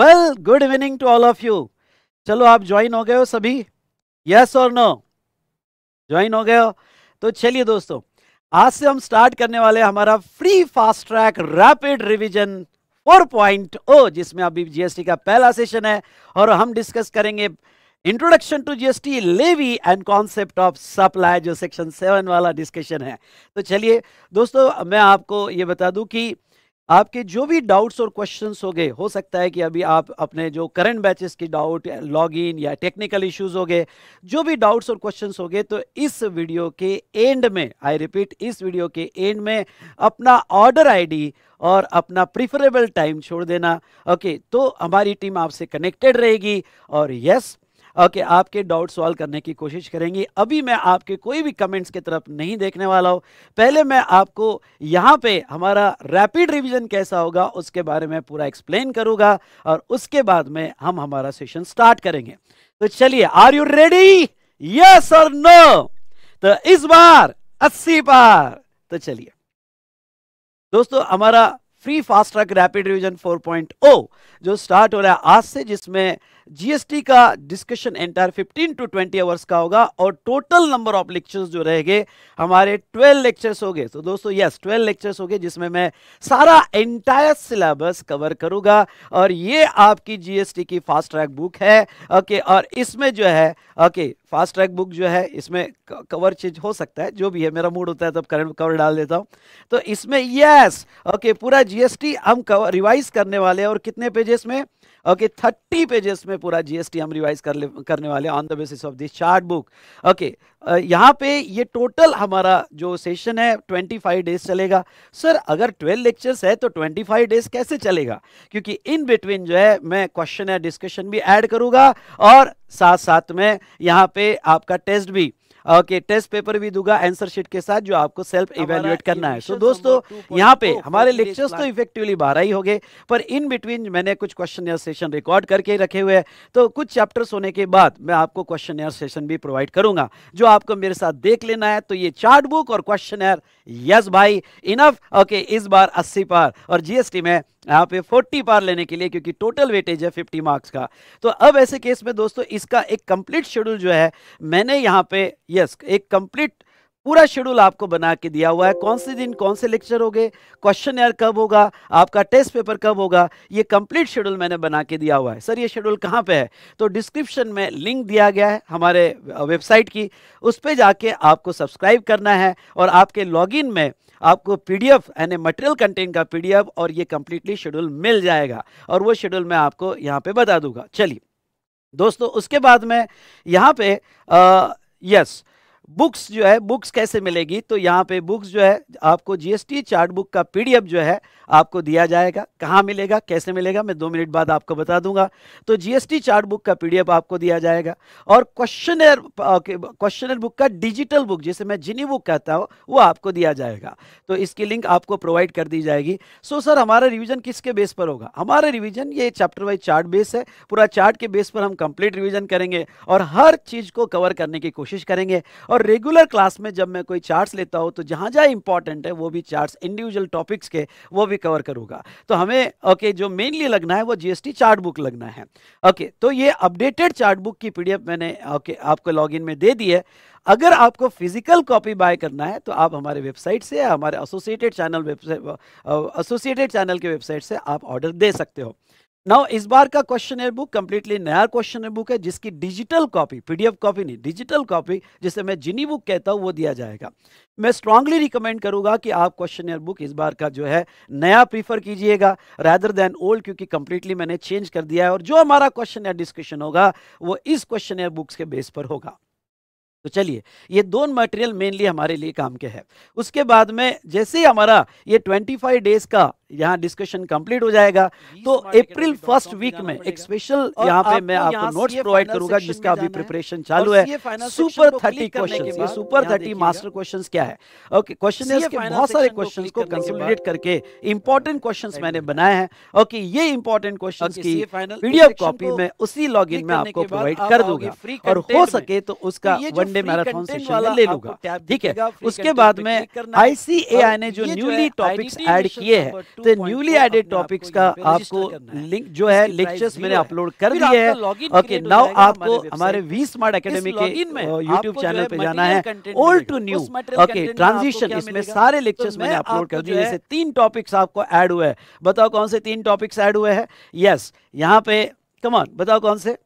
Well good evening to all of you चलो आप join हो गए हो सभी यस और नो ज्वाइन हो गए हो तो चलिए दोस्तों आज से हम स्टार्ट करने वाले हमारा free fast track rapid revision 4.0 जिसमें अभी जीएसटी का पहला सेशन है और हम डिस्कस करेंगे introduction to GST levy and concept of supply जो सेक्शन सेवन वाला डिस्कशन है तो चलिए दोस्तों मैं आपको ये बता दूं कि आपके जो भी डाउट्स और क्वेश्चंस हो गए हो सकता है कि अभी आप अपने जो करंट बैचेस की डाउट लॉगिन या टेक्निकल इश्यूज हो गए जो भी डाउट्स और क्वेश्चंस हो गए तो इस वीडियो के एंड में आई रिपीट इस वीडियो के एंड में अपना ऑर्डर आईडी और अपना प्रिफरेबल टाइम छोड़ देना ओके तो हमारी टीम आपसे कनेक्टेड रहेगी और यस yes, ओके आपके डाउट सॉल्व करने की कोशिश करेंगी अभी मैं आपके कोई भी कमेंट्स की तरफ नहीं देखने वाला हूँ पहले मैं आपको यहाँ पे हमारा रैपिड रिविजन कैसा होगा उसके बारे में पूरा एक्सप्लेन करूँगा और उसके बाद में हम हमारा सेशन स्टार्ट करेंगे तो चलिए आर यू रेडी यस और नो तो इस बार अस्सी बार तो चलिए दोस्तों हमारा free fast track rapid revision 4.0 जो स्टार्ट हो रहा है आज से जिसमें जीएसटी का डिस्कशन एंटायर 15 टू 20 आवर्स का होगा और टोटल नंबर ऑफ लेक्चर्स जो रहेंगे हमारे 12 लेक्चर्स हो गए तो दोस्तों यस 12 लेक्चर्स हो गए जिसमें मैं सारा एंटायर सिलेबस कवर करूंगा और ये आपकी जीएसटी की फास्ट ट्रैक बुक है ओके और इसमें जो है ओके फास्ट ट्रैक बुक जो है इसमें कवर चीज हो सकता है जो भी है मेरा मूड होता है तब करंट कवर डाल देता हूँ तो इसमें यस ओके पूरा जीएसटी हम कवर रिवाइज करने वाले हैं और कितने पेजेस में ओके थर्टी पेजेस में पूरा जीएसटी हम रिवाइज कर ले, करने वाले on the basis of this chart book okay यहाँ पे ये टोटल हमारा जो सेशन है ट्वेंटी फाइव डेज चलेगा सर अगर ट्वेल्व लेक्चर्स है तो ट्वेंटी फाइव डेज कैसे चलेगा क्योंकि इन बिटवीन जो है मैं क्वेश्चन या डिस्कशन भी ऐड करूंगा और साथ साथ में यहाँ पे आपका टेस्ट भी ओके टेस्ट पेपर भी दूंगा आंसर शीट के साथ जो आपको सेल्फ इवेल्युएट करना है सो तो so, दोस्तों यहाँ पे हमारे लेक्चर्स तो इफेक्टिवली बारह ही हो गए पर इन बिटवीन मैंने कुछ क्वेश्चन सेशन रिकॉर्ड करके रखे हुए हैं तो कुछ चैप्टर्स होने के बाद मैं आपको क्वेश्चन सेशन भी प्रोवाइड करूंगा जो आपको मेरे साथ देख लेना है तो ये चार्ट बुक और क्वेश्चन यस भाई इनफ ओके इस बार अस्सी पार और जीएसटी में यहाँ पे 40 पार लेने के लिए क्योंकि टोटल वेटेज है 50 मार्क्स का तो अब ऐसे केस में दोस्तों इसका एक कंप्लीट शेड्यूल जो है मैंने यहाँ पे यस एक कंप्लीट पूरा शेड्यूल आपको बना के दिया हुआ है कौन से दिन कौन से लेक्चर हो गए क्वेश्चन एयर कब होगा आपका टेस्ट पेपर कब होगा ये कंप्लीट शेड्यूल मैंने बना के दिया हुआ है सर ये शेड्यूल कहाँ पे है तो डिस्क्रिप्शन में लिंक दिया गया है हमारे वेबसाइट की उस पर जाके आपको सब्सक्राइब करना है और आपके लॉग में आपको पीडीएफ यानी मटेरियल कंटेंट का पीडीएफ और ये कंप्लीटली शेड्यूल मिल जाएगा और वो शेड्यूल मैं आपको यहाँ पे बता दूंगा चलिए दोस्तों उसके बाद में यहाँ पे यस yes, बुक्स जो है बुक्स कैसे मिलेगी तो यहाँ पे बुक्स जो है आपको जीएसटी चार्ट बुक का पीडीएफ जो है आपको दिया जाएगा कहाँ मिलेगा कैसे मिलेगा मैं दो मिनट बाद आपको बता दूंगा तो जीएसटी चार्ट बुक का पीडीएफ आपको दिया जाएगा और क्वेश्चनर क्वेश्चनर बुक का डिजिटल बुक जिसे मैं जिनी बुक कहता हूँ वो आपको दिया जाएगा तो इसकी लिंक आपको प्रोवाइड कर दी जाएगी सो सर हमारा रिविजन किसके बेस पर होगा हमारा रिविजन ये चैप्टर वाइज चार्ट बेस है पूरा चार्ट के बेस पर हम कंप्लीट रिविजन करेंगे और हर चीज को कवर करने की कोशिश करेंगे और रेगुलर क्लास में जब मैं कोई चार्ट्स लेता हूँ तो जहाँ जहाँ इंपॉर्टेंट है वो भी चार्ट्स इंडिविजुअल टॉपिक्स के वो भी कवर करूंगा तो हमें ओके जो मेनली लगना है वो जीएसटी चार्ट बुक लगना है ओके तो ये अपडेटेड चार्ट बुक की पीडीएफ मैंने ओके आपको लॉगिन में दे दी है अगर आपको फिजिकल कॉपी बाय करना है तो आप हमारे वेबसाइट से हमारे associated channel website associated channel के वेबसाइट से आप ऑर्डर दे सकते हो नाउ इस बार का क्वेश्चन बुक कंप्लीटली नया क्वेश्चन बुक है जिसकी डिजिटल कॉपी पीडीएफ कॉपी नहीं डिजिटल कॉपी जिसे मैं जिनी बुक कहता हूं वो दिया जाएगा मैं स्ट्रांगली रिकमेंड करूंगा कि आप क्वेश्चन बुक इस बार का जो है नया प्रीफर कीजिएगा रैदर देन ओल्ड क्योंकि कंप्लीटली मैंने चेंज कर दिया है और जो हमारा क्वेश्चन डिस्कशन होगा वो इस क्वेश्चन बुक्स के बेस पर होगा तो चलिए ये दोनों मटेरियल मेनली हमारे लिए काम के है उसके बाद में जैसे ही हमारा ये 25 डेज का यहाँ डिस्कशन कंप्लीट हो जाएगा तो अप्रैल फर्स्ट वीक में एक स्पेशल यहाँ पे मैं आपको नोट्स प्रोवाइड करूंगा जिसका अभी प्रिपरेशन चालू है super thirty question super thirty master question क्या है ओके क्वेश्चन बहुत सारे क्वेश्चन को कंसोलिडेट करके इंपॉर्टेंट क्वेश्चन मैंने बनाए हैं ओके ये इंपॉर्टेंट क्वेश्चन की पीडीएफ कॉपी में उसी लॉग में आपको प्रोवाइड कर दूंगा और हो सके तो, तो उसका वनडे मैराथन सेशन ले लूंगा ठीक है उसके बाद में आईसीएआई ने जो न्यूली टॉपिक्स ऐड किए हैं तो न्यूली एडेड टॉपिक्स का आपको लिंक जो है लेक्चर्स मैंने अपलोड कर दिए है ओके नाउ आपको हमारे वी स्मार्ट अकेडमी के यूट्यूब चैनल पे जाना है old to new okay transition इसमें सारे लेक्चर्स मैंने अपलोड कर दिए जैसे तीन टॉपिक्स आपको ऐड हुए हैं बताओ कौन से तीन टॉपिक्स ऐड हुए हैं यस यहाँ पे कमॉन बताओ कौन से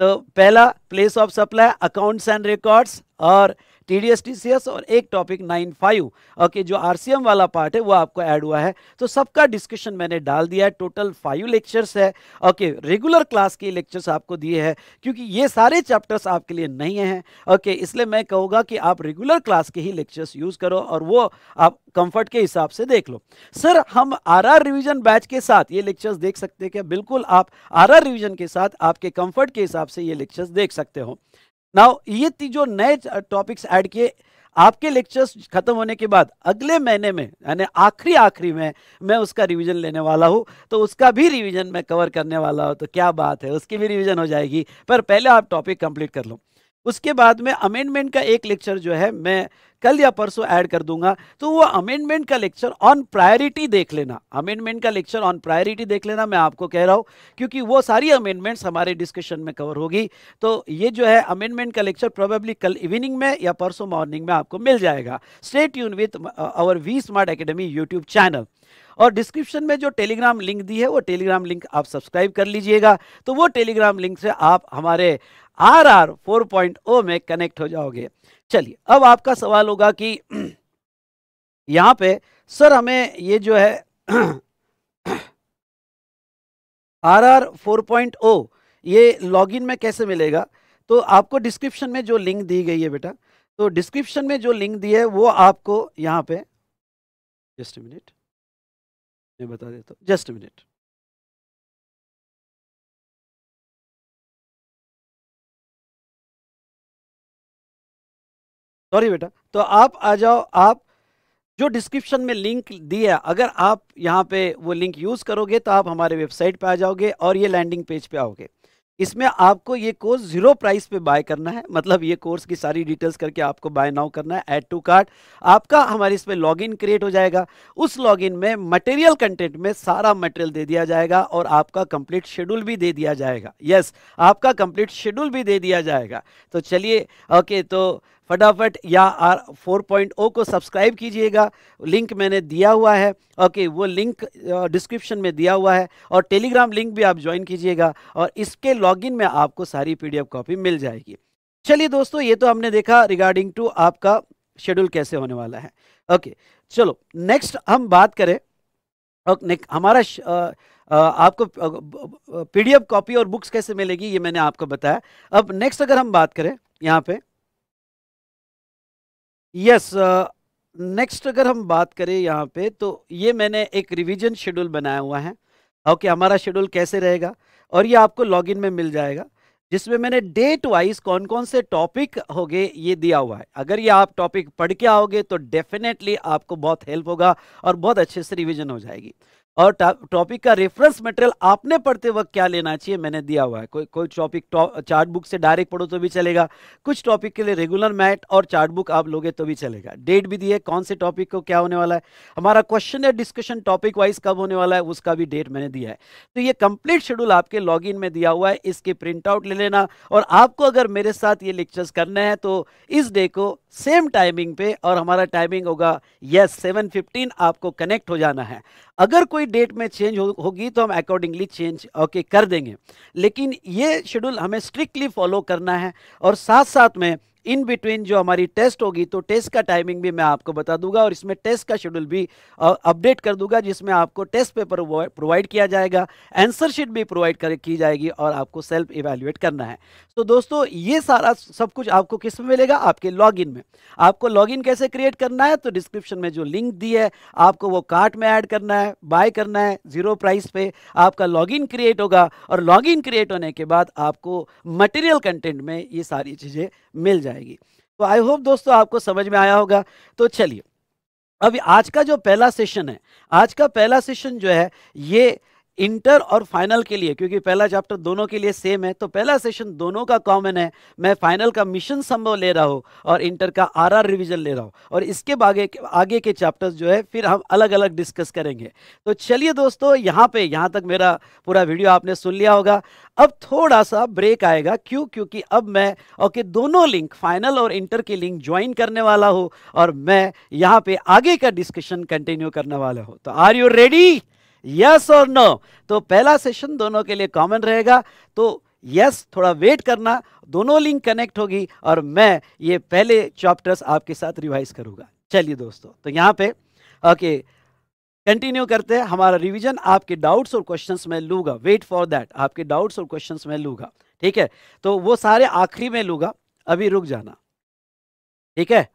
तो पहला place of supply accounts and records और T D T C S और एक टॉपिक नाइन फाइव ओके जो आर सी एम वाला पार्ट है वो आपको ऐड हुआ है तो सबका डिस्कशन मैंने डाल दिया है टोटल फाइव लेक्चर्स है ओके रेगुलर क्लास के लेक्चर्स आपको दिए हैं क्योंकि ये सारे चैप्टर्स आपके लिए नहीं हैं ओके इसलिए मैं कहूँगा कि आप रेगुलर क्लास के ही लेक्चर्स यूज़ करो और वो आप कंफर्ट के हिसाब से देख लो सर हम आरआर रिवीजन बैच के साथ ये लेक्चर्स देख सकते हैं क्या बिल्कुल आप आरआर रिवीजन के साथ आपके कंफर्ट के हिसाब से ये लेक्चर्स देख सकते हो नाउ ये जो नए टॉपिक्स ऐड किए आपके लेक्चर्स खत्म होने के बाद अगले महीने में यानी आखिरी आखिरी में मैं उसका रिवीजन लेने वाला हूँ तो उसका भी रिवीजन मैं कवर करने वाला हूँ तो क्या बात है उसकी भी रिवीजन हो जाएगी पर पहले आप टॉपिक कंप्लीट कर लो उसके बाद में अमेंडमेंट का एक लेक्चर जो है मैं कल या परसों ऐड कर दूंगा तो वो अमेंडमेंट का लेक्चर ऑन प्रायोरिटी देख लेना अमेंडमेंट का लेक्चर ऑन प्रायोरिटी देख लेना मैं आपको कह रहा हूँ क्योंकि वो सारी अमेंडमेंट्स हमारे डिस्कशन में कवर होगी तो ये जो है अमेंडमेंट का लेक्चर प्रोबेबली कल इवनिंग में या परसों मॉर्निंग में आपको मिल जाएगा स्टेट यून with our V smart academy YouTube channel और डिस्क्रिप्शन में जो टेलीग्राम लिंक दी है वो टेलीग्राम लिंक आप सब्सक्राइब कर लीजिएगा तो वो टेलीग्राम लिंक से आप हमारे R R four point O में कनेक्ट हो जाओगे चलिए अब आपका सवाल होगा कि यहाँ पे सर हमें ये जो है R R four point O ये लॉगिन में कैसे मिलेगा तो आपको डिस्क्रिप्शन में जो लिंक दी गई है बेटा तो डिस्क्रिप्शन में जो लिंक दी है वो आपको यहाँ पे जस्ट मिनट मैं बता देता हूँ जस्ट मिनट सॉरी बेटा तो आप आ जाओ आप जो डिस्क्रिप्शन में लिंक दिया अगर आप यहाँ पे वो लिंक यूज़ करोगे तो आप हमारे वेबसाइट पे आ जाओगे और ये लैंडिंग पेज पे आओगे इसमें आपको ये कोर्स जीरो प्राइस पे बाय करना है मतलब ये कोर्स की सारी डिटेल्स करके आपको बाय नाउ करना है ऐड टू कार्ड आपका हमारे इसमें लॉगिन क्रिएट हो जाएगा उस लॉगिन में मटेरियल कंटेंट में सारा मटेरियल दे दिया जाएगा और आपका कंप्लीट शेड्यूल भी दे दिया जाएगा यस आपका कंप्लीट शेड्यूल भी दे दिया जाएगा तो चलिए ओके तो फटाफट या आर फोर पॉइंट ओ को सब्सक्राइब कीजिएगा लिंक मैंने दिया हुआ है ओके वो लिंक डिस्क्रिप्शन में दिया हुआ है और टेलीग्राम लिंक भी आप ज्वाइन कीजिएगा और इसके लॉगिन में आपको सारी पीडीएफ कॉपी मिल जाएगी चलिए दोस्तों ये तो हमने देखा रिगार्डिंग टू आपका शेड्यूल कैसे होने वाला है ओके चलो नेक्स्ट हम बात करें हमारा आ, आ, आपको पीडीएफ कॉपी और बुक्स कैसे मिलेगी ये मैंने आपको बताया अब नेक्स्ट अगर हम बात करें यहाँ पे यस नेक्स्ट uh, अगर हम बात करें यहाँ पे तो ये मैंने एक रिवीजन शेड्यूल बनाया हुआ है ओके okay, हमारा शेड्यूल कैसे रहेगा और ये आपको लॉगिन में मिल जाएगा जिसमें मैंने डेट वाइज कौन कौन से टॉपिक हो गए ये दिया हुआ है अगर ये आप टॉपिक पढ़ के आओगे तो डेफिनेटली आपको बहुत हेल्प होगा और बहुत अच्छे से रिविजन हो जाएगी और टॉपिक का रेफरेंस मटेरियल आपने पढ़ते वक्त क्या लेना चाहिए मैंने दिया हुआ है कोई कोई टॉपिक चार्ट बुक से डायरेक्ट पढ़ो तो भी चलेगा कुछ टॉपिक के लिए रेगुलर मैट और चार्ट बुक आप लोगे तो भी चलेगा डेट भी दिए कौन से टॉपिक को क्या होने वाला है हमारा क्वेश्चन या डिस्कशन टॉपिक वाइज कब होने वाला है उसका भी डेट मैंने दिया है तो ये कंप्लीट शेड्यूल आपके लॉग में दिया हुआ है इसके प्रिंट आउट ले लेना और आपको अगर मेरे साथ ये लेक्चर्स करने हैं तो इस डे को सेम टाइमिंग पे और हमारा टाइमिंग होगा यस सेवन फिफ्टीन आपको कनेक्ट हो जाना है अगर कोई डेट में चेंज हो, होगी तो हम अकॉर्डिंगली चेंज ओके कर देंगे लेकिन ये शेड्यूल हमें स्ट्रिक्टली फॉलो करना है और साथ साथ में इन बिटवीन जो हमारी टेस्ट होगी तो टेस्ट का टाइमिंग भी मैं आपको बता दूंगा और इसमें टेस्ट का शेड्यूल भी अपडेट कर दूंगा जिसमें आपको टेस्ट पेपर प्रोवाइड किया जाएगा आंसर शीट भी प्रोवाइड कर की जाएगी और आपको सेल्फ इवेल्युएट करना है तो दोस्तों ये सारा सब कुछ आपको किस में मिलेगा आपके लॉगिन में आपको लॉग कैसे क्रिएट करना है तो डिस्क्रिप्शन में जो लिंक दी है आपको वो कार्ट में ऐड करना है बाय करना है जीरो प्राइस पे आपका लॉगिन क्रिएट होगा और लॉग क्रिएट होने के बाद आपको मटेरियल कंटेंट में ये सारी चीज़ें मिल जाए जाएगी तो आई होप दोस्तों आपको समझ में आया होगा तो चलिए अब आज का जो पहला सेशन है आज का पहला सेशन जो है ये इंटर और फाइनल के लिए क्योंकि पहला चैप्टर दोनों के लिए सेम है तो पहला सेशन दोनों का कॉमन है मैं फाइनल का मिशन संभव ले रहा हूँ और इंटर का आर आर रिविजन ले रहा हूँ और इसके आगे आगे के चैप्टर्स जो है फिर हम अलग अलग डिस्कस करेंगे तो चलिए दोस्तों यहाँ पे यहाँ तक मेरा पूरा वीडियो आपने सुन लिया होगा अब थोड़ा सा ब्रेक आएगा क्यों क्योंकि अब मैं ओके दोनों लिंक फाइनल और इंटर की लिंक ज्वाइन करने वाला हूँ और मैं यहाँ पे आगे का डिस्कशन कंटिन्यू करने वाला हूँ तो आर यू रेडी यस और नो तो पहला सेशन दोनों के लिए कॉमन रहेगा तो यस थोड़ा वेट करना दोनों लिंक कनेक्ट होगी और मैं ये पहले चैप्टर्स आपके साथ रिवाइज करूंगा चलिए दोस्तों तो यहाँ पे ओके कंटिन्यू करते हैं हमारा रिवीजन आपके डाउट्स और क्वेश्चंस में लूंगा वेट फॉर दैट आपके डाउट्स और क्वेश्चंस में लूंगा ठीक है तो वो सारे आखिरी में लूंगा अभी रुक जाना ठीक है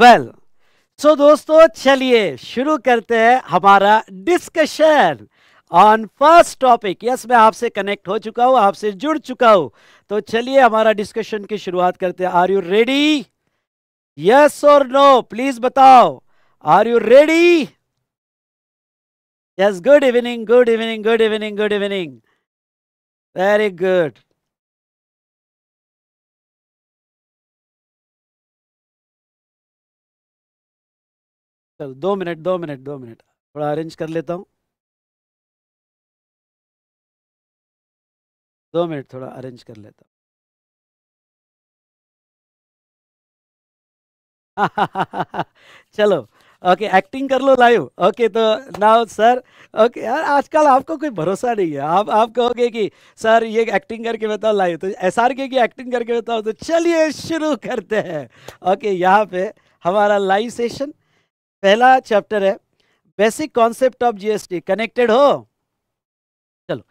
वेल well, सो so दोस्तों चलिए शुरू करते हैं हमारा discussion on first topic yes मैं आपसे कनेक्ट हो चुका हूं आपसे जुड़ चुका हूं तो चलिए हमारा डिस्कशन की शुरुआत करते हैं आर यू रेडी यस और नो प्लीज बताओ are you ready yes good evening good evening good evening good evening very good चल दो मिनट दो मिनट दो मिनट थोड़ा अरेंज कर लेता हूँ दो मिनट थोड़ा अरेंज कर लेता हूँ चलो ओके एक्टिंग कर लो लाइव ओके तो नाउ सर ओके यार आजकल आपको कोई भरोसा नहीं है आप आप कहोगे कि सर ये एक्टिंग करके बताओ लाइव तो एस आर के की एक्टिंग करके बताओ तो चलिए शुरू करते हैं ओके यहाँ पे हमारा लाइव सेशन पहला चैप्टर है basic concept of GST connected हो चलो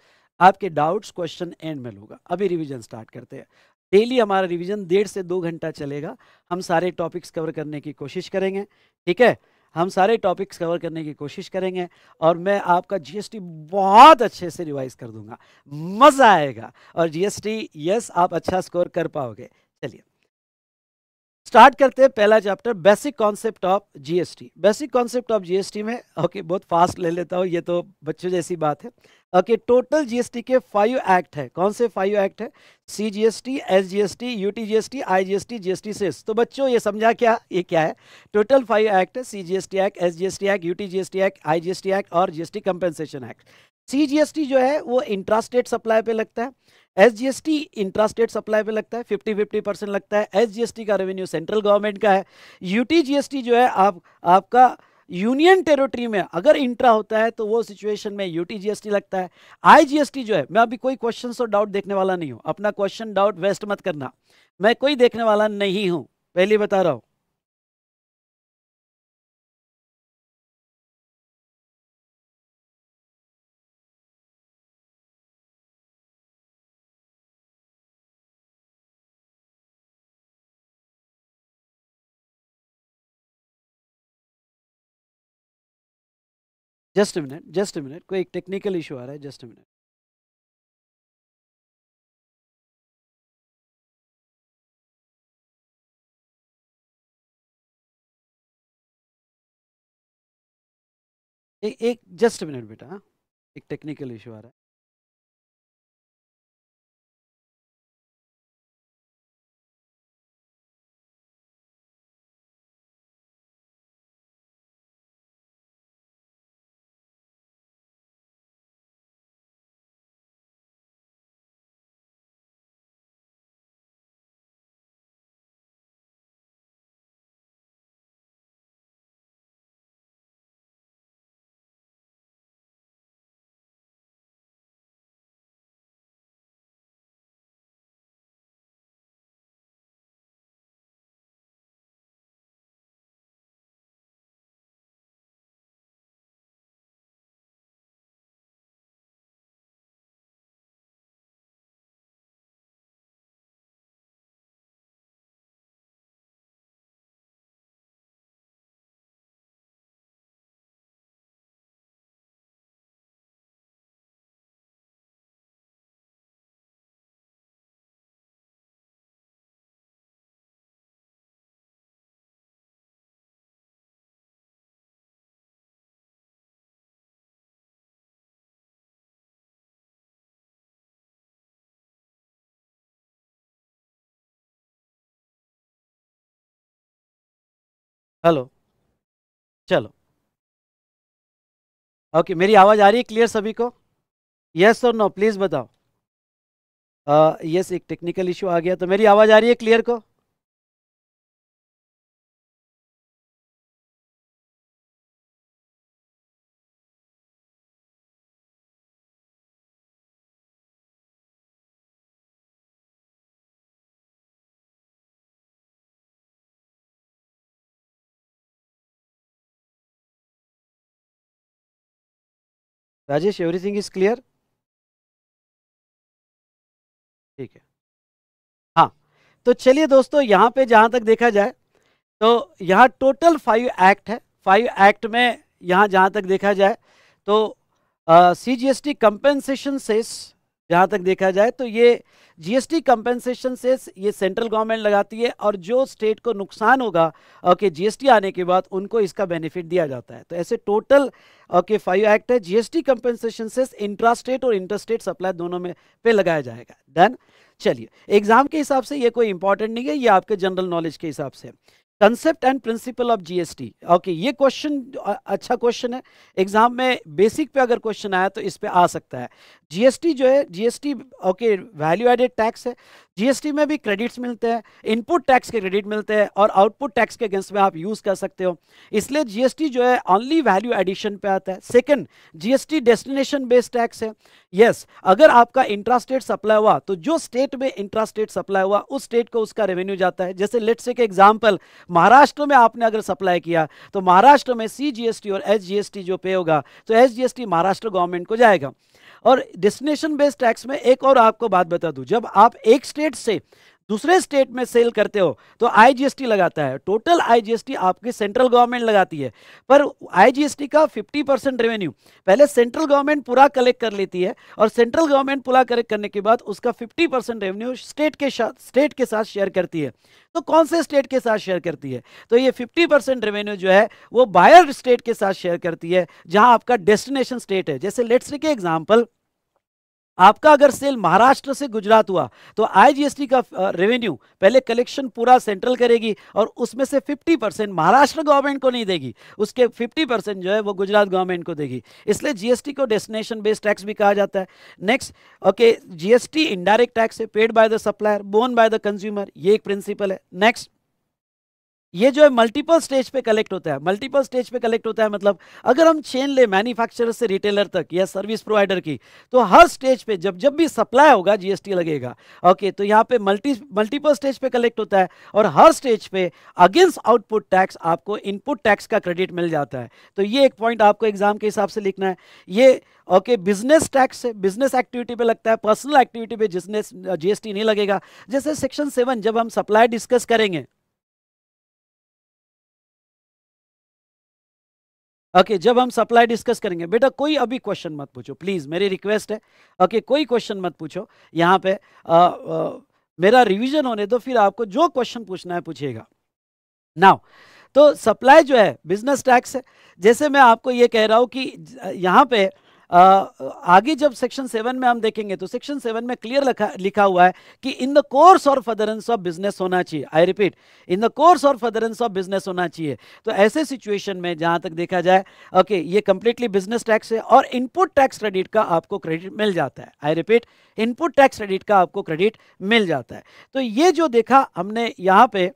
आपके डाउट्स क्वेश्चन एंड में लूंगा अभी रिवीजन स्टार्ट करते हैं डेली हमारा रिवीजन डेढ़ से दो घंटा चलेगा हम सारे टॉपिक्स कवर करने की कोशिश करेंगे ठीक है हम सारे टॉपिक्स कवर करने की कोशिश करेंगे और मैं आपका जीएसटी बहुत अच्छे से रिवाइज कर दूंगा मज़ा आएगा और जीएसटी यस आप अच्छा स्कोर कर पाओगे चलिए स्टार्ट करते हैं पहला chapter basic concept of GST basic concept of GST में ओके okay, बहुत फास्ट ले लेता हूँ ये तो बच्चों जैसी बात है ओके टोटल जीएसटी के फाइव एक्ट है कौन से फाइव एक्ट है C G S T S G S T U T G S T I G S T G S T cess तो बच्चों ये समझा क्या ये क्या है टोटल फाइव एक्ट है C G S T act S G S T act U T G S T act I G S T act और G S T compensation act C G S T जो है वो intrastate supply पे लगता है S G S T intrastate supply पे लगता है फिफ्टी फिफ्टी परसेंट लगता है एस जी एस टी का रेवेन्यू सेंट्रल गवर्नमेंट का है U T G S T जो है आप आपका यूनियन टेरिटरी में अगर इंट्रा होता है तो वो सिचुएशन में यूटीजीएसटी लगता है आईजीएसटी जो है मैं अभी कोई क्वेश्चन और डाउट देखने वाला नहीं हूँ अपना क्वेश्चन डाउट वेस्ट मत करना मैं कोई देखने वाला नहीं हूँ पहले बता रहा हूँ जस्ट मिनट जस्ट मिनट कोई एक टेक्निकल इशू आ रहा है जस्ट मिनट एक जस्ट मिनट बेटा हाँ। एक टेक्निकल इशू आ रहा है हेलो चलो ओके okay, मेरी आवाज़ आ रही है क्लियर सभी को यस और नो प्लीज़ बताओ यस uh, yes, एक टेक्निकल इशू आ गया तो मेरी आवाज़ आ रही है क्लियर को राजेश एवरीथिंग इज क्लियर ठीक है हाँ तो चलिए दोस्तों यहाँ पे जहाँ तक देखा जाए तो यहाँ टोटल फाइव एक्ट है फाइव एक्ट में यहाँ जहाँ तक देखा जाए तो C G S T compensation cess जहाँ तक देखा जाए तो ये जीएसटी कंपेंसेशन सेस ये सेंट्रल गवर्नमेंट लगाती है और जो स्टेट को नुकसान होगा ओके जीएसटी आने के बाद उनको इसका बेनिफिट दिया जाता है तो ऐसे टोटल ओके फाइव एक्ट है GST compensation cess intra state और इंटर स्टेट सप्लाई दोनों में पे लगाया जाएगा डन चलिए एग्जाम के हिसाब से ये कोई इंपॉर्टेंट नहीं है ये आपके जनरल नॉलेज के हिसाब से concept and principle of GST okay ये क्वेश्चन अच्छा क्वेश्चन है एग्जाम में बेसिक पे अगर क्वेश्चन आया तो इस पे आ सकता है जीएसटी जो है GST okay value added tax है जीएसटी में भी क्रेडिट्स मिलते हैं इनपुट टैक्स के क्रेडिट मिलते हैं और आउटपुट टैक्स के अगेंस्ट में आप यूज़ कर सकते हो इसलिए जीएसटी जो है ऑनली वैल्यू एडिशन पे आता है second GST destination based tax है यस yes, अगर आपका इंट्रास्टेट सप्लाई हुआ तो जो स्टेट में इंट्रास्टेट सप्लाई हुआ उस स्टेट को उसका रेवेन्यू जाता है जैसे लेट्स से एग्जाम्पल महाराष्ट्र में आपने अगर सप्लाई किया तो महाराष्ट्र में सी और एस जो पे होगा तो एस महाराष्ट्र गवर्नमेंट को जाएगा और डेस्टिनेशन बेस्ड टैक्स में एक और आपको बात बता दूं जब आप एक स्टेट से दूसरे स्टेट में सेल करते हो तो आईजीएसटी लगाता है टोटल आईजीएसटी आपकी सेंट्रल गवर्नमेंट लगाती है पर आईजीएसटी का 50 परसेंट रेवेन्यू पहले सेंट्रल गवर्नमेंट पूरा कलेक्ट कर लेती है और सेंट्रल गवर्नमेंट पूरा कलेक्ट करने के बाद उसका 50 परसेंट रेवेन्यू स्टेट के साथ स्टेट के साथ शेयर करती है तो कौन से स्टेट के साथ शेयर करती है तो ये फिफ्टी परसेंट रेवेन्यू जो है वो बायर स्टेट के साथ शेयर करती है जहाँ आपका डेस्टिनेशन स्टेट है जैसे लेट्स के एग्जाम्पल आपका अगर सेल महाराष्ट्र से गुजरात हुआ तो आईजीएसटी का रेवेन्यू पहले कलेक्शन पूरा सेंट्रल करेगी और उसमें से 50 परसेंट महाराष्ट्र गवर्नमेंट को नहीं देगी उसके 50 परसेंट जो है वो गुजरात गवर्नमेंट को देगी इसलिए जीएसटी को डेस्टिनेशन बेस्ड टैक्स भी कहा जाता है next okay GST indirect tax है paid by the supplier borne by the consumer ये एक प्रिंसिपल है नेक्स्ट ये जो है मल्टीपल स्टेज पे कलेक्ट होता है मल्टीपल स्टेज पे कलेक्ट होता है मतलब अगर हम चेन ले मैन्युफैक्चरर से रिटेलर तक या सर्विस प्रोवाइडर की तो हर स्टेज पे जब जब भी सप्लाई होगा जीएसटी लगेगा ओके तो यहाँ पे मल्टी मल्टीपल स्टेज पे कलेक्ट होता है और हर स्टेज पे अगेंस्ट आउटपुट टैक्स आपको इनपुट टैक्स का क्रेडिट मिल जाता है तो ये एक पॉइंट आपको एग्जाम के हिसाब से लिखना है ये okay business tax business activity पे लगता है पर्सनल एक्टिविटी पे जिसने जीएसटी नहीं लगेगा जैसे सेक्शन सेवन जब हम सप्लाई डिस्कस करेंगे ओके okay, जब हम सप्लाई डिस्कस करेंगे बेटा कोई अभी क्वेश्चन मत पूछो प्लीज़ मेरी रिक्वेस्ट है ओके okay, कोई क्वेश्चन मत पूछो यहाँ पे आ, आ, मेरा रिवीजन होने दो फिर आपको जो क्वेश्चन पूछना है पूछिएगा नाउ तो सप्लाई जो है बिजनेस टैक्स है जैसे मैं आपको ये कह रहा हूं कि यहाँ पे आगे जब सेक्शन सेवन में हम देखेंगे तो सेक्शन सेवन में क्लियर लिखा, हुआ है कि इन द कोर्स और फदरेंस ऑफ बिजनेस होना चाहिए I repeat in the course और फदरेंस ऑफ बिजनेस होना चाहिए तो ऐसे सिचुएशन में जहां तक देखा जाए ओके okay, ये कंप्लीटली बिजनेस टैक्स है और इनपुट टैक्स क्रेडिट का आपको क्रेडिट मिल जाता है I repeat input tax credit का आपको क्रेडिट मिल जाता है तो ये जो देखा हमने यहाँ पे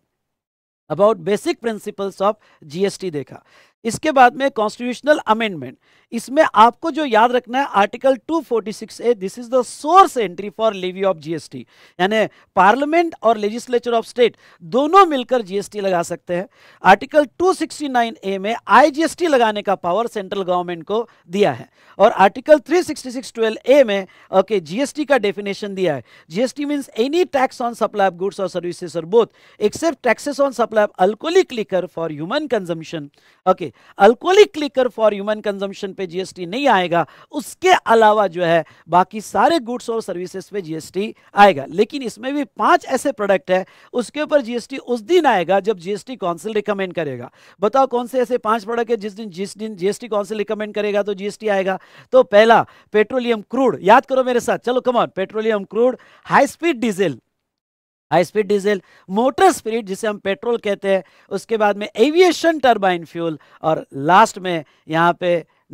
about basic principles of GST देखा इसके बाद में कॉन्स्टिट्यूशनल अमेंडमेंट इसमें आपको जो याद रखना है article 246 A this is the source entry for levy of GST यानी पार्लियामेंट और लेजिस्लेचर ऑफ स्टेट दोनों मिलकर जीएसटी लगा सकते हैं आर्टिकल 269 ए में आईजीएसटी लगाने का पावर सेंट्रल गवर्नमेंट को दिया है और आर्टिकल 366 12 ए में ओके जीएसटी का डेफिनेशन दिया है GST means any tax on supply of goods और सर्विसेस और both except taxes on supply of alcoholic liquor for human consumption okay alcoholic liquor for human consumption पे जीएसटी नहीं आएगा उसके अलावा जो है बाकी सारे गुड्स और सर्विसेज पे जीएसटी आएगा लेकिन इसमें भी पांच ऐसे प्रोडक्ट है उसके ऊपर जीएसटी उस दिन आएगा जब जीएसटी काउंसिल रिकमेंड करेगा बताओ कौन से ऐसे पांच प्रोडक्ट है जिस दिन जिस दिन जीएसटी काउंसिल रिकमेंड करेगा तो जीएसटी आएगा तो पहला पेट्रोलियम क्रूड याद करो मेरे साथ चलो come on petroleum crude high speed diesel high speed diesel motor spirit जिसे हम पेट्रोल कहते हैं उसके बाद में एविएशन टर्बाइन फ्यूल और लास्ट में यहाँ पे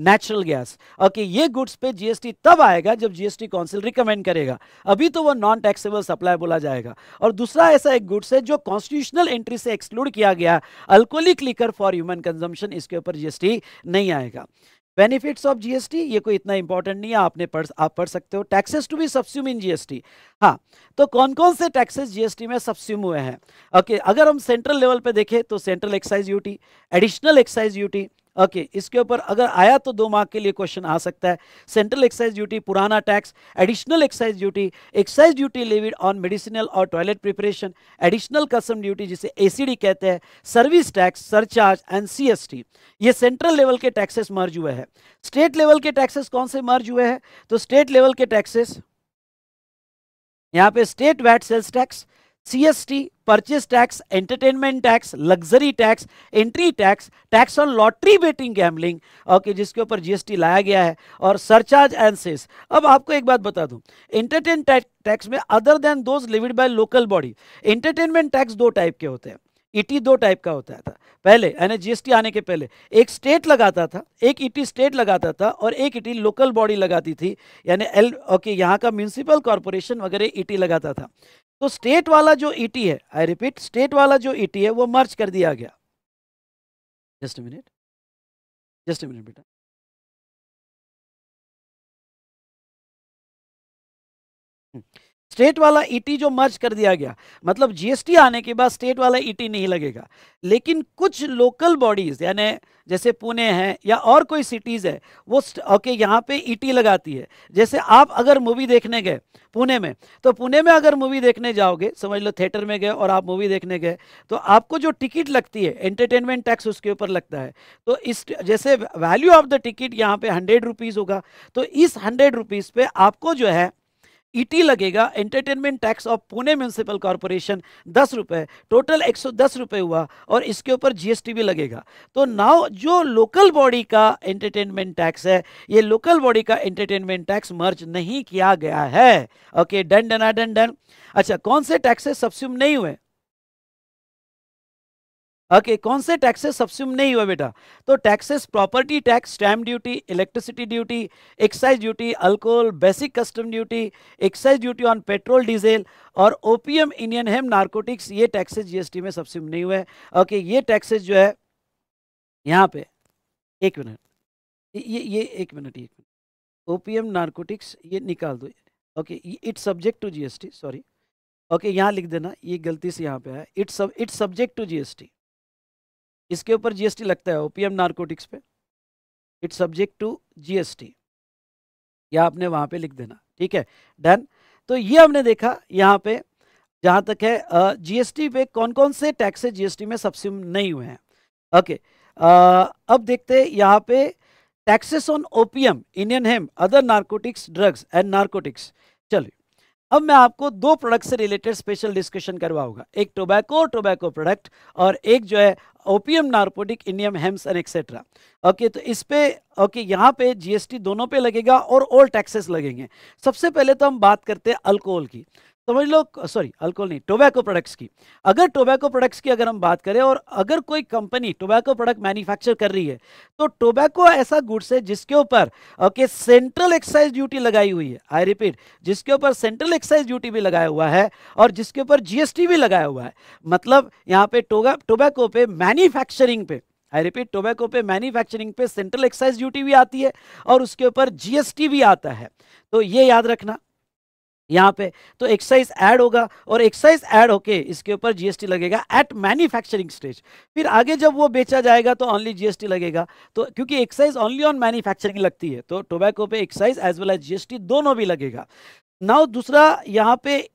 नेचुरल गैस ओके ये गुड्स पे जीएसटी तब आएगा जब जीएसटी काउंसिल रिकमेंड करेगा अभी तो वो नॉन टैक्सेबल सप्लाई बोला जाएगा और दूसरा ऐसा एक गुड्स है जो कॉन्स्टिट्यूशनल एंट्री से एक्सक्लूड किया गया alcoholic liquor for human consumption इसके ऊपर जीएसटी नहीं आएगा बेनिफिट्स ऑफ जीएसटी ये कोई इतना इंपॉर्टेंट नहीं है आपने पढ़ आप पढ़ सकते हो taxes to be subsume in GST हाँ तो कौन कौन से टैक्सेस जीएसटी में सब्स्यूम हुए हैं ओके okay, अगर हम सेंट्रल लेवल पे देखें तो central excise duty additional excise duty okay okay, इसके ऊपर अगर आया तो दो मार्क के लिए क्वेश्चन आ सकता है सेंट्रल एक्साइज ड्यूटी पुराना tax additional excise duty excise duty levied on medicinal और toilet preparation additional custom duty जिसे एसीडी कहते हैं service tax surcharge and CST ये सेंट्रल लेवल के टैक्सेस मर्ज हुए हैं स्टेट लेवल के टैक्सेस कौन से मर्ज हुए हैं तो स्टेट लेवल के टैक्सेस यहाँ पे state VAT sales tax CST purchase tax entertainment tax luxury tax entry tax tax on lottery betting gambling okay जिसके ऊपर जीएसटी लाया गया है और सरचार्ज एंड सेस अब आपको एक बात बता दूं एंटरटेन टैक्स में other than those levied by local body entertainment tax दो टाइप के होते हैं ईटी e दो टाइप का होता था पहले यानी जीएसटी आने के पहले एक स्टेट लगाता था एक ईटी e स्टेट लगाता था और एक ईटी लोकल बॉडी लगाती थी यानी एल ओके यहाँ का म्यूनिसिपल कॉरपोरेशन वगैरह ईटी e लगाता था तो स्टेट वाला जो ईटी e है आई रिपीट स्टेट वाला जो ईटी e है वो मर्ज कर दिया गया जस्ट मिनट जस्ट मिनट बेटा हुँ. हम्म। स्टेट वाला ईटी जो मर्ज कर दिया गया मतलब जीएसटी आने के बाद स्टेट वाला ईटी नहीं लगेगा लेकिन कुछ लोकल बॉडीज़ यानी जैसे पुणे है या और कोई सिटीज़ है वो ओके यहाँ पे ईटी लगाती है जैसे आप अगर मूवी देखने गए पुणे में तो पुणे में अगर मूवी देखने जाओगे समझ लो थिएटर में गए और आप मूवी देखने गए तो आपको जो टिकट लगती है एंटरटेनमेंट टैक्स उसके ऊपर लगता है तो इस जैसे वैल्यू ऑफ द टिकट यहाँ पे हंड्रेड रुपीज़ होगा तो इस हंड्रेड रुपीज़ पे आपको जो है ईटी e लगेगा entertainment tax of Pune municipal corporation दस रुपये टोटल एक सौ दस रुपए हुआ और इसके ऊपर जीएसटी भी लगेगा तो नाव जो लोकल बॉडी का एंटरटेनमेंट टैक्स है ये लोकल बॉडी का एंटरटेनमेंट टैक्स मर्ज नहीं किया गया है ओके डन डना डन डन अच्छा कौन से टैक्सेस सब्स्यूम नहीं हुए ओके okay, कौन से टैक्सेस सब्स्यूम नहीं हुए बेटा तो taxes property tax stamp duty electricity duty excise duty alcohol basic custom duty excise duty on petrol diesel और ओपीएम इंडियन हेम नार्कोटिक्स ये टैक्सेस जीएसटी में सब्स्यूम नहीं हुए ओके okay, ये टैक्सेस जो है यहाँ पे एक मिनट ये ये एक मिनट एक मिनट ओ नार्कोटिक्स ये निकाल दो okay it's subject to G sorry okay यहाँ लिख देना ये गलती से यहाँ पे आया it's it's subject to G इसके ऊपर जीएसटी लगता है ओपीएम नारकोटिक्स पे इट्स सब्जेक्ट टू जीएसटी या आपने वहां पे लिख देना ठीक है डन तो ये हमने देखा यहाँ पे जहां तक है जीएसटी पे कौन कौन से टैक्सेस जीएसटी में सब्सिम नहीं हुए हैं ओके अब देखते हैं यहाँ पे taxes on opium Indian hemp other narcotics drugs and narcotics चलिए अब मैं आपको दो प्रोडक्ट से रिलेटेड स्पेशल डिस्कशन करवाऊंगा एक टोबैको टोबैको प्रोडक्ट और एक जो है opium narcotic Indian hemps and etcetera okay तो इस पे ओके यहाँ पे जीएसटी दोनों पे लगेगा और ओल्ड टैक्सेस लगेंगे सबसे पहले तो हम बात करते हैं अल्कोहल की समझ लो सॉरी अल्कोहल नहीं टोबैको प्रोडक्ट्स की अगर टोबैको प्रोडक्ट्स की अगर हम बात करें और अगर कोई कंपनी टोबैको प्रोडक्ट मैन्युफैक्चर कर रही है तो टोबैको ऐसा गुड्स है जिसके ऊपर ओके सेंट्रल एक्साइज ड्यूटी लगाई हुई है आई रिपीट जिसके ऊपर सेंट्रल एक्साइज ड्यूटी भी लगाया हुआ है और जिसके ऊपर जीएसटी भी लगाया हुआ है मतलब यहाँ पे टोबैको पे मैन्युफैक्चरिंग पे आई रिपीट टोबैको पे मैन्युफैक्चरिंग पे सेंट्रल एक्साइज ड्यूटी भी आती है और उसके ऊपर जीएसटी भी आता है तो ये याद रखना यहाँ पे तो एक्साइज ऐड होगा और एक्साइज ऐड होके इसके ऊपर जीएसटी लगेगा एट मैन्युफैक्चरिंग स्टेज फिर आगे जब वो बेचा जाएगा तो ओनली जीएसटी लगेगा तो क्योंकि एक्साइज ओनली ऑन मैन्युफैक्चरिंग लगती है तो टोबैको पे excise as well as GST दोनों भी लगेगा नाउ दूसरा यहाँ पे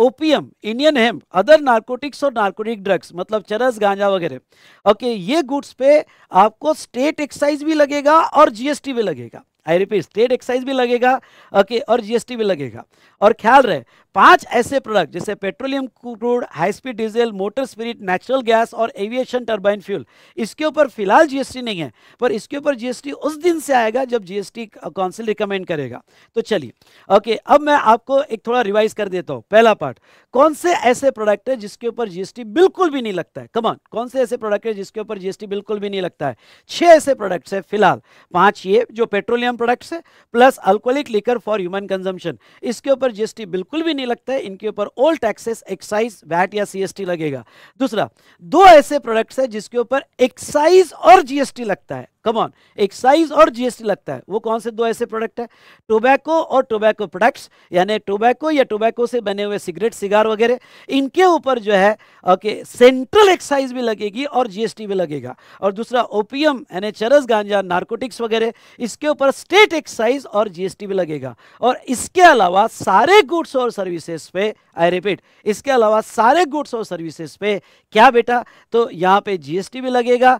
opium Indian hemp other narcotics और नार्कोटिक ड्रग्स मतलब चरस गांजा वगैरह ओके ये गुड्स पे आपको स्टेट एक्साइज भी लगेगा और जीएसटी भी लगेगा आई रिपीट स्टेट एक्साइज भी लगेगा ओके और जीएसटी भी लगेगा और ख्याल रहे पांच ऐसे प्रोडक्ट जैसे petroleum crude high speed diesel motor spirit natural gas और एविएशन टर्बाइन फ्यूल इसके ऊपर फिलहाल जीएसटी नहीं है पर इसके ऊपर जीएसटी उस दिन से आएगा जब जीएसटी काउंसिल रिकमेंड करेगा तो चलिए ओके अब मैं आपको एक थोड़ा रिवाइज कर देता हूँ पहला पार्ट कौन से ऐसे प्रोडक्ट है जिसके ऊपर जीएसटी बिल्कुल भी नहीं लगता है कमान कौन से ऐसे प्रोडक्ट है जिसके ऊपर जीएसटी बिल्कुल भी नहीं लगता है छह ऐसे प्रोडक्ट्स है फिलहाल पांच ये जो पेट्रोलियम प्रोडक्ट है plus alcoholic liquor for human consumption इसके ऊपर जीएसटी बिल्कुल भी नहीं नहीं लगता है इनके ऊपर ओल्ड टैक्सेस एक्साइज वैट या सीएसटी लगेगा दूसरा दो ऐसे प्रोडक्ट्स है जिसके ऊपर एक्साइज और जीएसटी लगता है कम ऑन एक्साइज और जीएसटी लगता है वो कौन से दो ऐसे प्रोडक्ट है टोबैको और टोबैको प्रोडक्ट्स यानी टोबैको या टोबैको से बने हुए सिगरेट सिगार वगैरह इनके ऊपर जो है ओके सेंट्रल एक्साइज भी लगेगी और जीएसटी भी लगेगा और दूसरा ओपीएम यानी चरस गांजा नार्कोटिक्स वगैरह इसके ऊपर स्टेट एक्साइज और जीएसटी भी लगेगा और इसके अलावा सारे गुड्स और सर्विसेज पे आई रिपीट इसके अलावा सारे गुड्स और सर्विसेज पे क्या बेटा तो यहाँ पे जीएसटी भी लगेगा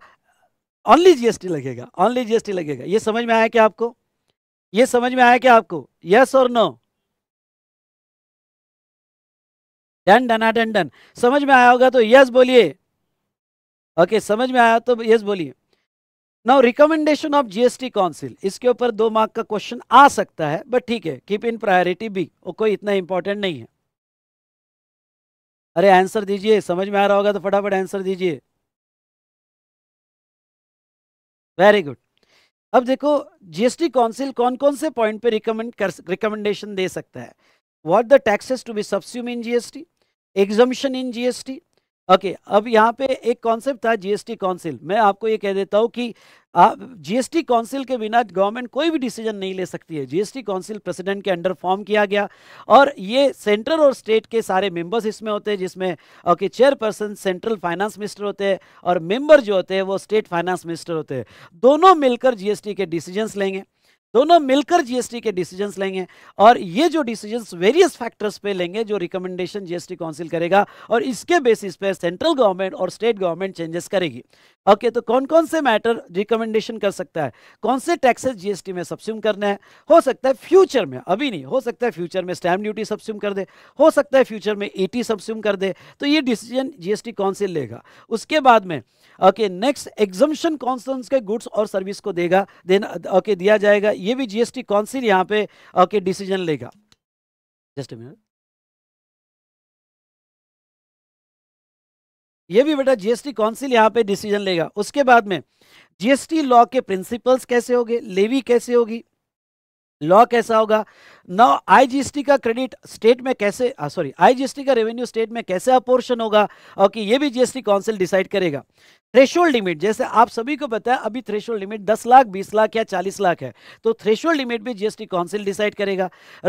ऑनली जीएसटी लगेगा ऑनली जीएसटी लगेगा ये समझ में आया क्या आपको ये समझ में आया क्या आपको यस और no done done done done समझ में आया होगा तो यस बोलिए ओके समझ में आया तो यस बोलिए now recommendation of GST council इसके ऊपर दो मार्क का क्वेश्चन आ सकता है बट ठीक है कीप इन प्रायोरिटी बी वो कोई इतना इंपॉर्टेंट नहीं है अरे आंसर दीजिए समझ में आ रहा होगा तो फटाफट आंसर दीजिए वेरी गुड अब देखो जीएसटी काउंसिल कौन कौन से पॉइंट पे रिकमेंड कर रिकमेंडेशन दे सकता है what the taxes to be subsume in GST exemption in GST okay okay, अब यहाँ पे एक कॉन्सेप्ट था जीएसटी काउंसिल मैं आपको ये कह देता हूँ कि आप जीएसटी काउंसिल के बिना गवर्नमेंट कोई भी डिसीजन नहीं ले सकती है जीएसटी काउंसिल प्रेसिडेंट के अंडर फॉर्म किया गया और ये सेंट्रल और स्टेट के सारे मेंबर्स इसमें होते हैं जिसमें okay chairperson central finance minister होते हैं और मेंबर जो होते हैं वो स्टेट फाइनेंस मिनिस्टर होते हैं दोनों मिलकर जीएसटी के डिसीजंस लेंगे दोनों मिलकर जीएसटी के डिसीजन लेंगे और ये जो डिसीजन वेरियस फैक्टर्स पे लेंगे जो रिकमेंडेशन जीएसटी काउंसिल करेगा और इसके बेसिस पे सेंट्रल गवर्नमेंट और स्टेट गवर्नमेंट चेंजेस करेगी ओके okay, तो कौन कौन से मैटर रिकमेंडेशन कर सकता है कौन से टैक्सेस जीएसटी में सब्स्यूम करना है हो सकता है फ्यूचर में अभी नहीं हो सकता है फ्यूचर में स्टैम्प ड्यूटी सब्स्यूम कर दे हो सकता है फ्यूचर में एटी सब्स्यूम कर दे तो ये डिसीजन जीएसटी काउंसिल लेगा उसके बाद में ओके नेक्स्ट एग्जम्पन कौन के गुड्स और सर्विस को देगा देन ओके okay, दिया जाएगा ये भी जीएसटी काउंसिल यहाँ पे ओके डिसीजन लेगा जस्ट मिनट ये भी बेटा जीएसटी काउंसिल यहाँ पे डिसीजन लेगा उसके बाद में जीएसटी लॉ के प्रिंसिपल्स कैसे होंगे लेवी कैसे होगी लॉ कैसा होगा नौ आईजीएसटी का क्रेडिट स्टेट में कैसे सॉरी आईजीएसटी का रेवेन्यू स्टेट में कैसे अपोर्शन होगा और कि ये भी जीएसटी काउंसिल डिसाइड करेगा थ्रेशोल्ड लिमिट जैसे आप सभी को पता है अभी थ्रेशोल्ड लिमिट 10 लाख 20 लाख या 40 लाख है तो थ्रेशोल्ड लिमिट भी जीएसटी काउंसिल डिसाइड करेगा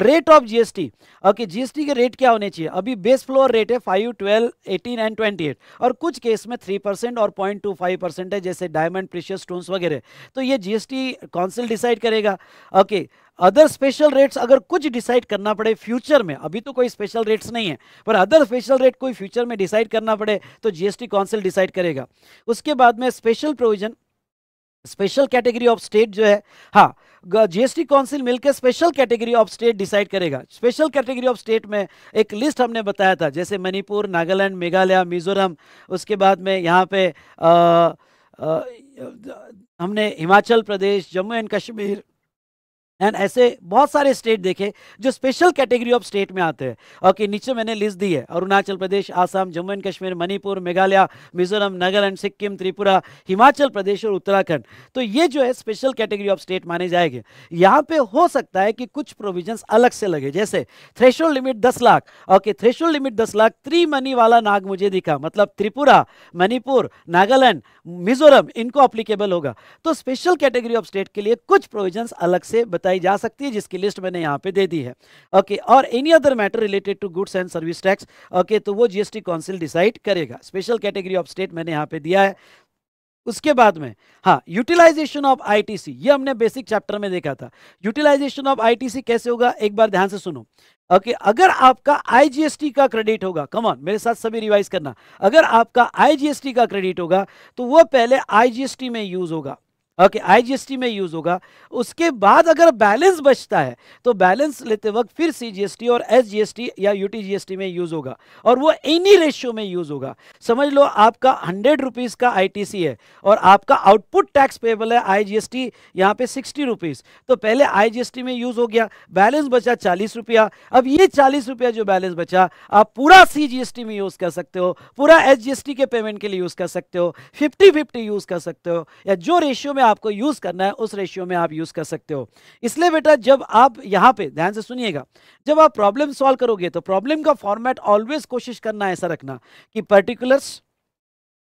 rate of GST okay GST के रेट क्या होने चाहिए अभी बेस फ्लोर रेट है five twelve eighteen and twenty eight और कुछ केस में थ्री परसेंट और पॉइंट टू फाइव परसेंट है जैसे डायमंड प्रीशियस स्टोन्स वगैरह तो ये जीएसटी काउंसिल डिसाइड करेगा okay okay, other special rates अगर कुछ डिसाइड करना पड़े फ्यूचर में अभी तो कोई स्पेशल रेट्स नहीं है पर अदर स्पेशल रेट कोई फ्यूचर में डिसाइड करना पड़े तो जीएसटी काउंसिल डिसाइड करेगा उसके बाद में special provision special category of state जो है हाँ जीएसटी काउंसिल मिलकर special category of state decide करेगा स्पेशल कैटेगरी ऑफ स्टेट में एक लिस्ट हमने बताया था जैसे मणिपुर नागालैंड मेघालय मिजोरम उसके बाद में यहाँ पे आ, आ, हमने हिमाचल प्रदेश जम्मू एंड कश्मीर एंड ऐसे बहुत सारे स्टेट देखे जो स्पेशल कैटेगरी ऑफ स्टेट में आते हैं ओके नीचे मैंने लिस्ट दी है अरुणाचल प्रदेश आसाम जम्मू एंड कश्मीर मणिपुर मेघालय मिजोरम नागालैंड सिक्किम त्रिपुरा हिमाचल प्रदेश और उत्तराखंड तो ये जो है स्पेशल कैटेगरी ऑफ स्टेट माने जाएंगे यहाँ पे हो सकता है कि कुछ प्रोविजन अलग से लगे जैसे थ्रेशोल लिमिट दस लाख ओके थ्रेशोल लिमिट दस लाख थ्री मनी वाला नाग मुझे दिखा मतलब त्रिपुरा मणिपुर नागालैंड मिजोरम इनको अप्लीकेबल होगा तो स्पेशल कैटेगरी ऑफ स्टेट के लिए कुछ प्रोविजन अलग से बता बताई जा सकती है जिसकी लिस्ट मैंने यहाँ पे दे दी है ओके okay, और any other matter related to goods and service tax okay तो वो जीएसटी काउंसिल डिसाइड करेगा स्पेशल कैटेगरी ऑफ स्टेट मैंने यहाँ पे दिया है उसके बाद में हाँ यूटिलाइजेशन ऑफ आईटीसी ये हमने बेसिक चैप्टर में देखा था यूटिलाइजेशन ऑफ आईटीसी कैसे होगा एक बार ध्यान से सुनो ओके okay, अगर आपका आईजीएसटी का क्रेडिट होगा कमॉन मेरे साथ सभी रिवाइज करना अगर आपका आईजीएसटी का क्रेडिट होगा तो वो पहले आईजीएसटी में यूज होगा ओके okay, आईजीएसटी में यूज होगा उसके बाद अगर बैलेंस बचता है तो बैलेंस लेते वक्त फिर सीजीएसटी और एसजीएसटी या यूटीजीएसटी में यूज होगा और वो एनी रेशियो में यूज होगा समझ लो आपका हंड्रेड रुपीज का आईटीसी है और आपका आउटपुट टैक्स पेबल है आईजीएसटी यहाँ पे सिक्सटी रुपीज तो पहले आईजीएसटी में यूज हो गया बैलेंस बचा चालीस रुपया अब ये चालीस रुपया जो बैलेंस बचा आप पूरा सीजीएसटी में यूज कर सकते हो पूरा एसजीएसटी के पेमेंट के लिए यूज कर सकते हो फिफ्टी फिफ्टी यूज कर सकते हो या जो रेशियो में आपको यूज़ करना है उस रेशियो में आप यूज़ कर सकते हो इसलिए बेटा जब आप यहाँ पे ध्यान से सुनिएगा जब आप प्रॉब्लम सॉल्व करोगे तो प्रॉब्लम का फॉर्मेट ऑलवेज कोशिश करना ऐसा रखना कि पर्टिकुलर्स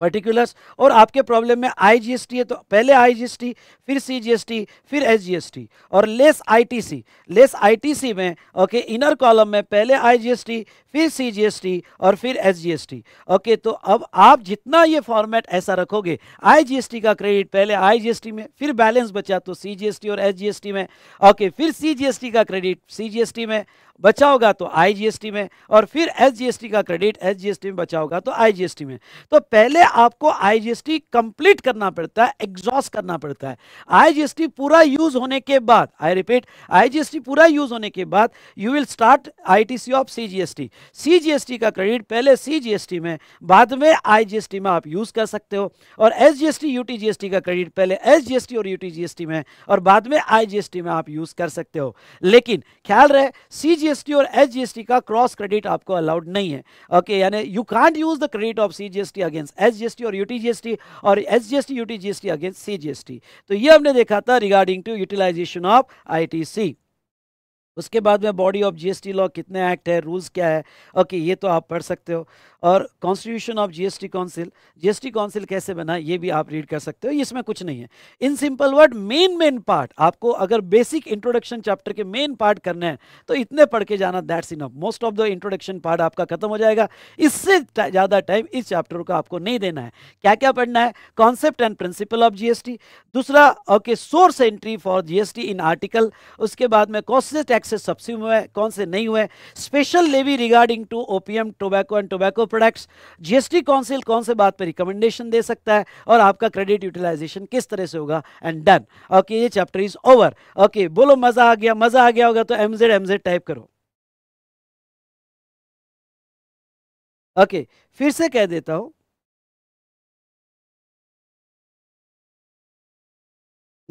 पर्टिकुलर्स और आपके प्रॉब्लम में आईजीएसटी है तो पहले आईजीएसटी फिर सीजीएसटी फिर एसजीएसटी और लेस आईटीसी लेस आईटीसी में ओके इनर कॉलम में पहले आईजीएसटी फिर सीजीएसटी और फिर एसजीएसटी ओके तो अब आप जितना ये फॉर्मेट ऐसा रखोगे आईजीएसटी का क्रेडिट पहले आईजीएसटी में फिर बैलेंस बचा तो सीजीएसटी और एसजीएसटी में ओके फिर सीजीएसटी का क्रेडिट सीजीएसटी में बचा होगा तो आईजीएसटी में और फिर एसजीएसटी का क्रेडिट एसजीएसटी में बचा होगा तो आईजीएसटी में तो पहले आपको आईजीएसटी कंप्लीट करना पड़ता है एग्जॉस्ट करना पड़ता है आईजीएसटी पूरा यूज होने के बाद आई रिपीट आईजीएसटी पूरा यूज होने के बाद you will start ITC of CGST CGST का क्रेडिट पहले सीजीएसटी में बाद में आईजीएसटी में आप यूज कर सकते हो और एसजीएसटी यूटीजीएसटी का क्रेडिट पहले एसजीएसटी और यूटीजीएसटी में और बाद में आईजीएसटी में आप यूज कर सकते हो लेकिन ख्याल रहे सीजी सीजीएसटी और एसजीएसटी का क्रॉस क्रेडिट आपको अलाउड नहीं है ओके यानी you can't use the credit of CGST against SGST और यूटीजीएसटी और एसजीएसटी यूटीजीएसटी अगेंस्ट सीजीएसटी तो ये हमने देखा था regarding to utilisation of ITC उसके बाद में बॉडी ऑफ जीएसटी लॉ कितने एक्ट है रूल्स क्या है ओके ये तो आप पढ़ सकते हो और constitution of GST council GST council कैसे बना ये भी आप रीड कर सकते हो इसमें कुछ नहीं है in simple word main main part आपको अगर बेसिक इंट्रोडक्शन चैप्टर के मेन पार्ट करने हैं तो इतने पढ़ के जाना that's in most of the introduction part आपका खत्म हो जाएगा इससे ज़्यादा टाइम इस चैप्टर को आपको नहीं देना है क्या क्या पढ़ना है concept and principle of GST दूसरा okay source entry for GST in article उसके बाद में कॉस्ट टैक्स टैक्सेस सबसे हुए कौन से नहीं हुए special levy regarding to OPM tobacco and tobacco products GST council कौन से बात पे रिकमेंडेशन दे सकता है और आपका क्रेडिट यूटिलाइजेशन किस तरह से होगा एंड डन ओके ये चैप्टर इज ओवर ओके बोलो मजा आ गया मजा आ गया होगा तो एमजेड एमजेड टाइप करो ओके फिर से कह देता हूं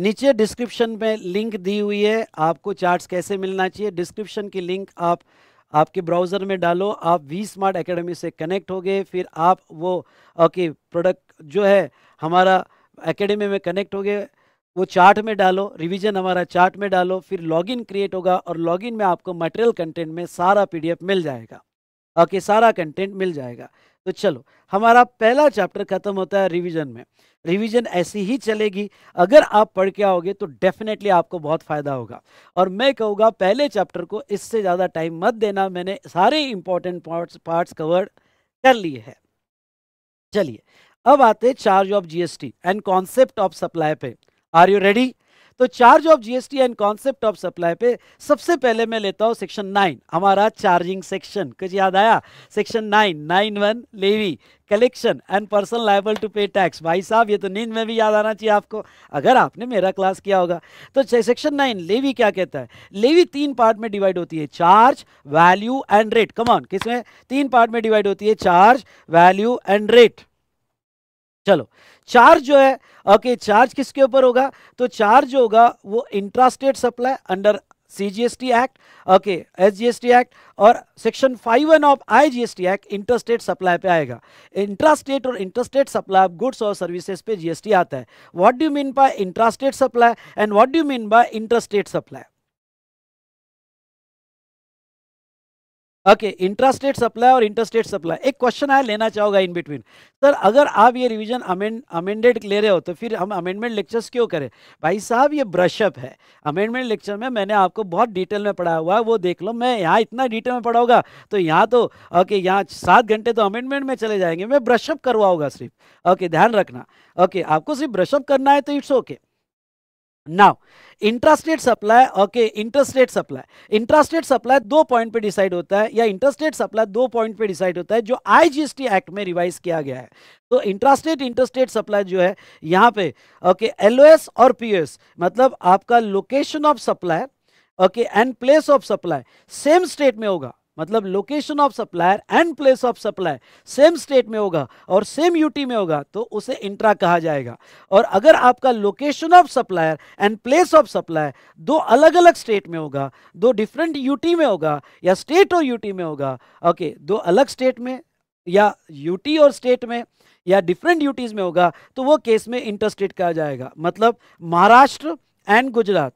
नीचे डिस्क्रिप्शन में लिंक दी हुई है आपको चार्ट्स कैसे मिलना चाहिए डिस्क्रिप्शन की लिंक आप आपके ब्राउज़र में डालो आप वी स्मार्ट एकेडमी से कनेक्ट हो गए फिर आप वो ओके प्रोडक्ट जो है हमारा एकेडमी में कनेक्ट हो गए वो चार्ट में डालो रिवीजन हमारा चार्ट में डालो फिर लॉगिन क्रिएट होगा और लॉगिन में आपको मटेरियल कंटेंट में सारा पीडीएफ मिल जाएगा ओके सारा कंटेंट मिल जाएगा तो चलो हमारा पहला चैप्टर खत्म होता है रिवीजन में रिवीजन ऐसी ही चलेगी अगर आप पढ़ के आओगे तो डेफिनेटली आपको बहुत फ़ायदा होगा और मैं कहूँगा पहले चैप्टर को इससे ज़्यादा टाइम मत देना मैंने सारे इंपॉर्टेंट पार्ट्स पार्ट्स कवर कर लिए हैं चलिए अब आते हैं charge of GST and concept of supply पे आर यू रेडी तो charge of GST and concept of supply पे सबसे पहले मैं लेता हूं सेक्शन नाइन हमारा चार्जिंग सेक्शन कुछ याद आया section nine nine one levy collection and person liable to pay tax भाई साहब ये तो नींद में भी याद आना चाहिए आपको अगर आपने मेरा क्लास किया होगा तो सेक्शन नाइन लेवी क्या कहता है लेवी तीन पार्ट में डिवाइड होती है charge value and rate come on किसमें तीन पार्ट में डिवाइड होती है चार्ज वैल्यू एंड रेट चलो चार्ज जो है ओके चार्ज किसके ऊपर होगा तो चार्ज होगा वो intrastate supply under CGST act okay SGST act और section five one of IGST act interstate supply पे आएगा इंट्रास्टेट और इंटरस्टेट सप्लाई गुड्स और सर्विसेज पे जीएसटी आता है what do mean by intrastate supply and what do mean by interstate supply okay intrastate supply और interstate supply एक question आया लेना चाहोगा इन बिटवीन सर अगर आप ये रिवीजन अमेंड अमेंडेड ले रहे हो तो फिर हम अमेंडमेंट लेक्चर्स क्यों करें भाई साहब ये ब्रशअप है अमेंडमेंट लेक्चर में मैंने आपको बहुत डिटेल में पढ़ा हुआ है वो देख लो मैं यहाँ इतना डिटेल में पढ़ाऊंगा तो यहाँ तो ओके यहाँ सात घंटे तो अमेंडमेंट में चले जाएंगे मैं ब्रशअप करवाऊंगा सिर्फ ओके ध्यान रखना ओके आपको सिर्फ ब्रशअप करना है तो it's okay okay. Now intrastate supply okay interstate supply intrastate supply दो पॉइंट पे डिसाइड होता है या इंटरस्टेट सप्लाई दो पॉइंट पे डिसाइड होता है जो आईजीएसटी एक्ट में रिवाइज किया गया है तो इंट्रास्टेट इंटरस्टेट सप्लाई जो है यहां पे ओके okay, एलओएस और पीओएस मतलब आपका location of supply okay and place of supply same state में होगा मतलब location of supplier and place of supply same state में होगा और सेम यूटी में होगा तो उसे इंट्रा कहा जाएगा और अगर आपका location of supplier and place of supply दो अलग अलग स्टेट में होगा दो डिफरेंट यूटी में होगा या स्टेट और यूटी में होगा ओके okay, दो अलग स्टेट में या यूटी और स्टेट में या डिफरेंट यूटीज में होगा तो वो केस में इंटरस्टेट कहा जाएगा मतलब महाराष्ट्र एंड गुजरात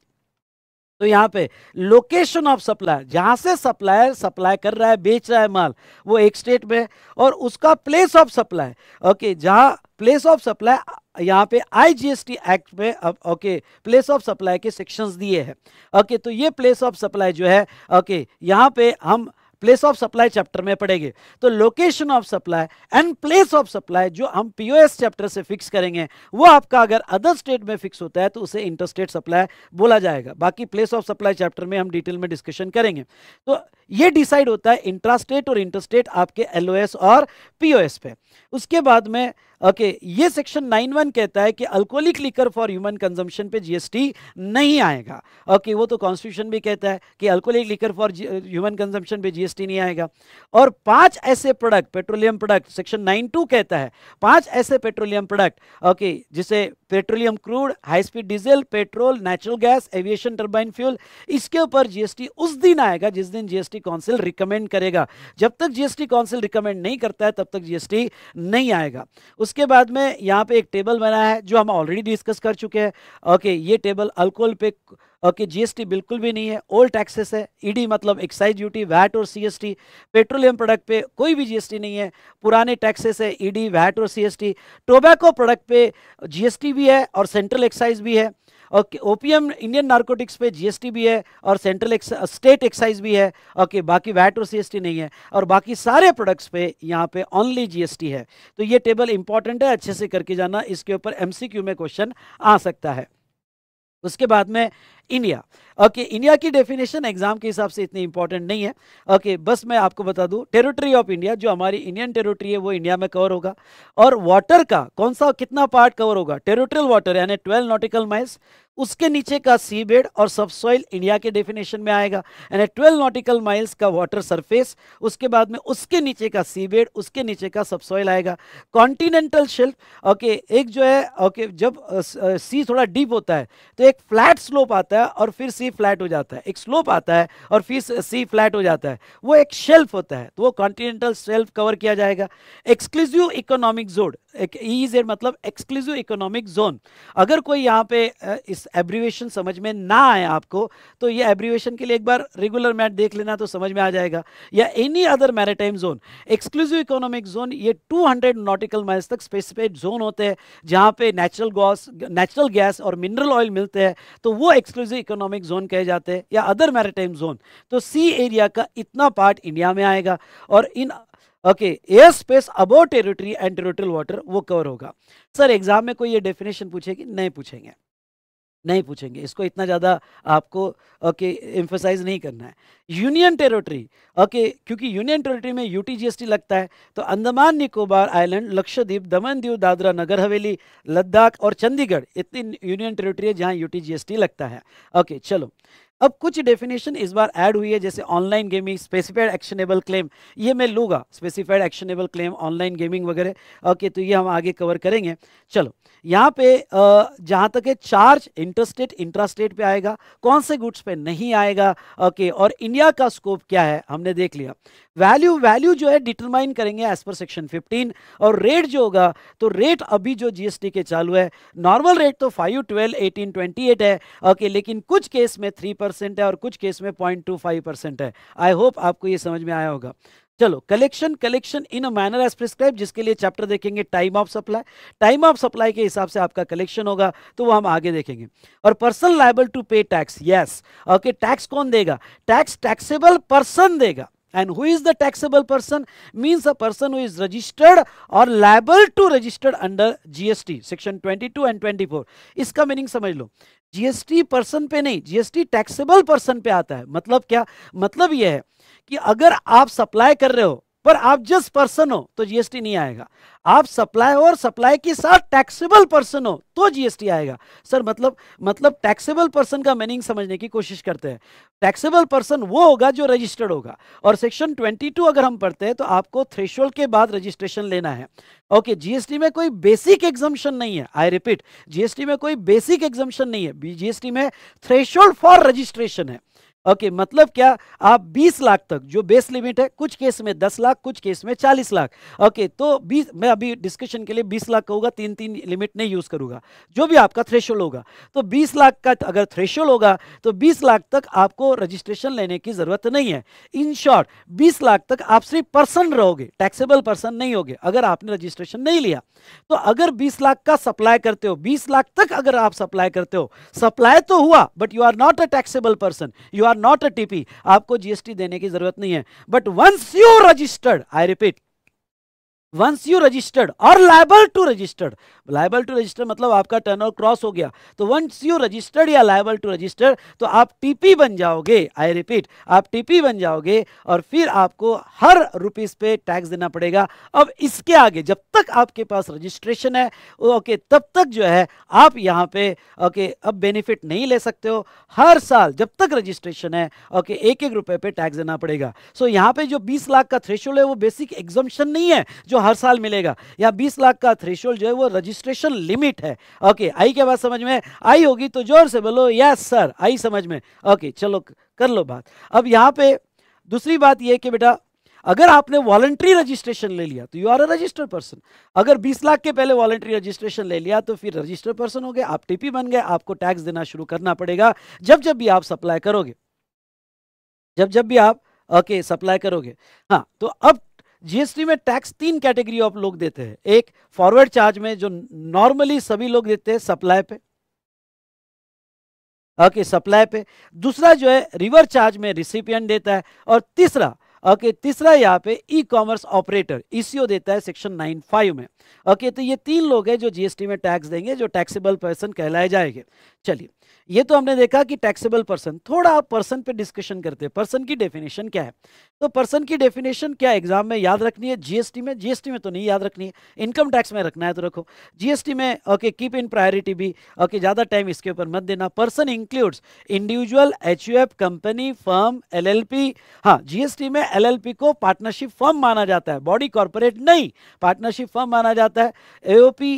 तो यहाँ पे लोकेशन ऑफ सप्लाई जहाँ से सप्लायर सप्लाई कर रहा है बेच रहा है माल वो एक स्टेट में और उसका प्लेस ऑफ सप्लाई ओके जहाँ प्लेस ऑफ सप्लाई यहाँ पे आईजीएसटी एक्ट में अब ओके प्लेस ऑफ सप्लाई के सेक्शंस दिए हैं ओके तो ये प्लेस ऑफ सप्लाई जो है ओके यहाँ पे हम प्लेस ऑफ सप्लाई चैप्टर में पढ़ेंगे तो location of supply and place of supply जो हम पीओएस चैप्टर से फिक्स करेंगे वो आपका अगर अदर स्टेट में फिक्स होता है तो उसे इंटरस्टेट सप्लाई बोला जाएगा बाकी प्लेस ऑफ सप्लाई चैप्टर में हम डिटेल में डिस्कशन करेंगे तो ये डिसाइड होता है इंट्रास्टेट और इंटरस्टेट आपके एलओएस और पीओएस पे उसके बाद में ओके okay, ये सेक्शन नाइन वन कहता है कि alcoholic liquor for human consumption पे जीएसटी नहीं आएगा ओके okay, वो तो कॉन्स्टिट्यूशन भी कहता है कि alcoholic liquor for human consumption पे जीएसटी नहीं आएगा और पांच ऐसे product petroleum product section nine two कहता है पांच ऐसे पेट्रोलियम प्रोडक्ट ओके okay, जिसे petroleum crude high speed diesel petrol natural gas aviation turbine fuel इसके ऊपर जीएसटी उस दिन आएगा जिस दिन जीएसटी जीएसटी काउंसिल रिकमेंड करेगा जब तक जीएसटी काउंसिल रिकमेंड नहीं करता है तब तक जीएसटी नहीं आएगा उसके बाद में यहाँ पे एक टेबल बना है जो हम ऑलरेडी डिस्कस कर चुके हैं ओके ये टेबल अल्कोहल पे ओके जीएसटी बिल्कुल भी नहीं है ओल्ड टैक्सेस है ईडी e मतलब एक्साइज ड्यूटी वैट और सीएसटी पेट्रोलियम प्रोडक्ट पे कोई भी जीएसटी नहीं है पुराने टैक्सेस है ईडी e वैट और सीएसटी टोबैको प्रोडक्ट पे जीएसटी भी है और सेंट्रल एक्साइज भी है ओके ओपीएम इंडियन नार्कोटिक्स पे जीएसटी भी है और सेंट्रल एक्स, स्टेट एक्साइज भी है ओके बाकी वैट और सीएसटी नहीं है और बाकी सारे प्रोडक्ट्स पे यहाँ पे ओनली जीएसटी है तो ये टेबल इंपॉर्टेंट है अच्छे से करके जाना इसके ऊपर एमसीक्यू में क्वेश्चन आ सकता है उसके बाद में इंडिया ओके इंडिया की डेफिनेशन एग्जाम के हिसाब से इतनी इंपॉर्टेंट नहीं है ओके okay, बस मैं आपको बता दूं टेरिटरी ऑफ इंडिया जो हमारी इंडियन टेरिटरी है वो इंडिया में कवर होगा और वाटर का कौन सा कितना पार्ट कवर होगा टेरिटोरियल वाटर यानी ट्वेल्व नोटिकल माइल्स उसके नीचे का सी बेड और सब सॉइल इंडिया के डेफिनेशन में आएगा यानी ट्वेल्व नोटिकल माइल्स का वाटर सरफेस उसके बाद में उसके नीचे का सी बेड उसके नीचे का सब सॉइल आएगा कॉन्टिनेंटल शेल्फ ओके एक जो है ओके जब सी थोड़ा डीप होता है तो एक फ्लैट स्लोप आता है आता है और फिर सी फ्लैट हो जाता है एक स्लोप आता है और फिर सी फ्लैट हो जाता है वो एक शेल्फ होता है तो वो कॉन्टिनेंटल शेल्फ कवर किया जाएगा एक्सक्लूसिव इकोनॉमिक जोन एक ईजेड e मतलब एक्सक्लूसिव इकोनॉमिक जोन अगर कोई यहाँ पे इस एब्रीवेशन समझ में ना आए आपको तो ये एब्रीवेशन के लिए एक बार रेगुलर मैट देख लेना तो समझ में आ जाएगा या any other maritime zone exclusive economic zone ये 200 नॉटिकल माइल्स तक स्पेसिफाइड जोन होते हैं जहाँ पे नेचुरल गॉस नेचुरल गैस और मिनरल ऑयल मिलते हैं तो वो एक्सक्लूसिव एक्सक्लूसिव इकोनॉमिक जोन कहे जाते हैं या अदर मैरिटाइम जोन तो सी एरिया का इतना पार्ट इंडिया में आएगा और इन okay air space about territory and territorial water वो कवर होगा सर एग्जाम में कोई ये डेफिनेशन पूछेगी नहीं पूछेंगे नहीं पूछेंगे इसको इतना ज़्यादा आपको ओके एम्फोसाइज नहीं करना है यूनियन टेरिटरी ओके क्योंकि यूनियन टेरिटरी में यूटी लगता है तो अंदमान निकोबार आइलैंड लक्षद्वीप दमन दीव दादरा नगर हवेली लद्दाख और चंडीगढ़ इतनी यूनियन टेरिटरी है जहाँ यू लगता है ओके चलो अब कुछ डेफिनेशन इस बार ऐड हुई है जैसे online gaming specified actionable claim ये मैं लूँगा specified actionable claim online gaming वगैरह ओके तो ये हम आगे कवर करेंगे चलो यहाँ पे जहाँ तक है चार्ज इंटरस्टेट इंट्रास्टेट पे आएगा कौन से गुड्स पे नहीं आएगा ओके और इंडिया का स्कोप क्या है हमने देख लिया वैल्यू वैल्यू जो है डिटरमाइन करेंगे एज पर सेक्शन 15 और रेट जो होगा तो रेट अभी जो जीएसटी के चालू है नॉर्मल रेट तो five twelve eighteen twenty eight है ओके लेकिन कुछ केस में थ्री पर परसेंट है और कुछ केस में पॉइंट टू फाइव परसेंट है आई होप आपको ये समझ में आया होगा चलो collection collection in a manner as prescribe जिसके लिए चैप्टर देखेंगे time of supply time of supply के हिसाब से आपका कलेक्शन होगा तो वो हम आगे देखेंगे और person liable to pay tax yes okay tax कौन देगा टैक्स टैक्सेबल पर्सन देगा And who is the taxable person? Means a person who is registered or liable to registered under GST section 22 and 24. iska meaning samajh lo gst person pe nahi gst taxable person pe aata hai matlab kya matlab ye hai ki agar aap supply kar rahe ho पर आप जिस person हो तो GST नहीं आएगा आप supply और supply के साथ टैक्सेबल पर्सन हो तो जीएसटी आएगा सर मतलब मतलब टैक्सेबल पर्सन का मीनिंग समझने की कोशिश करते हैं टैक्सेबल पर्सन वो होगा जो रजिस्टर्ड होगा और सेक्शन 22 अगर हम पढ़ते हैं तो आपको थ्रेशोल्ड के बाद रजिस्ट्रेशन लेना है ओके जीएसटी में कोई बेसिक एग्जाम्शन नहीं है आई रिपीट जीएसटी में कोई बेसिक एग्जाम्शन नहीं है जीएसटी में थ्रेशोल्ड फॉर रजिस्ट्रेशन है ओके okay, मतलब क्या आप 20 लाख तक जो बेस लिमिट है कुछ केस में 10 लाख कुछ केस में 40 लाख ओके okay, तो 20 मैं अभी डिस्कशन के लिए 20 लाख कहूंगा तीन तीन लिमिट नहीं यूज़ करूंगा जो भी आपका थ्रेशोल होगा तो 20 लाख का अगर थ्रेशोल होगा तो 20 लाख तक आपको रजिस्ट्रेशन लेने की ज़रूरत नहीं है इन शॉर्ट बीस लाख तक आप सिर्फ पर्सन रहोगे टैक्सेबल पर्सन नहीं होगे अगर आपने रजिस्ट्रेशन नहीं लिया तो अगर बीस लाख का सप्लाई करते हो बीस लाख तक अगर आप सप्लाई करते हो सप्लाई तो हुआ but you are not a taxable person you are not a TP आपको जीएसटी देने की जरूरत नहीं है but once you registered I repeat once you registered और liable to registered liable to register मतलब आपका टर्न ओवर क्रॉस हो गया तो वंस यू रजिस्टर्ड या लाइबल टू रजिस्टर्ड तो आप टीपी बन जाओगे आई रिपीट आप टीपी बन जाओगे और फिर आपको हर रुपीस पे टैक्स देना पड़ेगा अब इसके आगे जब तक आपके पास रजिस्ट्रेशन है ओके तब तक जो है आप यहाँ पे ओके अब बेनिफिट नहीं ले सकते हो हर साल जब तक रजिस्ट्रेशन है ओके एक एक रुपए पे टैक्स देना पड़ेगा सो यहाँ पे जो बीस लाख का थ्रेशोल है वो बेसिक एग्जामेशन नहीं है जो हर साल मिलेगा या 20 लाख का थ्रेशोल्ड जो है वो रजिस्ट्रेशन लिमिट है ओके आई क्या बात समझ में आई होगी तो जोर से बोलो यस सर आई समझ में ओके चलो कर लो बात अब यहाँ पे दूसरी बात यह कि बेटा अगर आपने वॉलंट्री रजिस्ट्रेशन ले लिया तो you are a registered person अगर 20 लाख के पहले वॉलंट्री रजिस्ट्रेशन ले लिया तो फिर रजिस्टर्ड पर्सन हो गए आप टीपी बन गए आपको टैक्स देना शुरू करना पड़ेगा जब जब भी आप सप्लाई करोगे जब जब भी आप ओके सप्लाई करोगे हाँ तो अब जीएसटी में टैक्स तीन कैटेगरी ऑफ लोग देते हैं एक फॉरवर्ड चार्ज में जो नॉर्मली सभी लोग देते हैं सप्लाई पे ओके सप्लाई पे दूसरा जो है रिवर चार्ज में रिसिपियन देता है और तीसरा ओके तीसरा यहाँ पे ई कॉमर्स ऑपरेटर ईसीओ देता है सेक्शन नाइन फाइव में ओके तो ये तीन लोग हैं जो जीएसटी में टैक्स देंगे जो टैक्सेबल पर्सन कहलाए जाएंगे चलिए ये तो हमने देखा कि टैक्सेबल पर्सन थोड़ा आप पर्सन पे डिस्कशन करते हैं पर्सन की डेफिनेशन क्या है तो पर्सन की डेफिनेशन क्या एग्जाम में याद रखनी है जीएसटी में जीएसटी में तो नहीं याद रखनी है इनकम टैक्स में रखना है तो रखो जीएसटी में ओके कीप इन प्रायोरिटी भी ओके ज़्यादा टाइम इसके ऊपर मत देना person includes individual H company firm L L हाँ जीएसटी में एल को पार्टनरशिप फर्म माना जाता है बॉडी कॉर्पोरेट नहीं पार्टनरशिप फर्म माना जाता है एओपी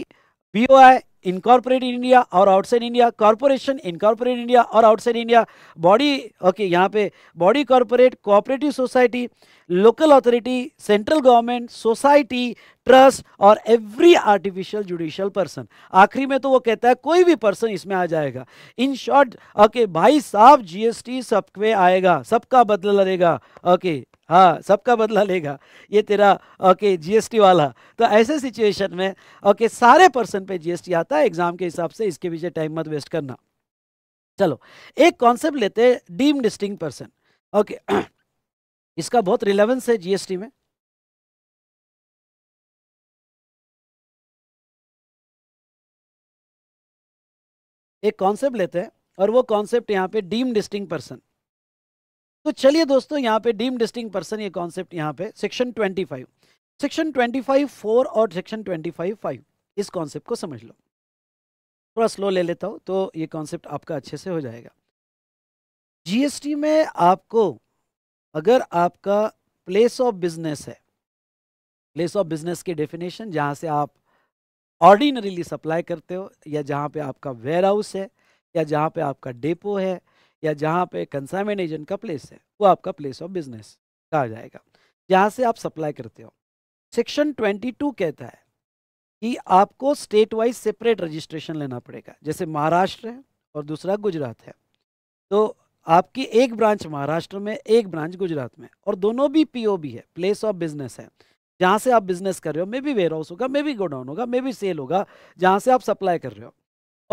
बीओआई इनकॉर्पोरेट इंडिया और outside India corporation incorporate India और आउटसाइड इंडिया बॉडी ओके यहाँ पे body corporate cooperative society local authority central government society trust और एवरी आर्टिफिशियल जुडिशियल पर्सन आखिरी में तो वो कहता है कोई भी पर्सन इसमें आ जाएगा इन शॉर्ट ओके भाई साहब जीएसटी सबके आएगा सबका बदला लड़ेगा ओके हाँ सबका बदला लेगा ये तेरा ओके जीएसटी वाला तो ऐसे सिचुएशन में ओके सारे पर्सन पे जीएसटी आता है एग्जाम के हिसाब से इसके पीछे टाइम मत वेस्ट करना चलो एक कॉन्सेप्ट लेते हैं डीम डिस्टिंग पर्सन ओके इसका बहुत रिलेवेंस है जीएसटी में एक कॉन्सेप्ट लेते हैं और वो कॉन्सेप्ट यहां पे डीम डिस्टिंग पर्सन तो चलिए दोस्तों यहां पे डीम डिस्टिंग पर्सन ये कॉन्सेप्ट यहां पे सेक्शन 25 सेक्शन 25 फोर और सेक्शन 25 फाइव फाइव इस कॉन्सेप्ट को समझ लो थोड़ा स्लो ले लेता हूं तो ये कॉन्सेप्ट आपका अच्छे से हो जाएगा जीएसटी में आपको अगर आपका प्लेस ऑफ बिजनेस है प्लेस ऑफ बिजनेस की डेफिनेशन जहाँ से आप ऑर्डिनरीली सप्लाई करते हो या जहाँ पे आपका वेयर हाउस है या जहाँ पे आपका डेपो है या जहाँ पे कंसाइनमेंट एजेंट का प्लेस है वो आपका प्लेस ऑफ बिजनेस कहा जाएगा जहाँ से आप सप्लाई करते हो सेक्शन 22 कहता है कि आपको स्टेट वाइज सेपरेट रजिस्ट्रेशन लेना पड़ेगा जैसे महाराष्ट्र है और दूसरा गुजरात है तो आपकी एक ब्रांच महाराष्ट्र में एक ब्रांच गुजरात में और दोनों भी पीओबी है प्लेस ऑफ बिजनेस है जहाँ से आप बिजनेस कर रहे हो मे बी वेयर हाउस होगा मे बी गोडाउन होगा मे बी सेल होगा जहाँ से आप सप्लाई कर रहे हो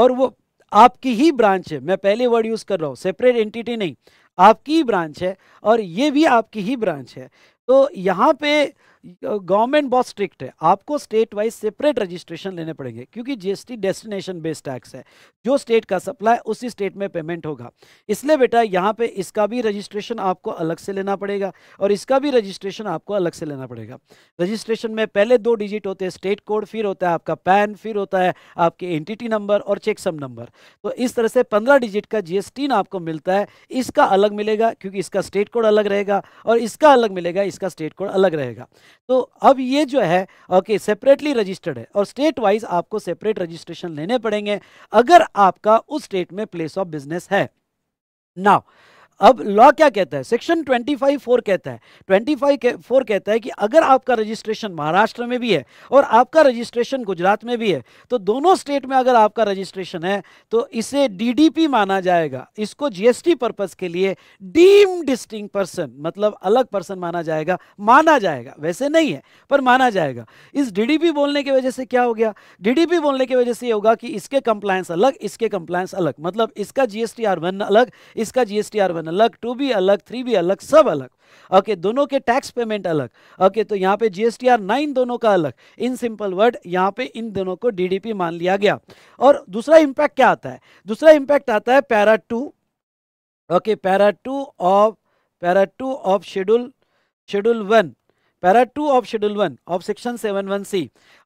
और वो आपकी ही ब्रांच है मैं पहले वर्ड यूज़ कर रहा हूँ सेपरेट एंटिटी नहीं आपकी ब्रांच है और ये भी आपकी ही ब्रांच है तो यहाँ पे गवर्नमेंट बहुत स्ट्रिक्ट है आपको स्टेट वाइज सेपरेट रजिस्ट्रेशन लेने पड़ेंगे क्योंकि जीएसटी डेस्टिनेशन बेस्ड टैक्स है जो स्टेट का सप्लाई उसी स्टेट में पेमेंट होगा इसलिए बेटा यहाँ पे इसका भी रजिस्ट्रेशन आपको अलग से लेना पड़ेगा और इसका भी रजिस्ट्रेशन आपको अलग से लेना पड़ेगा रजिस्ट्रेशन में पहले दो डिजिट होते हैं स्टेट कोड फिर होता है आपका पैन फिर होता है आपके एंटिटी नंबर और चेकसम नंबर तो इस तरह से पंद्रह डिजिट का जीएसटी आपको मिलता है इसका अलग मिलेगा क्योंकि इसका स्टेट कोड अलग रहेगा और इसका अलग मिलेगा इसका स्टेट कोड अलग रहेगा तो अब ये जो है ओके सेपरेटली रजिस्टर्ड है और स्टेट वाइज आपको सेपरेट रजिस्ट्रेशन लेने पड़ेंगे अगर आपका उस स्टेट में प्लेस ऑफ बिजनेस है नाउ अब लॉ क्या कहता है सेक्शन 25 फोर कहता है 25 फोर कहता है कि अगर आपका रजिस्ट्रेशन महाराष्ट्र में भी है और आपका रजिस्ट्रेशन गुजरात में भी है तो दोनों स्टेट में अगर आपका रजिस्ट्रेशन है तो इसे डीडीपी माना जाएगा इसको जीएसटी पर्पस के लिए डीम डिस्टिंग पर्सन मतलब अलग पर्सन माना जाएगा माना जाएगा वैसे नहीं है पर माना जाएगा इस डीडीपी बोलने की वजह से क्या हो गया डीडीपी बोलने की वजह से ये होगा कि इसके कंप्लायंस अलग इसके कंप्लायंस अलग मतलब इसका जीएसटी आर वन अलग इसका जीएसटी आर वन वन अलग टू भी अलग थ्री भी अलग सब अलग ओके okay, दोनों के टैक्स पेमेंट अलग ओके okay, तो यहाँ पे जीएसटीआर नाइन दोनों का अलग इन सिंपल वर्ड यहाँ पे इन दोनों को डीडीपी मान लिया गया और दूसरा इंपैक्ट क्या आता है दूसरा इंपैक्ट आता है para two okay para two of para two of schedule schedule one para two of schedule one of section seven one C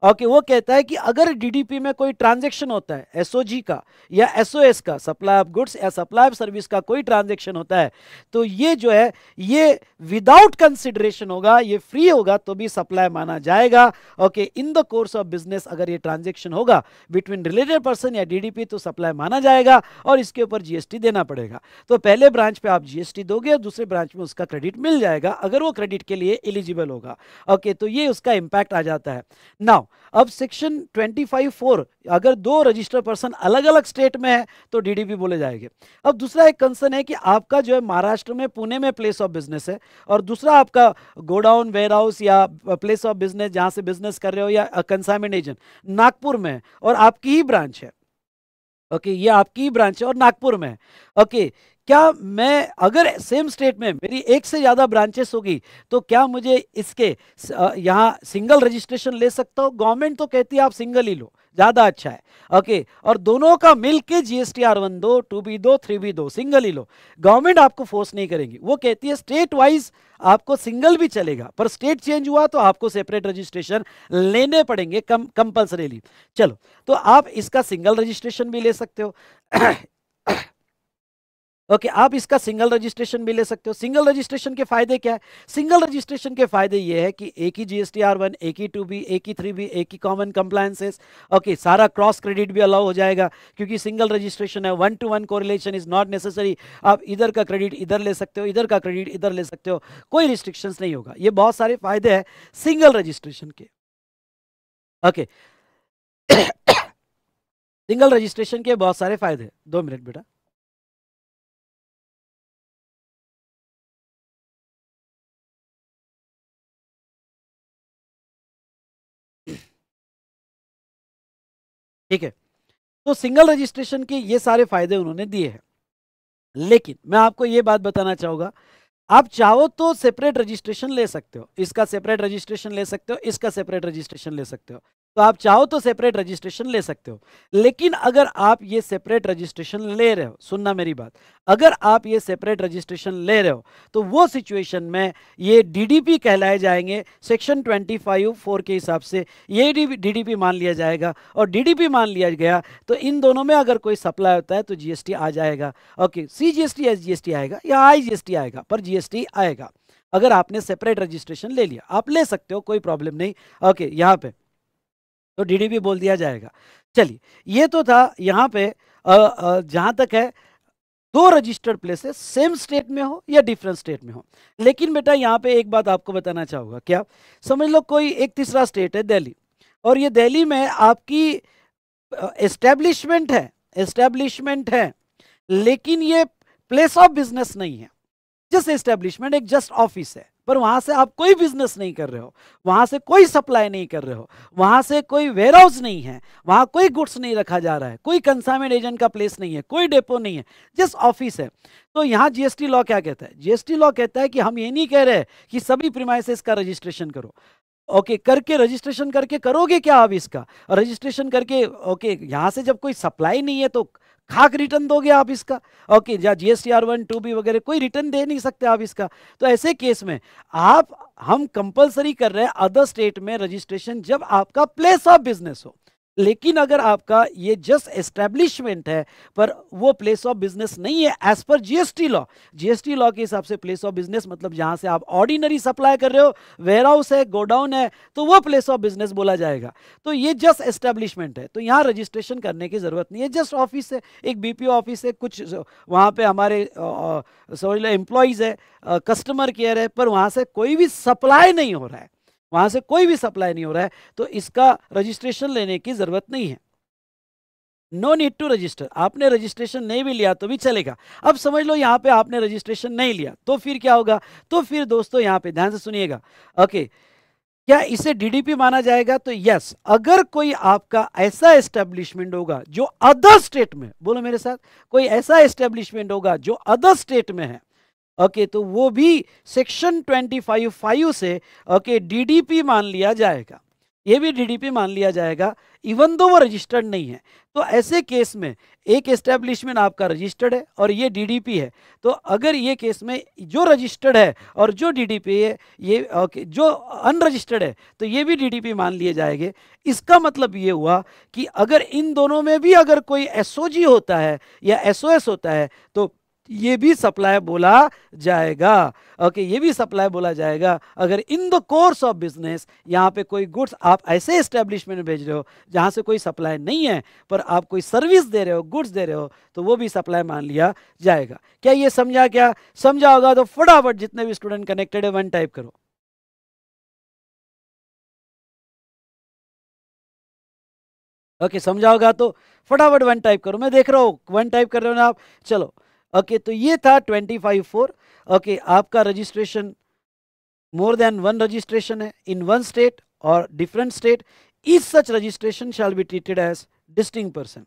okay वो कहता है कि अगर डीडीपी में कोई ट्रांजेक्शन होता है एसओजी का या एसओएस का सप्लाई ऑफ गुड्स या सप्लाई ऑफ सर्विस का कोई ट्रांजेक्शन होता है तो ये जो है ये विदाउट कंसिडरेशन होगा ये फ्री होगा तो भी सप्लाई माना जाएगा okay in the course of business अगर ये ट्रांजेक्शन होगा बिटवीन रिलेटेड पर्सन या डीडीपी तो सप्लाई माना जाएगा और इसके ऊपर जीएसटी देना पड़ेगा तो पहले ब्रांच पे आप जीएसटी दोगे और दूसरे ब्रांच में उसका क्रेडिट मिल जाएगा अगर वो क्रेडिट के लिए एलिजिबल होगा होगा ओके okay, तो ये उसका इम्पैक्ट आ जाता है नाउ अब सेक्शन 254 अगर दो रजिस्टर पर्सन अलग अलग स्टेट में है तो डीडीपी बोले जाएंगे अब दूसरा एक कंसर्न है कि आपका जो है महाराष्ट्र में पुणे में प्लेस ऑफ बिजनेस है और दूसरा आपका गोडाउन वेयर हाउस या प्लेस ऑफ बिजनेस जहाँ से बिजनेस कर रहे हो या कंसाइनमेंट एजेंट नागपुर में और आपकी ही ब्रांच है ओके okay, ये आपकी ब्रांच है और नागपुर में है ओके okay, क्या मैं अगर सेम स्टेट में मेरी एक से ज़्यादा ब्रांचेस होगी तो क्या मुझे इसके यहाँ सिंगल रजिस्ट्रेशन ले सकता हूँ गवर्नमेंट तो कहती है आप सिंगल ही लो ज़्यादा अच्छा है ओके और दोनों का मिलके जीएसटी आर वन दो टू बी दो थ्री बी दो सिंगल ही लो गवर्नमेंट आपको फोर्स नहीं करेगी वो कहती है स्टेट वाइज आपको सिंगल भी चलेगा पर स्टेट चेंज हुआ तो आपको सेपरेट रजिस्ट्रेशन लेने पड़ेंगे कम कंपल्सरीली चलो तो आप इसका सिंगल रजिस्ट्रेशन भी ले सकते हो ओके okay, आप इसका सिंगल रजिस्ट्रेशन भी ले सकते हो सिंगल रजिस्ट्रेशन के फायदे क्या है सिंगल रजिस्ट्रेशन के फायदे ये है कि एक ही जीएसटी आर वन एक ही टू बी एक ही थ्री बी एक ही कॉमन कंप्लायंसेस ओके सारा क्रॉस क्रेडिट भी अलाउ हो जाएगा क्योंकि सिंगल रजिस्ट्रेशन है one two one correlation is not necessary आप इधर का क्रेडिट इधर ले सकते हो इधर का क्रेडिट इधर ले सकते हो कोई रिस्ट्रिक्शंस नहीं होगा ये बहुत सारे फायदे है सिंगल रजिस्ट्रेशन के ओके okay. सिंगल रजिस्ट्रेशन के बहुत सारे फायदे दो मिनट बेटा ठीक है तो सिंगल रजिस्ट्रेशन के ये सारे फायदे उन्होंने दिए हैं लेकिन मैं आपको ये बात बताना चाहूँगा आप चाहो तो सेपरेट रजिस्ट्रेशन ले सकते हो इसका सेपरेट रजिस्ट्रेशन ले सकते हो इसका सेपरेट रजिस्ट्रेशन ले सकते हो तो आप चाहो तो सेपरेट रजिस्ट्रेशन ले सकते हो लेकिन अगर आप ये सेपरेट रजिस्ट्रेशन ले रहे हो सुनना मेरी बात अगर आप ये सेपरेट रजिस्ट्रेशन ले रहे हो तो वो सिचुएशन में ये डीडीपी कहलाए जाएंगे सेक्शन 25 फोर के हिसाब से ये डीडीपी मान लिया जाएगा और डीडीपी मान लिया गया तो इन दोनों में अगर कोई सप्लाई होता है तो जीएसटी आ जाएगा okay C G S GST आएगा या आई टी आएगा पर जीएसटी आएगा अगर आपने सेपरेट रजिस्ट्रेशन ले लिया आप ले सकते हो कोई प्रॉब्लम नहीं ओके यहाँ पर तो डीडीपी बोल दिया जाएगा चलिए ये तो था यहाँ पे जहाँ तक है दो रजिस्टर्ड प्लेसेस सेम स्टेट में हो या डिफरेंट स्टेट में हो लेकिन बेटा यहाँ पे एक बात आपको बताना चाहूँगा क्या समझ लो कोई एक तीसरा स्टेट है दिल्ली और ये दिल्ली में आपकी एस्टेब्लिशमेंट है एस्टेब्लिशमेंट है लेकिन ये प्लेस ऑफ बिजनेस नहीं है जस्ट एस्टेब्लिशमेंट एक जस्ट ऑफिस है पर वहां से आप कोई बिजनेस नहीं कर रहे हो वहां से कोई सप्लाई नहीं कर रहे हो वहां से कोई वेयर हाउस नहीं है वहां कोई गुड्स नहीं रखा जा रहा है कोई कंसाइनमेंट एजेंट का प्लेस नहीं है कोई डेपो नहीं है जस्ट ऑफिस है तो यहाँ जीएसटी लॉ क्या कहता है जीएसटी लॉ कहता है कि हम ये नहीं कह रहे कि सभी प्रीमाइसिस का रजिस्ट्रेशन करो ओके okay, करके रजिस्ट्रेशन करके करोगे क्या अब इसका रजिस्ट्रेशन करके ओके okay, यहां से जब कोई सप्लाई नहीं है तो खाक रिटर्न दोगे आप इसका ओके या G S T R one two B वगैरह कोई रिटर्न दे नहीं सकते आप इसका तो ऐसे केस में आप हम कंपलसरी कर रहे हैं अदर स्टेट में रजिस्ट्रेशन जब आपका प्लेस ऑफ बिजनेस हो लेकिन अगर आपका ये जस्ट एस्टेब्लिशमेंट है पर वो प्लेस ऑफ बिजनेस नहीं है as per GST law GST law के हिसाब से प्लेस ऑफ बिजनेस मतलब जहां से आप ऑर्डिनरी सप्लाई कर रहे हो वेयर हाउस है गोडाउन है तो वो प्लेस ऑफ बिजनेस बोला जाएगा तो ये जस्ट एस्टेब्लिशमेंट है तो यहाँ रजिस्ट्रेशन करने की ज़रूरत नहीं है जस्ट ऑफिस है एक बी ऑफिस है कुछ वहाँ पर हमारे समझ लो एम्प्लॉयज़ है कस्टमर केयर है पर वहाँ से कोई भी सप्लाई नहीं हो रहा है वहां से कोई भी सप्लाई नहीं हो रहा है तो इसका रजिस्ट्रेशन लेने की ज़रूरत नहीं है नो नीड टू रजिस्टर आपने रजिस्ट्रेशन नहीं भी लिया तो भी चलेगा अब समझ लो यहां पे आपने रजिस्ट्रेशन नहीं लिया तो फिर क्या होगा तो फिर दोस्तों यहाँ पे ध्यान से सुनिएगा ओके क्या इसे डीडीपी माना जाएगा तो यस अगर कोई आपका ऐसा एस्टेब्लिशमेंट होगा जो अदर स्टेट में बोलो मेरे साथ कोई ऐसा एस्टेब्लिशमेंट होगा जो अदर स्टेट में है ओके तो वो भी सेक्शन 25 फाइव से ओके डीडीपी मान लिया जाएगा ये भी डीडीपी मान लिया जाएगा इवन दो वो रजिस्टर्ड नहीं है तो ऐसे केस में एक एस्टेब्लिशमेंट आपका रजिस्टर्ड है और ये डीडीपी है तो अगर ये केस में जो रजिस्टर्ड है और जो डीडीपी है ये ओके जो अनरजिस्टर्ड है तो ये भी डीडीपी मान लिए जाएंगे इसका मतलब ये हुआ कि अगर इन दोनों में भी अगर कोई एसओजी होता है या एसओएस होता है तो ये भी सप्लाई बोला जाएगा ओके ये भी सप्लाई बोला जाएगा अगर in the course of business यहाँ पे कोई गुड्स आप ऐसे इस्टेब्लिशमेंट भेज रहे हो जहाँ से कोई सप्लाई नहीं है पर आप कोई सर्विस दे रहे हो गुड्स दे रहे हो तो वो भी सप्लाई मान लिया जाएगा क्या ये समझा क्या समझा होगा तो फटाफट जितने भी स्टूडेंट कनेक्टेड है वन टाइप करो ओके okay, समझा होगा तो फटाफट वन टाइप करो मैं देख रहा हूँ वन टाइप कर रहे हो ना आप चलो ओके तो ये था ट्वेंटी फाइव फोर ओके आपका registration more than one registration है इन वन स्टेट और different state is such registration shall be treated as distinct person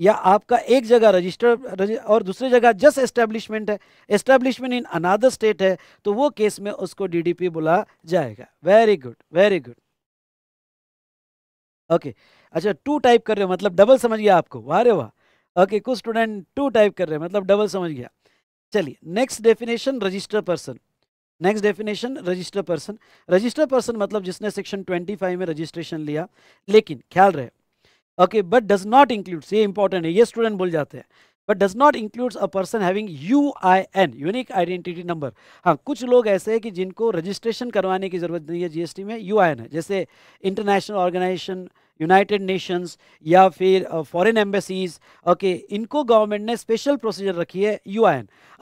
या आपका एक जगह रजिस्टर और दूसरी जगह जस्ट एस्टेब्लिशमेंट है एस्टेब्लिशमेंट इन अनादर स्टेट है तो वो केस में उसको डीडीपी बोला जाएगा very good very good okay अच्छा टू टाइप कर रहे हो मतलब डबल समझिए आपको वाह रे वाह ओके कुछ स्टूडेंट टू टाइप कर रहे हैं मतलब डबल समझ गया चलिए next definition register person next definition register person register person मतलब जिसने सेक्शन 25 में रजिस्ट्रेशन लिया लेकिन ख्याल रहे okay but does not includes ये इंपॉर्टेंट है ये स्टूडेंट बोल जाते हैं but does not includes a person having U I N unique identity number हाँ कुछ लोग ऐसे हैं कि जिनको रजिस्ट्रेशन करवाने की जरूरत नहीं है जीएसटी में यू आई एन है जैसे इंटरनेशनल ऑर्गेनाइजेशन यूनाइटेड नेशंस या फिर फॉरेन एम्बेसीज ओके इनको गवर्नमेंट ने स्पेशल प्रोसीजर रखी है यू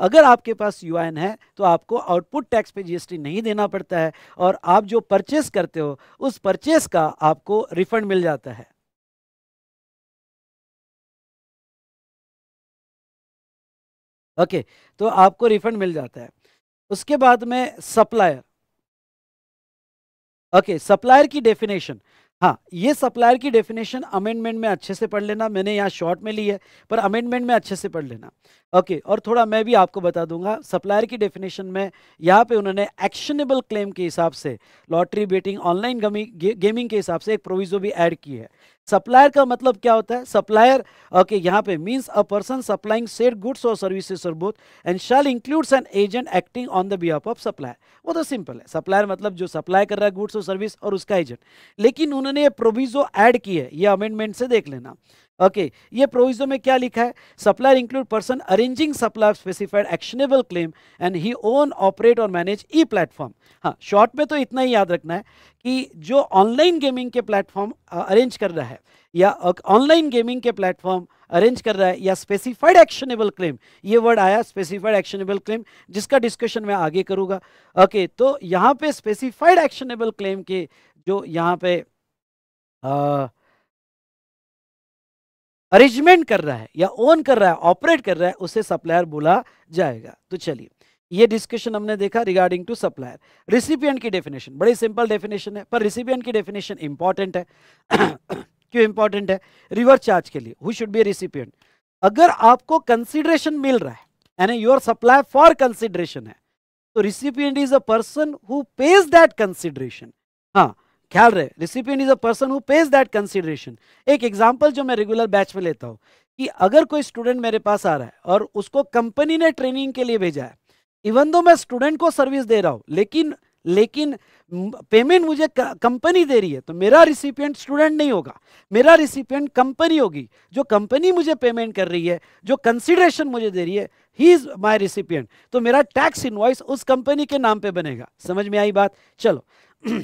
अगर आपके पास यू है तो आपको आउटपुट टैक्स पे जीएसटी नहीं देना पड़ता है और आप जो परचेस करते हो उस परचेस का आपको रिफंड मिल जाता है ओके okay, तो आपको रिफंड मिल जाता है उसके बाद में सप्लायर ओके okay, सप्लायर की डेफिनेशन हाँ ये सप्लायर की डेफिनेशन अमेंडमेंट में अच्छे से पढ़ लेना मैंने यहाँ शॉर्ट में ली है पर अमेंडमेंट में अच्छे से पढ़ लेना ओके और थोड़ा मैं भी आपको बता दूंगा सप्लायर की डेफिनेशन में यहाँ पे उन्होंने एक्शनेबल क्लेम के हिसाब से लॉटरी बेटिंग ऑनलाइन गेमिंग के हिसाब से एक प्रोविज़ो भी ऐड की है सप्लायर का मतलब क्या होता है सप्लायर ओके यहाँ पे means a person supplying said goods और सर्विसेज और both and shall includes an agent acting on the behalf of supplier वो तो सिंपल है सप्लायर मतलब जो सप्लाई कर रहा है गुड्स और सर्विस और उसका एजेंट लेकिन उन्होंने ये प्रोविजो ऐड की है ये अमेंडमेंट से देख लेना ओके okay, ये प्रोविजो में क्या लिखा है supplier include person arranging supplier specified actionable claim and he own operate or manage e platform हाँ शॉर्ट में तो इतना ही याद रखना है कि जो ऑनलाइन गेमिंग के प्लेटफॉर्म अरेंज कर रहा है या ऑनलाइन गेमिंग के प्लेटफॉर्म अरेंज कर रहा है या स्पेसिफाइड एक्शनेबल क्लेम ये वर्ड आया स्पेसिफाइड एक्शनेबल क्लेम जिसका डिस्कशन मैं आगे करूँगा ओके okay, तो यहाँ पे स्पेसिफाइड एक्शनेबल क्लेम के जो यहाँ पे आ, अरेंजमेंट कर रहा है या ओन कर रहा है ऑपरेट कर रहा है उसे सप्लायर बोला जाएगा तो चलिए ये डिस्कशन हमने देखा रिगार्डिंग टू सप्लायर रिसिपियंट की डेफिनेशन बड़ी सिंपल डेफिनेशन है पर रिसिपियंट की डेफिनेशन इंपॉर्टेंट है क्यों इंपॉर्टेंट है रिवर्स चार्ज के लिए हु शुड बी रिसिपियंट अगर आपको कंसिडरेशन मिल रहा है यानी योर सप्लाई फॉर कंसिडरेशन है तो recipient is a person who pays that consideration हाँ ख्याल रहे recipient is a person who pays that consideration एक एग्जाम्पल जो मैं रेगुलर बैच में लेता हूँ कि अगर कोई स्टूडेंट मेरे पास आ रहा है और उसको कंपनी ने ट्रेनिंग के लिए भेजा है इवन दो मैं स्टूडेंट को सर्विस दे रहा हूँ लेकिन लेकिन पेमेंट मुझे कंपनी दे रही है तो मेरा रिसिपियंट स्टूडेंट नहीं होगा मेरा रिसिपियंट कंपनी होगी जो कंपनी मुझे पेमेंट कर रही है जो कंसिडरेशन मुझे दे रही है ही इज माई रिसिपियंट तो मेरा टैक्स इनवॉइस उस कंपनी के नाम पे बनेगा समझ में आई बात चलो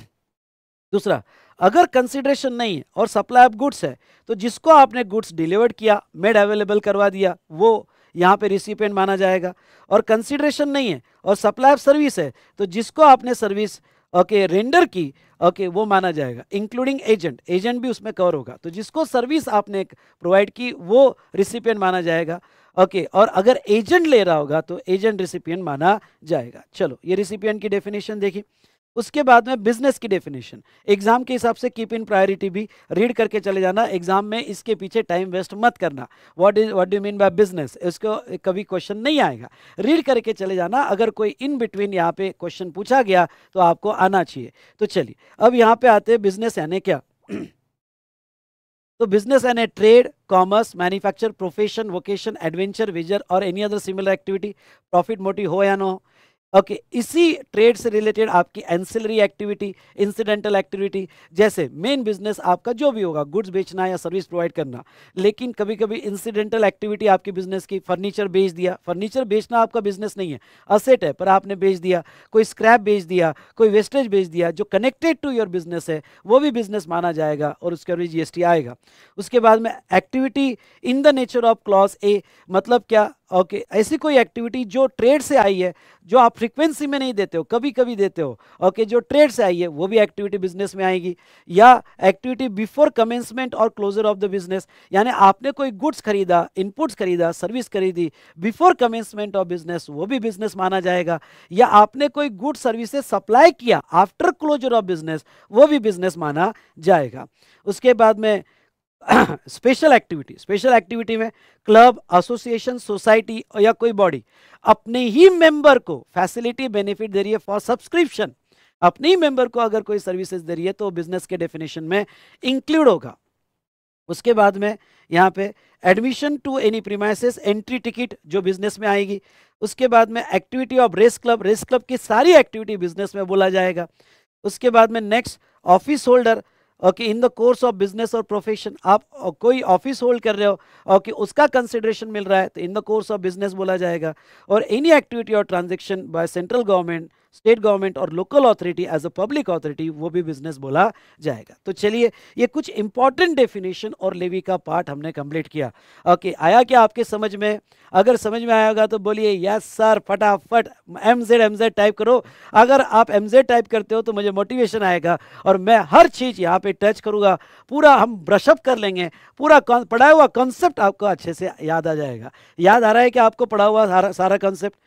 दूसरा अगर कंसिडरेशन नहीं है और सप्लाई ऑफ गुड्स है तो जिसको आपने गुड्स डिलीवर्ड किया मेड अवेलेबल करवा दिया वो यहाँ पे रिसिपेंट माना जाएगा और कंसिडरेशन नहीं है और सप्लाई ऑफ सर्विस है तो जिसको आपने सर्विस ओके रेंडर की ओके वो माना जाएगा इंक्लूडिंग एजेंट एजेंट भी उसमें कवर होगा तो जिसको सर्विस आपने प्रोवाइड की वो रिसिपियन माना जाएगा ओके और अगर एजेंट ले रहा होगा तो एजेंट रिसिपियन माना जाएगा चलो ये रिसिपियन की डेफिनेशन देखिए उसके बाद में बिजनेस की डेफिनेशन एग्जाम के हिसाब से कीप इन प्रायोरिटी भी रीड करके चले जाना एग्जाम में इसके पीछे टाइम वेस्ट मत करना what is what do mean by business इसको कभी क्वेश्चन नहीं आएगा रीड करके चले जाना अगर कोई इन बिटवीन यहाँ पे क्वेश्चन पूछा गया तो आपको आना चाहिए तो चलिए अब यहाँ पे आते हैं बिजनेस यानी क्या तो business an a trade commerce manufacture profession vocation adventure wager or any other similar activity profit motive हो या ना हो ओके okay, इसी ट्रेड से रिलेटेड आपकी एंसिलरी एक्टिविटी इंसिडेंटल एक्टिविटी जैसे मेन बिजनेस आपका जो भी होगा गुड्स बेचना या सर्विस प्रोवाइड करना लेकिन कभी कभी इंसिडेंटल एक्टिविटी आपकी बिजनेस की फर्नीचर बेच दिया फर्नीचर बेचना आपका बिजनेस नहीं है असेट है पर आपने बेच दिया कोई स्क्रैप बेच दिया कोई वेस्टेज बेच दिया जो कनेक्टेड टू योर बिजनेस है वो भी बिजनेस माना जाएगा और उसके ऊपर जी आएगा उसके बाद में activity in the nature of clause A मतलब क्या ओके okay, ऐसी कोई एक्टिविटी जो ट्रेड से आई है जो आप फ्रीक्वेंसी में नहीं देते हो कभी कभी देते हो ओके okay, जो ट्रेड से आई है वो भी एक्टिविटी बिजनेस में आएगी या activity before commencement or closure of the business यानी आपने कोई गुड्स खरीदा इनपुट्स खरीदा सर्विस खरीदी बिफोर कमेंसमेंट ऑफ बिजनेस वो भी बिजनेस माना जाएगा या आपने कोई गुड सर्विसेज सप्लाई किया आफ्टर क्लोजर ऑफ बिजनेस वो भी बिजनेस माना जाएगा उसके बाद में स्पेशल एक्टिविटी स्पेशल एक्टिविटी में क्लब एसोसिएशन सोसाइटी या कोई बॉडी अपने ही मेंबर को फैसिलिटी बेनिफिट दे रही है फॉर सब्सक्रिप्शन अपने ही मेंबर को अगर कोई सर्विसेज दे रही है तो बिजनेस के डेफिनेशन में इंक्लूड होगा उसके बाद में यहाँ पे admission to any premises entry ticket जो बिजनेस में आएगी उसके बाद में activity of race club race club की सारी एक्टिविटी बिजनेस में बोला जाएगा उसके बाद में next office holder okay in the course of business or profession आप कोई ऑफिस होल्ड कर रहे हो ओके उसका कंसिडरेशन मिल रहा है तो in the course of business बोला जाएगा or any activity or transaction by central government state government or local authority as a public authority वो भी बिजनेस बोला जाएगा तो चलिए ये कुछ इंपॉर्टेंट डेफिनेशन और लेवी का पार्ट हमने कंप्लीट किया ओके okay, आया क्या आपके समझ में अगर समझ में आया होगा तो बोलिए यस सर फटाफट M Z M Z type करो अगर आप एम जेड टाइप करते हो तो मुझे मोटिवेशन आएगा और मैं हर चीज़ यहाँ पे टच करूंगा पूरा हम ब्रशअप कर लेंगे पूरा पढ़ा हुआ कॉन्सेप्ट आपको अच्छे से याद आ जाएगा याद आ रहा है कि आपको पढ़ा हुआ सारा कॉन्सेप्ट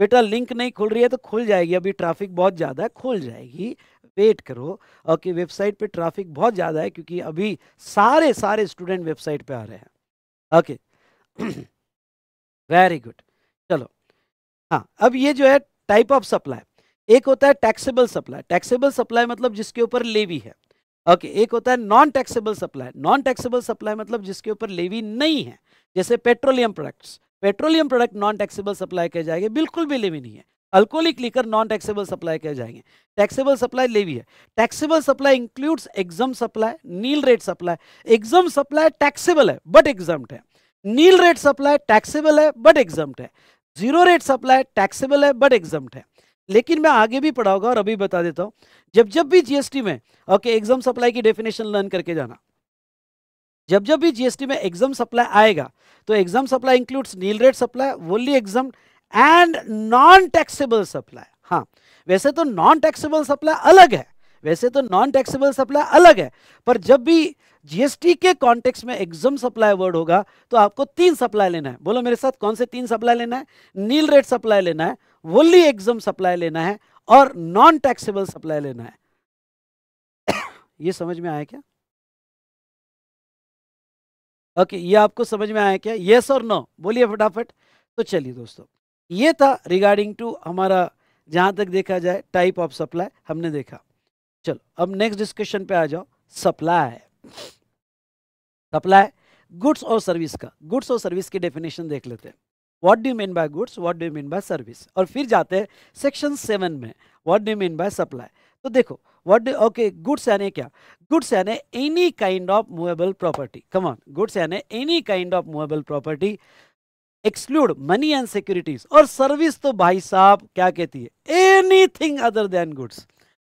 बेटा लिंक नहीं खुल रही है तो खुल जाएगी अभी ट्रैफिक बहुत ज़्यादा है खुल जाएगी वेट करो ओके वेबसाइट पे ट्रैफिक बहुत ज़्यादा है क्योंकि अभी सारे सारे स्टूडेंट वेबसाइट पे आ रहे हैं ओके वेरी गुड चलो हाँ अब ये जो है टाइप ऑफ सप्लाई एक होता है टैक्सेबल सप्लाई टैक्सेबल सप्लाई मतलब जिसके ऊपर लेवी है ओके okay, एक होता है non taxable supply non taxable supply मतलब जिसके ऊपर लेवी नहीं है जैसे petroleum products petroleum product non taxable supply किए जाएंगे बिल्कुल भी लेवी नहीं है alcoholic liquor non taxable supply किए जाएंगे टैक्सेबल सप्लाई लेवी है taxable supply includes exempt supply nil rate supply exempt supply taxable है बट एग्जाम है नील रेट सप्लाई टैक्सेबल है बट एग्जाम है जीरो रेट सप्लाई टैक्सेबल है but exempt है लेकिन मैं आगे भी पढ़ाऊंगा और अभी बता देता हूँ जब जब भी जीएसटी में ओके एग्जाम सप्लाई की डेफिनेशन लर्न करके जाना जब जब भी जीएसटी में एग्जाम सप्लाई आएगा तो exempt supply includes nil rate supply wholly exempt and non taxable supply हाँ वैसे तो नॉन टैक्सेबल सप्लाई अलग है वैसे तो नॉन टैक्सेबल सप्लाई अलग है पर जब भी जीएसटी के कॉन्टेक्स में एग्जाम सप्लाई वर्ड होगा तो आपको तीन सप्लाई लेना है बोलो मेरे साथ कौन से तीन सप्लाई लेना है नील रेट सप्लाई लेना है वोली एग्जाम सप्लाई लेना है और नॉन टैक्सेबल सप्लाई लेना है ये समझ में आया क्या ओके ये आपको समझ में आया क्या येस और नो बोलिए फटाफट तो चलिए दोस्तों ये था रिगार्डिंग टू हमारा जहाँ तक देखा जाए टाइप ऑफ सप्लाई हमने देखा चलो अब नेक्स्ट डिस्कशन पे आ जाओ सप्लाई सप्लाई गुड्स और सर्विस का गुड्स और सर्विस की डेफिनेशन देख लेते हैं what do mean by goods what do mean by service और फिर जाते हैं सेक्शन सेवन में what do mean by supply तो देखो what ओके गुड्स यानी क्या गुड्स यानी any kind of movable property come on goods यानी any kind of movable property exclude money and securities और सर्विस तो भाई साहब क्या कहती है anything other than goods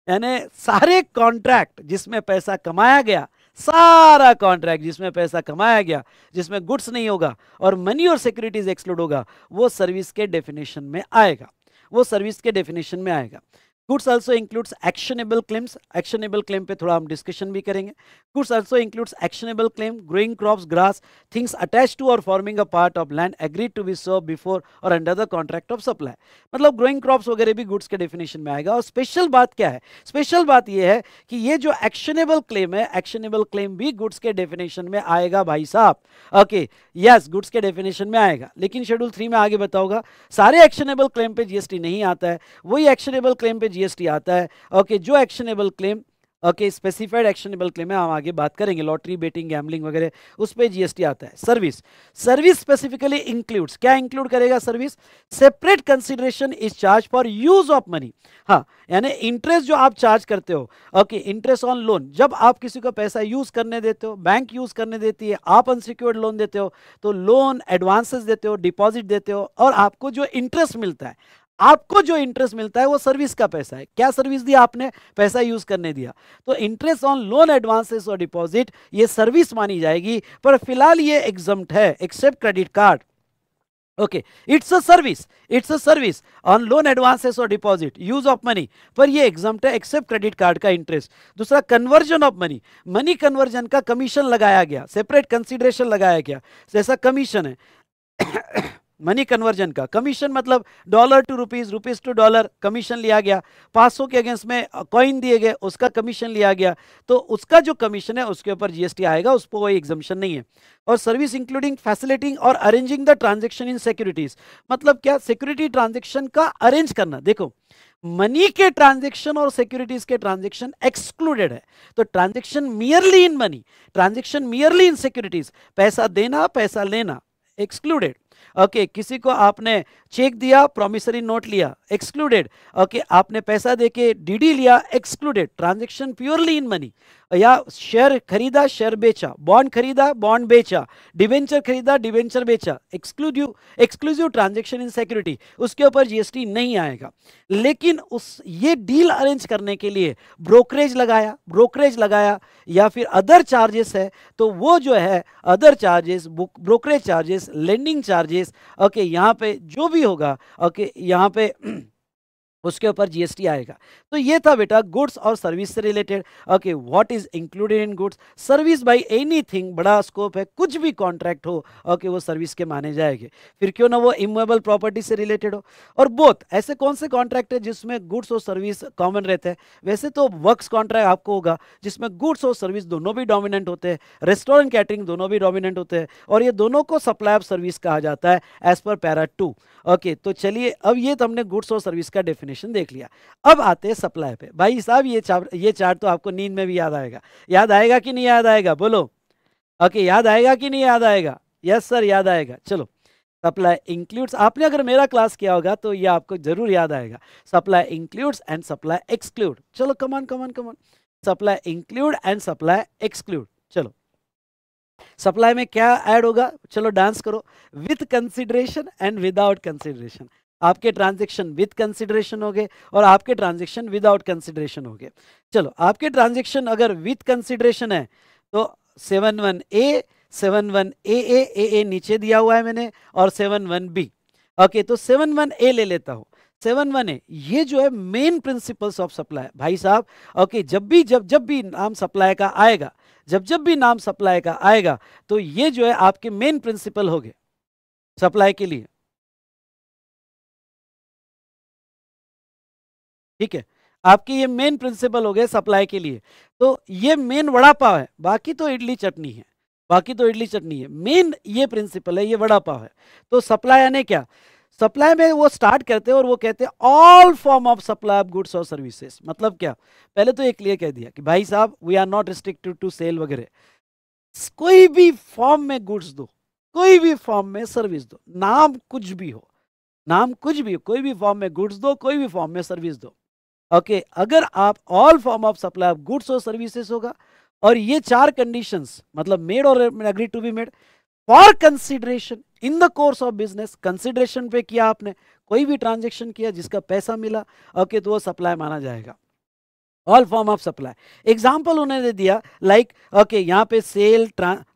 यानी सारे कॉन्ट्रैक्ट जिसमें पैसा कमाया गया सारा कॉन्ट्रैक्ट जिसमें पैसा कमाया गया जिसमें गुड्स नहीं होगा और मनी और सिक्योरिटीज एक्सक्लूड होगा वो सर्विस के डेफिनेशन में आएगा वो सर्विस के डेफिनेशन में आएगा goods also includes actionable claims actionable claim पे थोड़ा हम डिस्कशन भी करेंगे goods also includes actionable claim growing crops grass things attach to or forming a part of land agreed to be sever before or under the contract of supply मतलब growing crops वगैरह भी goods के definition में आएगा और special बात क्या है स्पेशल बात यह है कि ये जो एक्शनेबल क्लेम है एक्शनेबल क्लेम भी गुड्स के डेफिनेशन में आएगा भाई साहब ओके यस गुड्स के डेफिनेशन में आएगा लेकिन शेड्यूल थ्री में आगे बताओगा सारे एक्शनेबल क्लेम पे जीएसटी नहीं आता है वही एक्शनेबल क्लेम पे जीएसटी आता है ओके जो actionable claim okay specified actionable claim है हम आगे बात करेंगे लॉटरी बेटिंग गैमलिंग वगैरह उस पर जीएसटी आता है सर्विस सर्विस स्पेसिफिकली इंक्लूड्स क्या इंक्लूड करेगा service separate consideration is charge for use of money हाँ यानी इंटरेस्ट जो आप चार्ज करते हो ओके इंटरेस्ट ऑन लोन जब आप किसी को पैसा यूज करने देते हो बैंक यूज करने देती है आप अनसिक्योर्ड लोन देते हो तो लोन एडवांसेस देते हो डिपॉजिट देते हो और आपको जो इंटरेस्ट मिलता है आपको जो इंटरेस्ट मिलता है वो सर्विस का पैसा है क्या सर्विस दिया आपने पैसा यूज करने दिया तो इंटरेस्ट ऑन लोन एडवांसेस और डिपॉजिट ये सर्विस मानी जाएगी पर फिलहाल ये एग्जाम है except credit card okay it's a service it's a service on loan advances और डिपॉजिट यूज ऑफ मनी पर ये एग्जाम है एक्सेप्ट क्रेडिट कार्ड का इंटरेस्ट दूसरा conversion of money money conversion का कमीशन लगाया गया सेपरेट कंसिडरेशन लगाया गया जैसा कमीशन है मनी कन्वर्जन का कमीशन मतलब dollar to rupees rupees to dollar commission लिया गया 500 के अगेंस्ट में कॉइन दिए गए उसका कमीशन लिया गया तो उसका जो कमीशन है उसके ऊपर जीएसटी आएगा उस पर कोई एग्जामेशन नहीं है और सर्विस इंक्लूडिंग फैसिलिटिंग और arranging the transaction in securities मतलब क्या सिक्योरिटी ट्रांजेक्शन का अरेंज करना देखो मनी के ट्रांजेक्शन और सिक्योरिटीज के ट्रांजेक्शन एक्सक्लूडेड है तो transaction merely in money transaction merely in securities पैसा देना पैसा लेना एक्सक्लूडेड ओके किसी को आपने चेक दिया प्रोमिसरी नोट लिया एक्सक्लूडेड ओके आपने पैसा देके डीडी लिया excluded transaction purely in money या शेयर खरीदा शेयर बेचा बॉन्ड खरीदा बॉन्ड बेचा डिवेंचर खरीदा डिवेंचर बेचा exclusive exclusive transaction in security उसके ऊपर जीएसटी नहीं आएगा लेकिन उस ये डील अरेंज करने के लिए ब्रोकरेज लगाया ब्रोकरेज लगाया या फिर अदर चार्जेस है तो वो जो है other charges brokerage charges lending charges okay यहाँ पे जो भी होगा और कि यहाँ पे उसके ऊपर जीएसटी आएगा तो ये था बेटा गुड्स और सर्विस से related okay what is included in goods service by anything बड़ा स्कोप है कुछ भी कॉन्ट्रैक्ट हो ओके okay, वो सर्विस के माने जाएंगे फिर क्यों ना वो इमोबल प्रॉपर्टी से रिलेटेड हो और बोथ ऐसे कौन से कॉन्ट्रैक्ट है जिसमें गुड्स और सर्विस कॉमन रहते हैं वैसे तो वर्क्स कॉन्ट्रैक्ट आपको होगा जिसमें गुड्स और सर्विस दोनों भी डोमिनेंट होते हैं रेस्टोरेंट कैटरिंग दोनों भी डोमिनेंट होते हैं और ये दोनों को सप्लाई ऑफ सर्विस कहा जाता है as per para two okay तो चलिए अब ये तो हमने गुड्स और सर्विस का डेफिनेट डेफिनेशन देख लिया अब आते हैं सप्लाई पे भाई साहब ये चार ये चार्ट तो आपको नींद में भी याद आएगा याद आएगा कि नहीं याद आएगा बोलो ओके याद आएगा कि नहीं याद आएगा यस सर याद आएगा चलो सप्लाई इंक्लूड्स आपने अगर मेरा क्लास किया होगा तो ये आपको जरूर याद आएगा supply includes and supply exclude चलो come on come on come on supply include and supply exclude चलो सप्लाई में क्या ऐड होगा चलो डांस करो with consideration and without consideration आपके ट्रांजेक्शन विद कंसिडरेशन हो गए और आपके ट्रांजेक्शन विदाउट कंसिडरेशन हो गए चलो आपके ट्रांजेक्शन अगर विथ कंसिडरेशन है तो seven one A seven one A A A A नीचे दिया हुआ है मैंने और सेवन वन बी ओके तो सेवन वन ए ले लेता हूँ सेवन वन ए ये जो है मेन प्रिंसिपल्स ऑफ सप्लाई भाई साहब ओके जब भी जब जब भी नाम सप्लाई का आएगा जब जब भी नाम सप्लाई का आएगा तो ये जो है आपके मेन प्रिंसिपल हो गए सप्लाई के लिए ठीक है आपकी ये मेन प्रिंसिपल हो गए सप्लाई के लिए तो ये मेन वड़ा पाव है बाकी तो इडली चटनी है बाकी तो इडली चटनी है मेन ये प्रिंसिपल है ये वड़ा पाव है तो सप्लाई यानी क्या सप्लाई में वो स्टार्ट करते हैं और वो कहते हैं all form of supply of goods और सर्विसेज मतलब क्या पहले तो एक क्लियर कह दिया कि भाई साहब we are not restricted to sale वगैरह कोई भी फॉर्म में गुड्स दो कोई भी फॉर्म में सर्विस दो नाम कुछ भी हो नाम कुछ भी हो कोई भी फॉर्म में गुड्स दो कोई भी फॉर्म में सर्विस दो ओके अगर आप all form of supply of goods और सर्विसेज होगा और ये चार कंडीशंस मतलब मेड और agree to be made for consideration in the course of business consideration पे किया आपने कोई भी ट्रांजेक्शन किया जिसका पैसा मिला ओके okay, तो वो सप्लाई माना जाएगा all form of supply example उन्होंने दे दिया लाइक ओके यहाँ पे सेल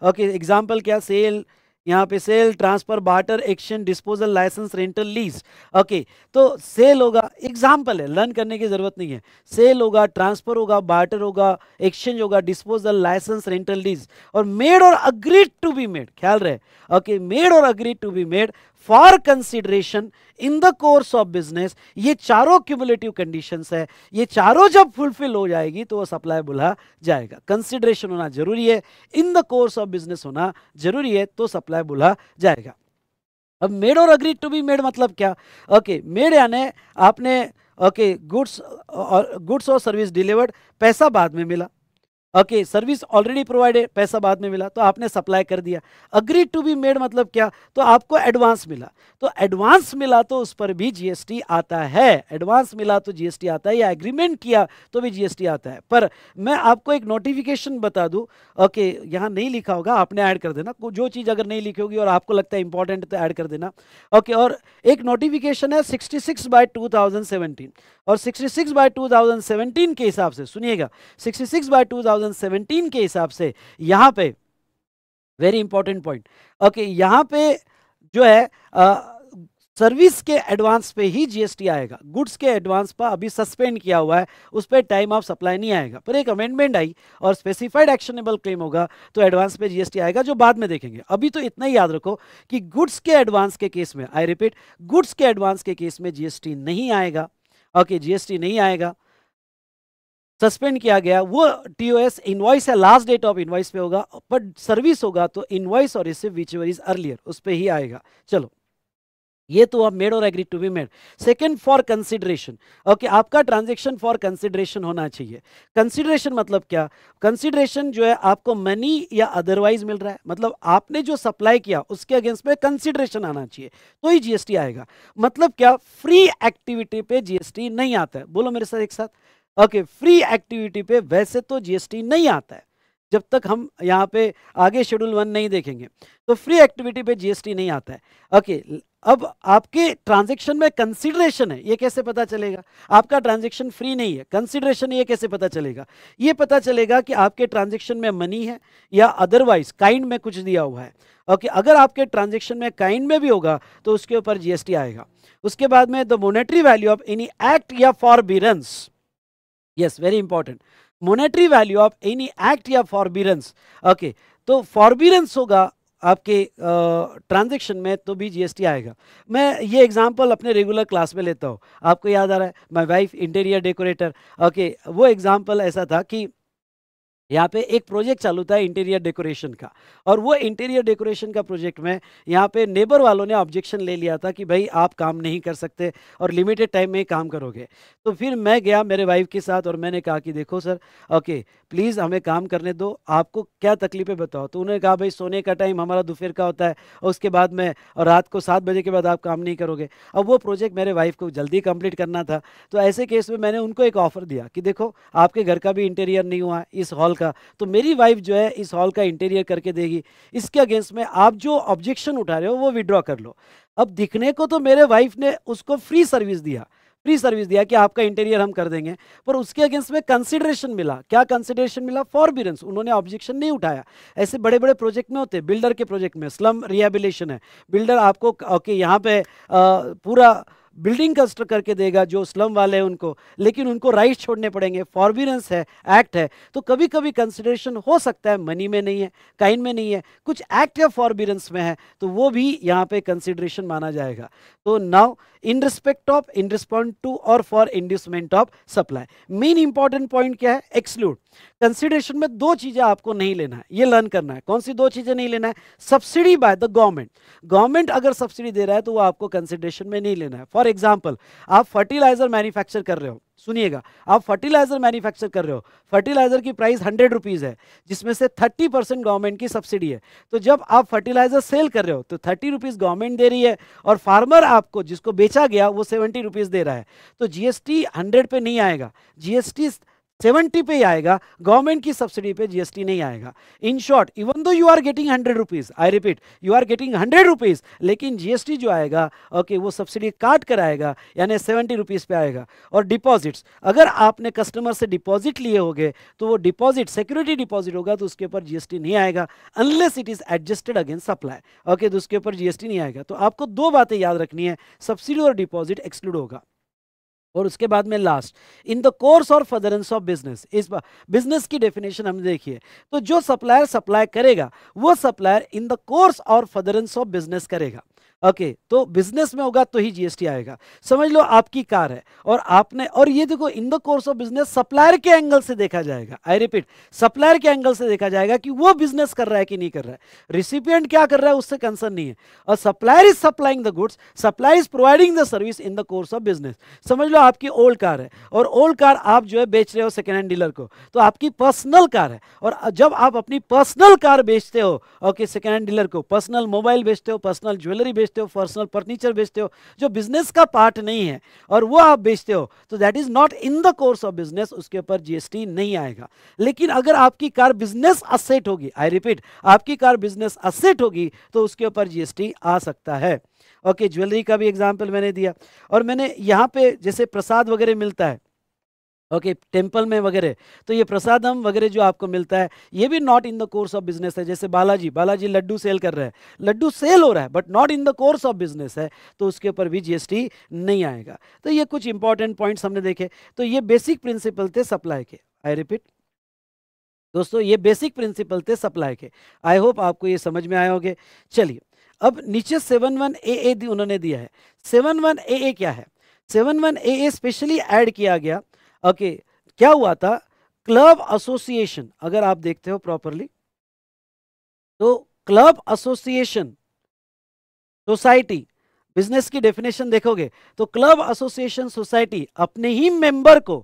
ओके एग्जाम्पल क्या सेल यहाँ पे sale transfer barter action disposal licence rental lease okay तो सेल होगा एग्जाम्पल है लर्न करने की जरूरत नहीं है सेल होगा ट्रांसफर होगा बार्टर होगा एक्सचेंज होगा डिस्पोजल लाइसेंस रेंटल लीज और मेड और अग्रीड टू बी मेड ख्याल रहे ओके मेड और agreed to be made for consideration in the course of business ये चारों क्यूमुलेटिव कंडीशन है ये चारों जब फुलफिल हो जाएगी तो वो सप्लाई बुला जाएगा कंसिडरेशन होना जरूरी है in the course of business होना जरूरी है तो सप्लाई बुला जाएगा अब मेड और अग्री टू बी मेड मतलब क्या ओके मेड यानी आपने ओके गुड्स और गुड्स और सर्विस डिलीवर्ड पैसा बाद में मिला ओके सर्विस ऑलरेडी प्रोवाइडेड पैसा बाद में मिला तो आपने सप्लाई कर दिया अग्री टू बी मेड मतलब क्या तो आपको एडवांस मिला तो एडवांस मिला तो उस पर भी जीएसटी आता है एडवांस मिला तो जीएसटी आता है या एग्रीमेंट किया तो भी जीएसटी आता है पर मैं आपको एक नोटिफिकेशन बता दूं ओके यहाँ नहीं लिखा होगा आपने ऐड कर देना जो चीज़ अगर नहीं लिखी होगी और आपको लगता है इंपॉर्टेंट तो ऐड कर देना ओके और एक नोटिफिकेशन है sixty six by two thousand seventeen और sixty six by two thousand seventeen के हिसाब से सुनिएगा सिक्सटी सिक्स बाय 2017 के हिसाब से यहाँ पे वेरी इंपॉर्टेंट पॉइंट ओके यहाँ पे जो है आ, सर्विस के एडवांस पे ही जीएसटी आएगा गुड्स के एडवांस पर अभी सस्पेंड किया हुआ है उस पर टाइम ऑफ सप्लाई नहीं आएगा पर एक अमेंडमेंट आई और स्पेसिफाइड एक्शनेबल क्लेम होगा तो एडवांस पे जीएसटी आएगा जो बाद में देखेंगे अभी तो इतना ही याद रखो कि गुड्स के एडवांस के केस में आई रिपीट गुड्स के एडवांस के केस में जीएसटी नहीं आएगा ओके जीएसटी नहीं आएगा सस्पेंड किया गया वो टी ओ एस इन्वाइस है लास्ट डेट ऑफ इन्वाइस पे होगा बट सर्विस होगा तो इन्वाइस और रिसिव विच इज अर्लियर उस पर ही आएगा चलो ये तो अब मेड और agree to be made second for consideration okay आपका ट्रांजेक्शन फॉर कंसिडरेशन होना चाहिए कंसिडरेशन मतलब क्या कंसिडरेशन जो है आपको मनी या अदरवाइज मिल रहा है मतलब आपने जो सप्लाई किया उसके अगेंस्ट में कंसिडरेशन आना चाहिए तो ही जीएसटी आएगा मतलब क्या फ्री एक्टिविटी पे जीएसटी नहीं आता है बोलो मेरे साथ एक साथ ओके फ्री एक्टिविटी पे वैसे तो जीएसटी नहीं आता है जब तक हम यहाँ पे आगे शेड्यूल वन नहीं देखेंगे तो फ्री एक्टिविटी पे जीएसटी नहीं आता है ओके अब आपके ट्रांजेक्शन में कंसिडरेशन है ये कैसे पता चलेगा आपका ट्रांजेक्शन फ्री नहीं है कंसिडरेशन ये कैसे पता चलेगा ये पता चलेगा कि आपके ट्रांजेक्शन में मनी है या अदरवाइज काइंड में कुछ दिया हुआ है ओके अगर आपके ट्रांजेक्शन में काइंड में भी होगा तो उसके ऊपर जीएसटी आएगा उसके बाद में the monetary value of any act या forbearance yes very important monetary value of any act या forbearance okay तो forbearance होगा आपके ट्रांजेक्शन uh, में तो भी जीएसटी आएगा मैं ये एग्जांपल अपने रेगुलर क्लास में लेता हूँ आपको याद आ रहा है my wife interior decorator okay वो एग्जांपल ऐसा था कि यहाँ पे एक प्रोजेक्ट चालू था इंटीरियर डेकोरेशन का और वो इंटीरियर डेकोरेशन का प्रोजेक्ट में यहाँ पे नेबर वालों ने ऑब्जेक्शन ले लिया था कि भाई आप काम नहीं कर सकते और लिमिटेड टाइम में ही काम करोगे तो फिर मैं गया मेरे वाइफ के साथ और मैंने कहा कि देखो सर ओके प्लीज़ हमें काम करने दो आपको क्या तकलीफें बताओ तो उन्होंने कहा भाई सोने का टाइम हमारा दोपहर का होता है और उसके बाद में और रात को सात बजे के बाद आप काम नहीं करोगे अब वो प्रोजेक्ट मेरे वाइफ को जल्दी कंप्लीट करना था तो ऐसे केस में मैंने उनको एक ऑफर दिया कि देखो आपके घर का भी इंटीरियर नहीं हुआ इस हॉल का तो मेरी वाइफ जो है इस हॉल का इंटीरियर करके देगी इसके अगेंस्ट में आप जो ऑब्जेक्शन उठा रहे हो वो विड्रॉ कर लो अब दिखने को तो मेरे वाइफ ने उसको फ्री सर्विस दिया फ्री सर्विस दिया कि आपका इंटीरियर हम कर देंगे पर उसके अगेंस्ट में कंसिडरेशन मिला क्या कंसिडरेशन मिला फॉरबियरेंस उन्होंने ऑब्जेक्शन नहीं उठाया ऐसे बड़े बड़े प्रोजेक्ट में होते बिल्डर के प्रोजेक्ट में स्लम रिहेबिलेशन है बिल्डर आपको ओके यहाँ पे आ, पूरा बिल्डिंग कंस्ट्रक्ट करके देगा जो स्लम वाले हैं उनको लेकिन उनको राइट छोड़ने पड़ेंगे फॉरबिनेंस है एक्ट है तो कभी कभी कंसिडरेशन हो सकता है मनी में नहीं है काइन में नहीं है कुछ एक्ट या फॉरबिनेंस में है तो वो भी यहाँ पे कंसिडरेशन माना जाएगा So now in respect of, in response to और for inducement of supply main important point क्या है एक्सक्लूड कंसिडरेशन में दो चीज़ें आपको नहीं लेना है ये लर्न करना है कौन सी दो चीज़ें नहीं लेना है subsidy by the government government अगर सब्सिडी दे रहा है तो वो आपको कंसिडरेशन में नहीं लेना है फॉर एग्जाम्पल आप फर्टिलाइजर मैन्युफैक्चर कर रहे हो सुनिएगा आप फर्टिलाइजर मैन्युफैक्चर कर रहे हो फर्टिलाइजर की प्राइस हंड्रेड रुपीज़ है जिसमें से थर्टी परसेंट गवर्नमेंट की सब्सिडी है तो जब आप फर्टिलाइजर सेल कर रहे हो तो थर्टी रुपीज़ गवर्नमेंट दे रही है और फार्मर आपको जिसको बेचा गया वो सेवेंटी रुपीज़ दे रहा है तो जीएसटी हंड्रेड पे नहीं आएगा जीएसटी सेवेंटी पे ही आएगा गवर्नमेंट की सब्सिडी पे जीएसटी नहीं आएगा in short even though you are getting hundred rupees I repeat you are getting hundred rupees लेकिन जीएसटी जो आएगा ओके okay, वो सब्सिडी काट कर आएगा यानी सेवेंटी रुपीज़ पे आएगा और डिपॉजिट्स अगर आपने कस्टमर से डिपॉजिट लिए होंगे तो वो डिपॉजिट सिक्योरिटी डिपॉजिट होगा तो उसके ऊपर जीएसटी नहीं आएगा unless it is adjusted against supply okay तो उसके ऊपर जीएसटी नहीं आएगा तो आपको दो बातें याद रखनी है सब्सिडी और डिपॉजिट एक्सक्लूड होगा और उसके बाद में लास्ट इन द कोर्स और फदरेंस ऑफ बिजनेस इस बिजनेस की डेफिनेशन हम देखिए तो जो सप्लायर सप्लाई करेगा वो सप्लायर इन द कोर्स और फदरेंस ऑफ बिजनेस करेगा ओके तो बिजनेस में होगा तो ही जीएसटी आएगा समझ लो आपकी कार है और आपने और ये देखो in the course of business supplier के एंगल से देखा जाएगा आई रिपीट सप्लायर के एंगल से देखा जाएगा कि वो बिजनेस कर रहा है कि नहीं कर रहा है रिसिपियंट क्या कर रहा है उससे कंसर्न नहीं है और supplier is supplying the goods supplier is providing the service in the course of business समझ लो आपकी ओल्ड कार है और ओल्ड कार आप जो है बेच रहे हो सेकेंड हैंड डीलर को तो आपकी पर्सनल कार है और जब आप अपनी पर्सनल कार बेचते हो ओके सेकेंड हैंड डीलर को पर्सनल मोबाइल बेचते हो पर्सनल ज्वेलरी बेचते हो पर्सनल फर्नीचर बेचते हो जो बिजनेस का पार्ट नहीं है और वो आप बेचते हो तो that is not in the course of business उसके ऊपर जीएसटी नहीं आएगा लेकिन अगर आपकी कार बिजनेस असेट होगी आई रिपीट आपकी कार बिजनेस असेट होगी तो उसके ऊपर जीएसटी आ सकता है ओके okay, ज्वेलरी का भी एग्जाम्पल मैंने दिया और मैंने यहाँ पे जैसे प्रसाद वगैरह मिलता है ओके okay, टेम्पल में वगैरह तो ये प्रसादम वगैरह जो आपको मिलता है ये भी not in the course of business है जैसे बालाजी बालाजी लड्डू सेल कर रहे हैं लड्डू सेल हो रहा है but not in the course of business है तो उसके ऊपर भी जीएसटी नहीं आएगा तो ये कुछ इंपॉर्टेंट पॉइंट्स हमने देखे तो ये बेसिक प्रिंसिपल थे सप्लाई के आई रिपीट दोस्तों ये बेसिक प्रिंसिपल थे सप्लाई के आई होप आपको ये समझ में आए होंगे चलिए अब नीचे सेवन वन ए ए उन्होंने दिया है सेवन वन ए ए क्या है seven one A A specially add किया गया ओके क्या हुआ था क्लब एसोसिएशन अगर आप देखते हो प्रॉपरली तो क्लब एसोसिएशन सोसाइटी बिजनेस की डेफिनेशन देखोगे तो क्लब एसोसिएशन सोसाइटी अपने ही मेंबर को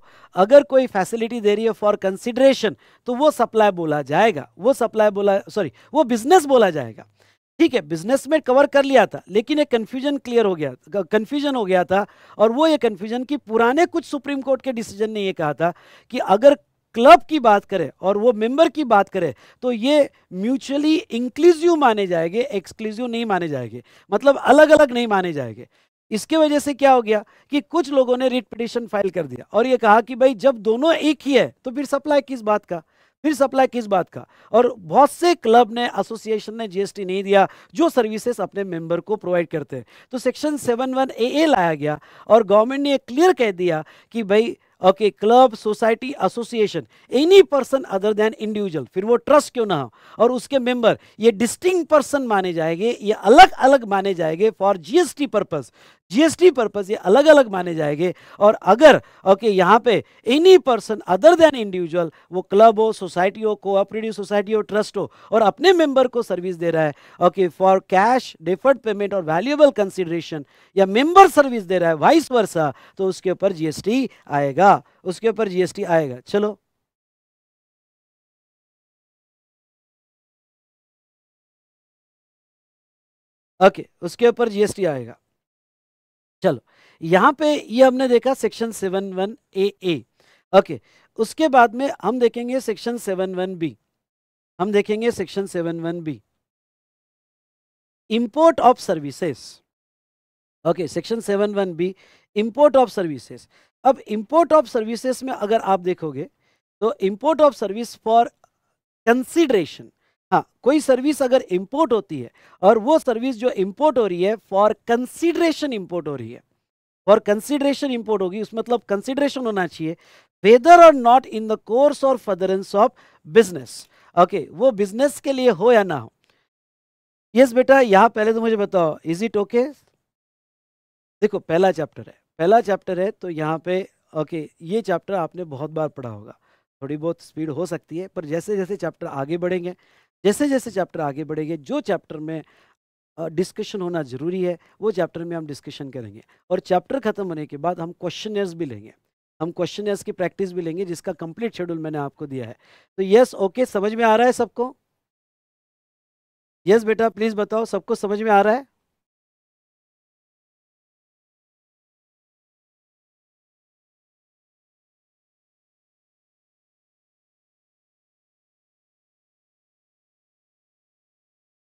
अगर कोई फैसिलिटी दे रही है फॉर कंसिडरेशन तो वो सप्लाई बोला जाएगा वो सप्लाई बोला सॉरी वो बिजनेस बोला जाएगा ठीक है बिजनेस में कवर कर लिया था लेकिन एक कन्फ्यूजन क्लियर हो गया कन्फ्यूजन हो गया था और वो ये कन्फ्यूजन कि पुराने कुछ सुप्रीम कोर्ट के डिसीजन ने ये कहा था कि अगर क्लब की बात करें और वो मेंबर की बात करें तो ये म्यूचुअली इंक्लूसिव माने जाएंगे एक्सक्लूसिव नहीं माने जाएंगे मतलब अलग अलग नहीं माने जाएंगे इसके वजह से क्या हो गया कि कुछ लोगों ने रिट पिटिशन फाइल कर दिया और ये कहा कि भाई जब दोनों एक ही है तो फिर सप्लाई किस बात का फिर सप्लाई किस बात का और बहुत से क्लब ने एसोसिएशन ने जीएसटी नहीं दिया जो सर्विसेज अपने मेंबर को प्रोवाइड करते हैं तो section seven one A A लाया गया और गवर्नमेंट ने यह क्लियर कह दिया कि भाई okay club society association any person other than individual फिर वो ट्रस्ट क्यों ना हो और उसके मेंबर ये डिस्टिंग पर्सन माने जाएंगे ये अलग अलग माने जाएंगे for GST purpose GST purpose ये अलग अलग माने जाएंगे और अगर ओके यहाँ पे any person other than individual वो क्लब हो सोसाइटी हो कोऑपरेटिव सोसाइटी हो ट्रस्ट हो और अपने मेंबर को सर्विस दे रहा है okay for cash deferred payment और वैल्यूएबल कंसिडरेशन या मेंबर सर्विस दे रहा है वाइस वर्षा तो उसके ऊपर जीएसटी आएगा उसके ऊपर जीएसटी आएगा चलो ओके okay, उसके ऊपर जीएसटी आएगा चलो यहाँ पे ये हमने देखा section seven one A A okay उसके बाद में हम देखेंगे सेक्शन सेवन वन बी हम देखेंगे section seven one B import of services okay section seven one B import of services अब इम्पोर्ट ऑफ सर्विसेस में अगर आप देखोगे तो import of service for consideration हाँ कोई सर्विस अगर इंपोर्ट होती है और वो सर्विस जो इंपोर्ट हो रही है फॉर कंसिडरेशन इंपोर्ट हो रही है फॉर कंसिडरेशन इंपोर्ट होगी उसमें मतलब कंसिडरेशन होना चाहिए वेदर और नॉट इन द कोर्स और फदरेंस ऑफ बिजनेस ओके वो बिजनेस के लिए हो या ना हो यस yes, बेटा यहाँ पहले तो मुझे बताओ इज इट ओके देखो पहला चैप्टर है पहला चैप्टर है तो यहाँ पे ओके okay, ये चैप्टर आपने बहुत बार पढ़ा होगा थोड़ी बहुत स्पीड हो सकती है पर जैसे जैसे चैप्टर आगे बढ़ेंगे जैसे जैसे चैप्टर आगे बढ़ेंगे जो चैप्टर में डिस्कशन होना ज़रूरी है वो चैप्टर में हम डिस्कशन करेंगे और चैप्टर ख़त्म होने के बाद हम क्वेश्चन भी लेंगे हम क्वेश्चन की प्रैक्टिस भी लेंगे जिसका कंप्लीट शेड्यूल मैंने आपको दिया है तो यस ओके समझ में आ रहा है सबको यस बेटा प्लीज़ बताओ सबको समझ में आ रहा है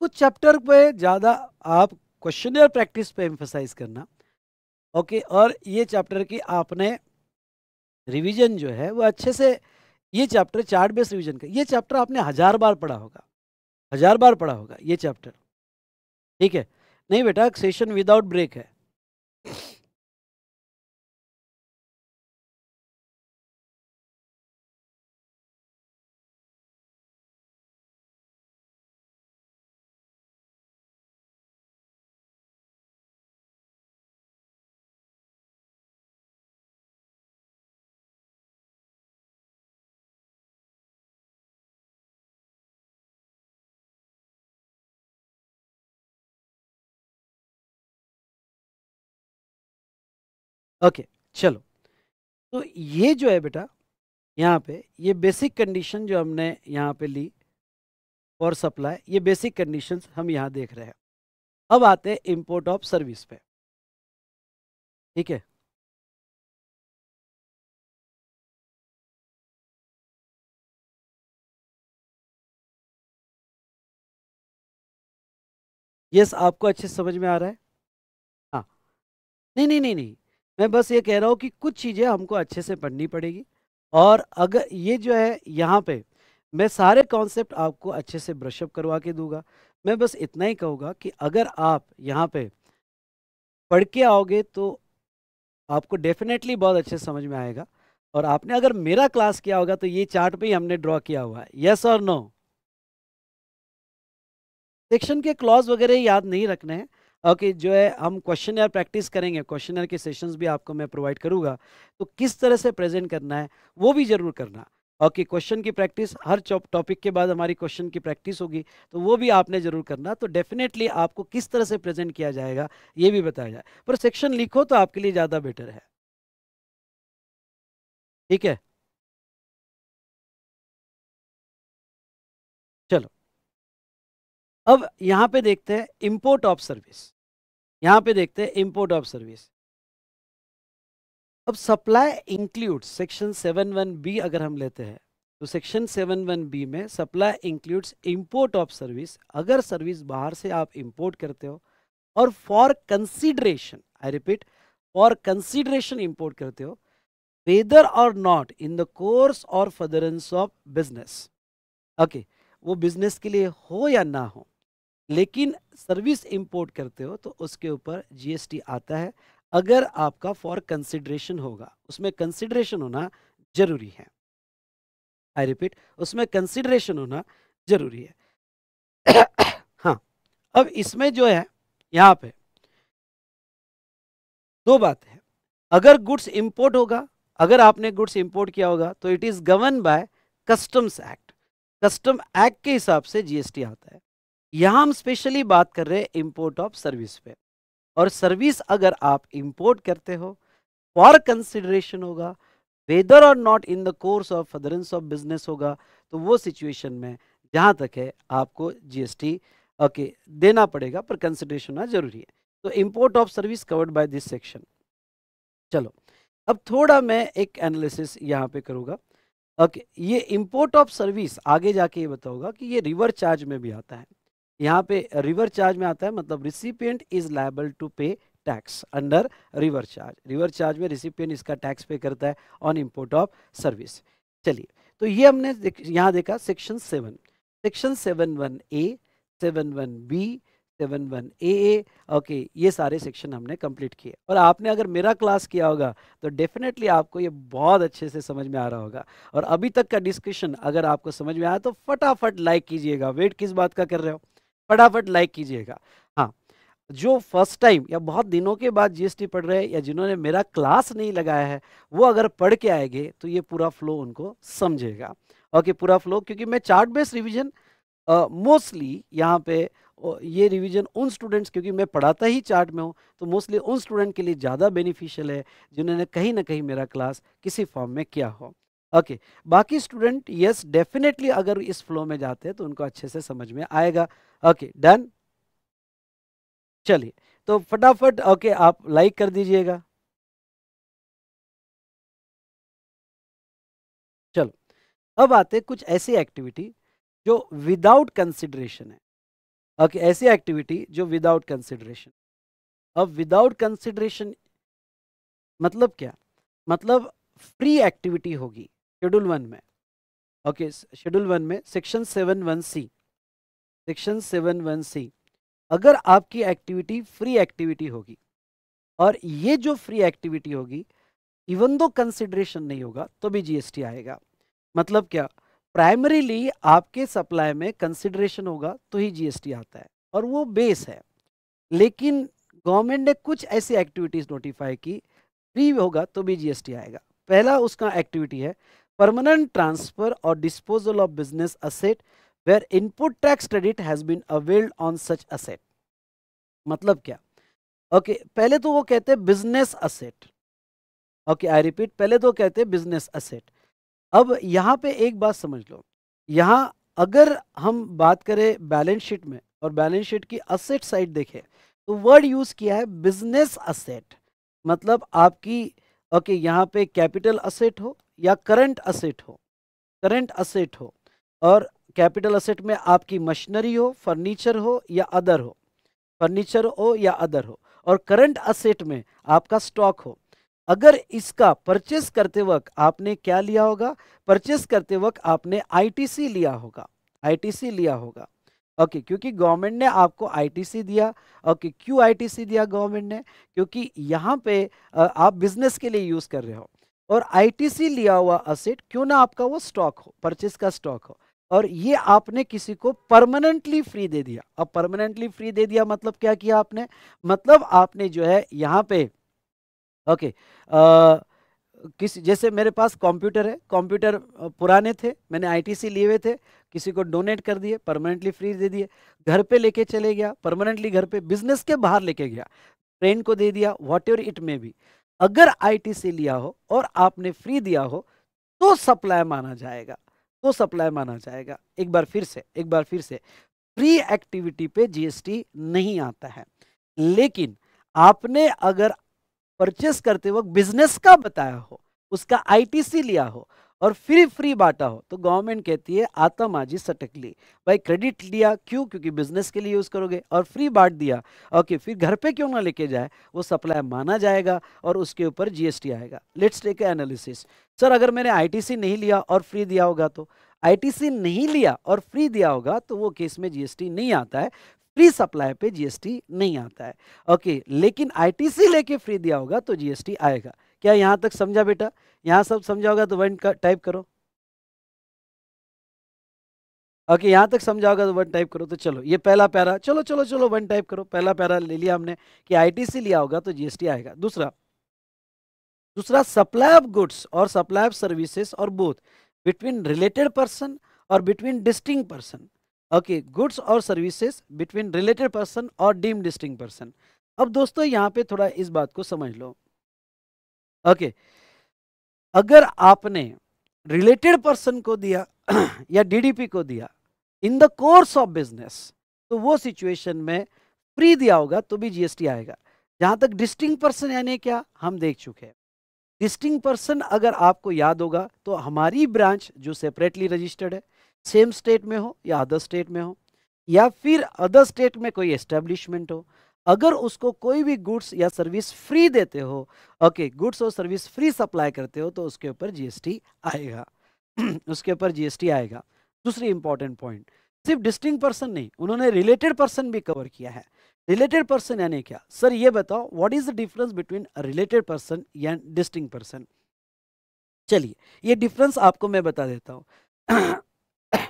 कुछ चैप्टर पे ज़्यादा आप क्वेश्चनर प्रैक्टिस पे एम्फोसाइज करना ओके और ये चैप्टर की आपने रिवीजन जो है वो अच्छे से ये चैप्टर चार्ट बेस्ड रिवीजन का ये चैप्टर आपने हज़ार बार पढ़ा होगा हज़ार बार पढ़ा होगा ये चैप्टर ठीक है नहीं बेटा सेशन विदाउट ब्रेक है ओके चलो तो ये जो है बेटा यहाँ पे ये बेसिक कंडीशन जो हमने यहाँ पे ली फॉर सप्लाई ये बेसिक कंडीशंस हम यहाँ देख रहे हैं अब आते हैं इम्पोर्ट ऑफ सर्विस पे ठीक है यस yes, आपको अच्छे समझ में आ रहा है हाँ नहीं नहीं नहीं नहीं मैं बस ये कह रहा हूँ कि कुछ चीज़ें हमको अच्छे से पढ़नी पड़ेगी और अगर ये जो है यहाँ पे मैं सारे कॉन्सेप्ट आपको अच्छे से ब्रशअप करवा के दूंगा मैं बस इतना ही कहूँगा कि अगर आप यहाँ पे पढ़ के आओगे तो आपको डेफिनेटली बहुत अच्छे समझ में आएगा और आपने अगर मेरा क्लास किया होगा तो ये चार्ट पे ही हमने ड्रॉ किया हुआ है यस और नो सेक्शन के क्लॉज वगैरह याद नहीं रखने हैं ओके okay, जो है हम क्वेश्चन प्रैक्टिस करेंगे क्वेश्चन के सेशंस भी आपको मैं प्रोवाइड करूँगा तो किस तरह से प्रेजेंट करना है वो भी ज़रूर करना ओके okay, क्वेश्चन की प्रैक्टिस हर टॉपिक के बाद हमारी क्वेश्चन की प्रैक्टिस होगी तो वो भी आपने जरूर करना तो डेफिनेटली आपको किस तरह से प्रेजेंट किया जाएगा ये भी बताया जाए पर सेक्शन लिखो तो आपके लिए ज़्यादा बेटर है ठीक है अब यहाँ पे देखते हैं इम्पोर्ट ऑफ सर्विस यहाँ पे देखते हैं इम्पोर्ट ऑफ सर्विस अब supply include section seven one B अगर हम लेते हैं तो सेक्शन सेवन वन बी में supply includes import of service अगर सर्विस बाहर से आप इंपोर्ट करते हो और for consideration I repeat for consideration import करते हो वेदर और नॉट इन द कोर्स और फदरेंस ऑफ बिजनेस ओके वो बिजनेस के लिए हो या ना हो लेकिन सर्विस इंपोर्ट करते हो तो उसके ऊपर जीएसटी आता है अगर आपका फॉर कंसिडरेशन होगा उसमें कंसिडरेशन होना जरूरी है आई रिपीट उसमें कंसिडरेशन होना जरूरी है हाँ अब इसमें जो है यहां पे दो बात है अगर गुड्स इंपोर्ट होगा अगर आपने गुड्स इंपोर्ट किया होगा तो it is govern by customs act custom act के हिसाब से जीएसटी आता है यहाँ हम स्पेशली बात कर रहे हैं इम्पोर्ट ऑफ सर्विस पे और सर्विस अगर आप इम्पोर्ट करते हो फॉर कंसिडरेशन होगा वेदर और not in the course of furtherance of business होगा तो वो सिचुएशन में जहाँ तक है आपको जीएसटी ओके देना पड़ेगा पर कंसिडरेशन होना जरूरी है तो import of service covered by this section चलो अब थोड़ा मैं एक एनालिसिस यहाँ पे करूँगा ओके ये इम्पोर्ट ऑफ सर्विस आगे जाके ये बताऊँगा कि ये रिवर चार्ज में भी आता है यहाँ पे रिवर चार्ज में आता है मतलब recipient is liable to pay tax under reverse charge reverse charge में रिसिपियंट इसका टैक्स पे करता है ऑन इम्पोर्ट ऑफ सर्विस चलिए तो ये हमने यहाँ देखा section seven section seven one A seven one B seven one A okay ये सारे सेक्शन हमने कंप्लीट किए और आपने अगर मेरा क्लास किया होगा तो डेफिनेटली आपको ये बहुत अच्छे से समझ में आ रहा होगा और अभी तक का डिस्कशन अगर आपको समझ में आया तो फटाफट लाइक कीजिएगा वेट किस बात का कर रहे हो फटाफट लाइक कीजिएगा हाँ जो फर्स्ट टाइम या बहुत दिनों के बाद जीएसटी पढ़ रहे हैं या जिन्होंने मेरा क्लास नहीं लगाया है वो अगर पढ़ के आएंगे तो ये पूरा फ्लो उनको समझेगा ओके पूरा फ्लो क्योंकि मैं चार्ट बेस्ड रिविजन मोस्टली यहाँ पे ये रिवीजन उन स्टूडेंट्स क्योंकि मैं पढ़ाता ही चार्ट में हूँ तो मोस्टली उन स्टूडेंट के लिए ज़्यादा बेनिफिशियल है जिन्होंने कहीं ना कहीं मेरा क्लास किसी फॉर्म में किया हो ओके okay. बाकी स्टूडेंट यस डेफिनेटली अगर इस फ्लो में जाते हैं तो उनको अच्छे से समझ में आएगा ओके डन चलिए तो फटाफट ओके आप लाइक कर दीजिएगा चलो अब आते कुछ ऐसी एक्टिविटी जो विदाउट कंसिडरेशन है ओके ऐसी एक्टिविटी जो विदाउट कंसिडरेशन अब विदाउट कंसिडरेशन मतलब क्या मतलब फ्री एक्टिविटी होगी शेड्यूल वन में ओके शेड्यूल वन में section seven one C section seven one C अगर आपकी एक्टिविटी फ्री एक्टिविटी होगी और ये जो फ्री एक्टिविटी होगी इवन दो कंसिडरेशन नहीं होगा तो भी जीएसटी आएगा मतलब क्या प्राइमरीली आपके सप्लाई में कंसिडरेशन होगा तो ही जीएसटी आता है और वो बेस है लेकिन गवर्नमेंट ने कुछ ऐसी एक्टिविटीज नोटिफाई की फ्री होगा तो भी जीएसटी आएगा पहला उसका एक्टिविटी है परमानेंट ट्रांसफर और disposal of business asset where input tax credit has been availed on such asset मतलब क्या ओके okay, पहले तो वो कहते हैं business asset okay I repeat पहले तो कहते हैं बिजनेस असेट अब यहाँ पे एक बात समझ लो यहाँ अगर हम बात करें बैलेंस शीट में और बैलेंस शीट की असेट साइड देखें तो वर्ड यूज़ किया है बिजनेस असेट मतलब आपकी ओके okay, यहाँ पे कैपिटल असेट हो या करंट असेट हो करंट असेट हो और कैपिटल असेट में आपकी मशीनरी हो फर्नीचर हो या अदर हो फर्नीचर हो या अदर हो और करंट असेट में आपका स्टॉक हो अगर इसका परचेस करते वक्त आपने क्या लिया होगा परचेस करते वक्त आपने आईटीसी लिया होगा आईटीसी लिया होगा ओके क्योंकि गवर्नमेंट ने आपको आईटीसी दिया ओके क्यों आईटीसी दिया गवर्नमेंट ने क्योंकि यहाँ पे आप बिजनेस के लिए यूज़ कर रहे हो और आईटीसी लिया हुआ असेट क्यों ना आपका वो स्टॉक हो परचेस का स्टॉक हो और ये आपने किसी को परमानेंटली फ्री दे दिया अब परमानेंटली फ्री दे दिया मतलब क्या किया आपने मतलब आपने जो है यहाँ पे ओके किस जैसे मेरे पास कंप्यूटर है कंप्यूटर पुराने थे मैंने आईटीसी लिए हुए थे किसी को डोनेट कर दिए परमानेंटली फ्री दे दिए घर पे लेके चले गया परमानेंटली घर पे बिजनेस के बाहर लेके गया फ्रेंड को दे दिया whatever it may be अगर आई लिया हो और आपने फ्री दिया हो तो सप्लाई माना जाएगा को तो सप्लाई माना जाएगा एक बार फिर से एक बार फिर से फ्री एक्टिविटी पे जीएसटी नहीं आता है लेकिन आपने अगर परचेस करते वक्त बिजनेस का बताया हो उसका आईटीसी लिया हो और फ्री फ्री बांटा हो तो गवर्नमेंट कहती है आता माजी सटकली भाई क्रेडिट लिया क्यों क्योंकि बिजनेस के लिए यूज़ करोगे और फ्री बांट दिया ओके फिर घर पे क्यों ना लेके जाए वो सप्लाई माना जाएगा और उसके ऊपर जीएसटी आएगा लेट्स टेक एनालिसिस सर अगर मैंने आईटीसी नहीं लिया और फ्री दिया होगा तो आई नहीं लिया और फ्री दिया होगा तो वो केस में जीएसटी नहीं आता है फ्री सप्लाई पे जीएसटी नहीं आता है ओके लेकिन आई लेके फ्री दिया होगा तो जीएसटी आएगा क्या यहाँ तक समझा बेटा यहाँ सब समझा होगा तो वन का टाइप करो ओके यहाँ तक समझा होगा तो वन टाइप करो तो चलो ये पहला पैरा चलो चलो चलो वन टाइप करो पहला पैरा ले लिया हमने कि आईटीसी लिया होगा तो जीएसटी आएगा दूसरा दूसरा सप्लाई ऑफ गुड्स और सप्लाई ऑफ सर्विसेज और बोथ बिटवीन रिलेटेड पर्सन और between distinct person okay goods और सर्विसेज बिटवीन रिलेटेड पर्सन और डीम डिस्टिंग पर्सन अब दोस्तों यहाँ पे थोड़ा इस बात को समझ लो ओके अगर आपने रिलेटेड पर्सन को दिया या डीडीपी को दिया in the course of business तो वो सिचुएशन में फ्री दिया होगा तो भी जीएसटी आएगा जहां तक डिस्टिंग पर्सन यानी क्या हम देख चुके हैं डिस्टिंग पर्सन अगर आपको याद होगा तो हमारी ब्रांच जो सेपरेटली रजिस्टर्ड है सेम स्टेट में हो या अदर स्टेट में हो या फिर अदर स्टेट में कोई एस्टेब्लिशमेंट हो अगर उसको कोई भी गुड्स या सर्विस फ्री देते हो ओके गुड्स और सर्विस फ्री सप्लाई करते हो तो उसके ऊपर जीएसटी आएगा उसके ऊपर जीएसटी आएगा दूसरी इंपॉर्टेंट पॉइंट सिर्फ डिस्टिंग पर्सन नहीं उन्होंने रिलेटेड पर्सन भी कवर किया है रिलेटेड पर्सन यानी क्या सर ये बताओ what is the difference between related person या डिस्टिंग पर्सन चलिए ये डिफरेंस आपको मैं बता देता हूँ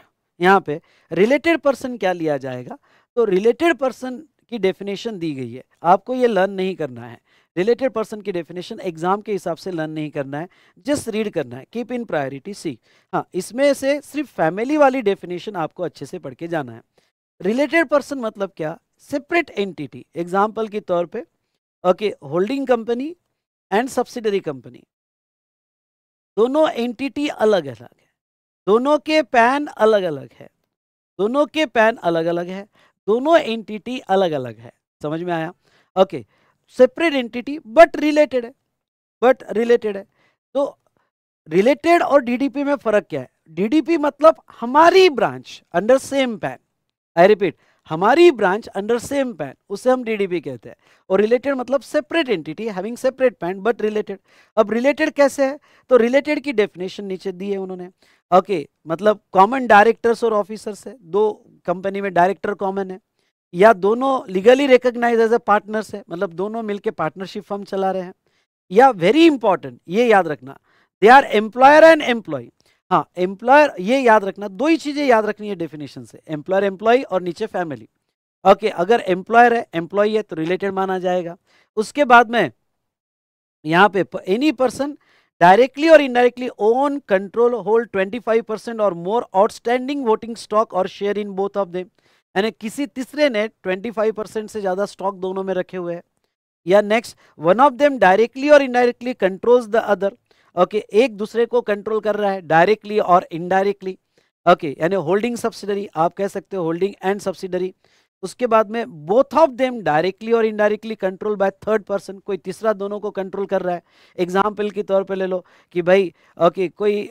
यहाँ पे रिलेटेड पर्सन क्या लिया जाएगा तो रिलेटेड पर्सन की डेफिनेशन दी गई है आपको ये लर्न नहीं करना है रिलेटेड पर्सन की डेफिनेशन एग्जाम के हिसाब से लर्न नहीं करना है जस्ट रीड करना है कीप इन प्रायोरिटी सी हाँ इसमें से सिर्फ फैमिली वाली डेफिनेशन आपको अच्छे से पढ़ के जाना है रिलेटेड पर्सन मतलब क्या सेपरेट एंटिटी एग्जाम्पल के तौर पे okay holding company and subsidiary company दोनों एंटिटी अलग अलग है दोनों के पैन अलग अलग है दोनों के पैन अलग अलग है दोनों एंटिटी अलग अलग है समझ में आया okay separate entity but related है बट रिलेटेड है तो रिलेटेड और डीडीपी में फर्क क्या है डीडीपी मतलब हमारी branch under same PAN I repeat हमारी ब्रांच अंडर सेम पैन उसे हम डीडीपी कहते हैं और रिलेटेड मतलब separate entity having separate PAN but related अब रिलेटेड कैसे है तो रिलेटेड की डेफिनेशन नीचे दी है उन्होंने ओके okay, मतलब कॉमन डायरेक्टर्स और ऑफिसर्स है दो कंपनी में डायरेक्टर कॉमन है या दोनों legally recognise as a partners है मतलब दोनों मिलके पार्टनरशिप फर्म चला रहे हैं या वेरी इंपॉर्टेंट ये याद रखना they are employer and employee हाँ एम्प्लॉयर ये याद रखना दो ही चीज़ें याद रखनी है डेफिनेशन से एम्प्लॉयर एम्प्लॉय और नीचे फैमिली ओके okay, अगर एम्प्लॉयर है एम्प्लॉय है तो रिलेटेड माना जाएगा उसके बाद में यहाँ पे एनी पर्सन डायरेक्टली और इनडायरेक्टली ओन कंट्रोल hold 25% और मोर आउटस्टैंडिंग वोटिंग स्टॉक और share in both of them यानी किसी तीसरे ने 25% से ज़्यादा स्टॉक दोनों में रखे हुए हैं या next one of them directly और indirectly controls the other okay एक दूसरे को कंट्रोल कर रहा है डायरेक्टली और इनडायरेक्टली ओके यानी होल्डिंग सब्सिडरी आप कह सकते हो होल्डिंग एंड सब्सिडरी उसके बाद में बोथ ऑफ देम डायरेक्टली और indirectly control by third person कोई तीसरा दोनों को कंट्रोल कर रहा है एग्जाम्पल के तौर पे ले लो कि भाई ओके कोई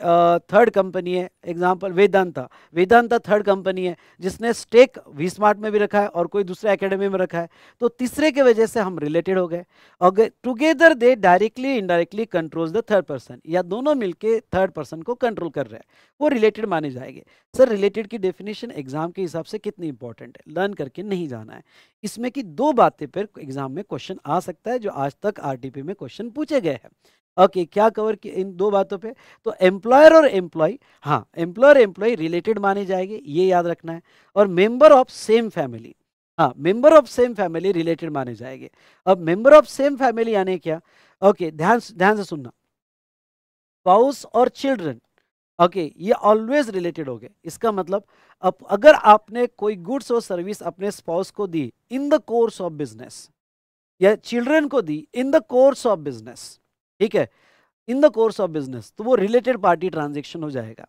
थर्ड कंपनी है example Vedanta Vedanta third company है जिसने स्टेक वी स्मार्ट में भी रखा है और कोई दूसरे एकेडमी में रखा है तो तीसरे के वजह से हम रिलेटेड हो गए और together they directly indirectly control the third person या दोनों मिलकर थर्ड पर्सन को कंट्रोल कर रहे हैं वो रिलेटेड माने जाएंगे सर रिलेटेड की डेफिनेशन एग्जाम के हिसाब से कितनी इंपॉर्टेंट है लर्न करके के नहीं जाना है इसमें की दो बातें पर एग्जाम में क्वेश्चन आ सकता है जो आज तक आर में क्वेश्चन पूछे गए हैं ओके okay, क्या कवर कि इन दो बातों पे तो एम्प्लॉयर और एम्प्लॉय हाँ एम्प्लॉयर एम्प्लॉय रिलेटेड माने जाएंगे ये याद रखना है और मेंबर ऑफ सेम फैमिली हाँ member of same family related माने जाएंगे अब मेंबर ऑफ सेम फैमिली यानी क्या ओके okay, ध्यान ध्यान से सुनना पाउस और चिल्ड्रन ओके okay, ये ऑलवेज रिलेटेड हो गए इसका मतलब अब अगर आपने कोई गुड्स और सर्विस अपने स्पाउस को दी in the course of business या चिल्ड्रन को दी in the course of business ठीक है in the course of business तो वो रिलेटेड पार्टी ट्रांजेक्शन हो जाएगा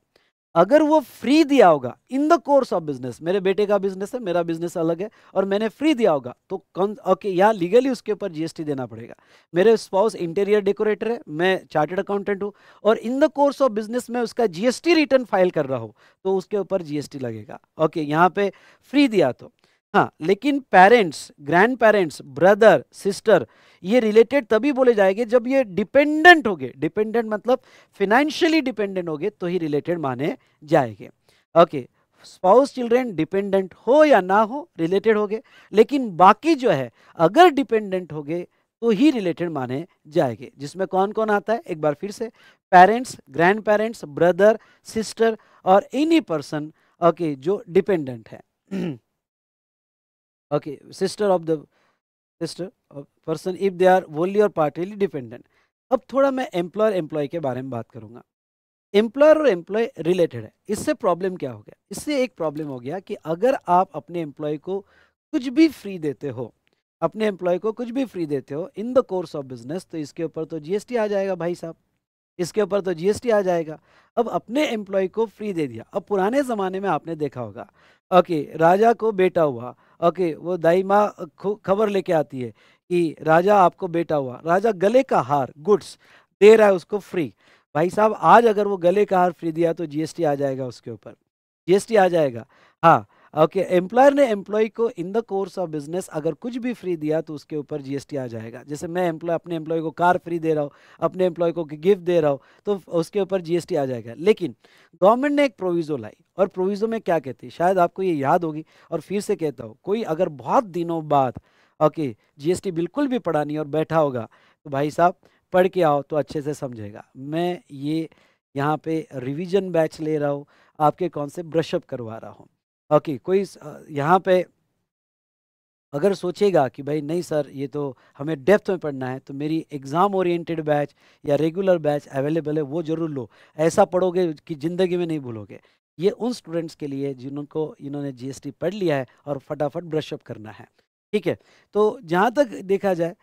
अगर वो फ्री दिया होगा in the course of business मेरे बेटे का बिजनेस है मेरा बिजनेस अलग है और मैंने फ्री दिया होगा तो कौन ओके यहाँ लीगली उसके ऊपर जीएसटी देना पड़ेगा मेरे स्पाउस इंटीरियर डेकोरेटर है मैं चार्टेड अकाउंटेंट हूँ और in the course of business में उसका जीएसटी रिटर्न फाइल कर रहा हूँ तो उसके ऊपर जीएसटी लगेगा ओके यहाँ पे फ्री दिया तो हाँ लेकिन parents grandparents brother sister ये रिलेटेड तभी बोले जाएंगे जब ये डिपेंडेंट हो गए डिपेंडेंट मतलब फिनेंशियली डिपेंडेंट हो गए तो ही रिलेटेड माने जाएंगे ओके स्पाउस चिल्ड्रेन डिपेंडेंट हो या ना हो रिलेटेड हो गए लेकिन बाकी जो है अगर डिपेंडेंट हो गए तो ही रिलेटेड माने जाएंगे जिसमें कौन कौन आता है एक बार फिर से parents grandparents brother sister और एनी पर्सन ओके जो डिपेंडेंट है okay sister of the sister of uh, person if they are wholly or partially dependent अब थोड़ा मैं एम्प्लॉयर एम्प्लॉय के बारे में बात करूंगा एम्प्लॉयर और एम्प्लॉय रिलेटेड है इससे प्रॉब्लम क्या हो गया इससे एक प्रॉब्लम हो गया कि अगर आप अपने एम्प्लॉय को कुछ भी फ्री देते हो अपने एम्प्लॉय को कुछ भी फ्री देते हो in the course of business तो इसके ऊपर तो जीएसटी आ जाएगा भाई साहब इसके ऊपर तो जीएसटी आ जाएगा अब अपने एम्प्लॉय को फ्री दे दिया अब पुराने ज़माने में आपने देखा होगा ओके राजा को बेटा हुआ ओके वो दाई माँ खबर लेके आती है कि राजा आपको बेटा हुआ राजा गले का हार गुड्स दे रहा है उसको फ्री भाई साहब आज अगर वो गले का हार फ्री दिया तो जीएसटी आ जाएगा उसके ऊपर जीएसटी आ जाएगा हाँ ओके एम्प्लॉयर ने एम्प्लॉय को in the course of business अगर कुछ भी फ्री दिया तो उसके ऊपर जीएसटी आ जाएगा जैसे मैं एम्प्लॉय अपने एम्प्लॉय को कार फ्री दे रहा हूँ अपने एम्प्लॉय को गिफ्ट दे रहा हूँ तो उसके ऊपर जीएसटी आ जाएगा लेकिन गवर्नमेंट ने एक प्रोविज़ो लाई और प्रोविज़ो में क्या कहती है शायद आपको ये याद होगी और फिर से कहता हूँ कोई अगर बहुत दिनों बाद ओके जीएसटी बिल्कुल भी पढ़ा नहीं और बैठा होगा तो भाई साहब पढ़ के आओ तो अच्छे से समझेगा मैं ये यहाँ पे रिविज़न बैच ले रहा हूँ आपके कौन से ब्रशअप करवा रहा हूँ ओके okay, कोई यहाँ पे अगर सोचेगा कि भाई नहीं सर ये तो हमें डेप्थ में पढ़ना है तो मेरी एग्ज़ाम ओरिएंटेड बैच या रेगुलर बैच अवेलेबल है वो ज़रूर लो ऐसा पढ़ोगे कि ज़िंदगी में नहीं भूलोगे ये उन स्टूडेंट्स के लिए जिनको इन्होंने जीएसटी पढ़ लिया है और फटाफट ब्रशअप करना है ठीक है तो जहाँ तक देखा जाए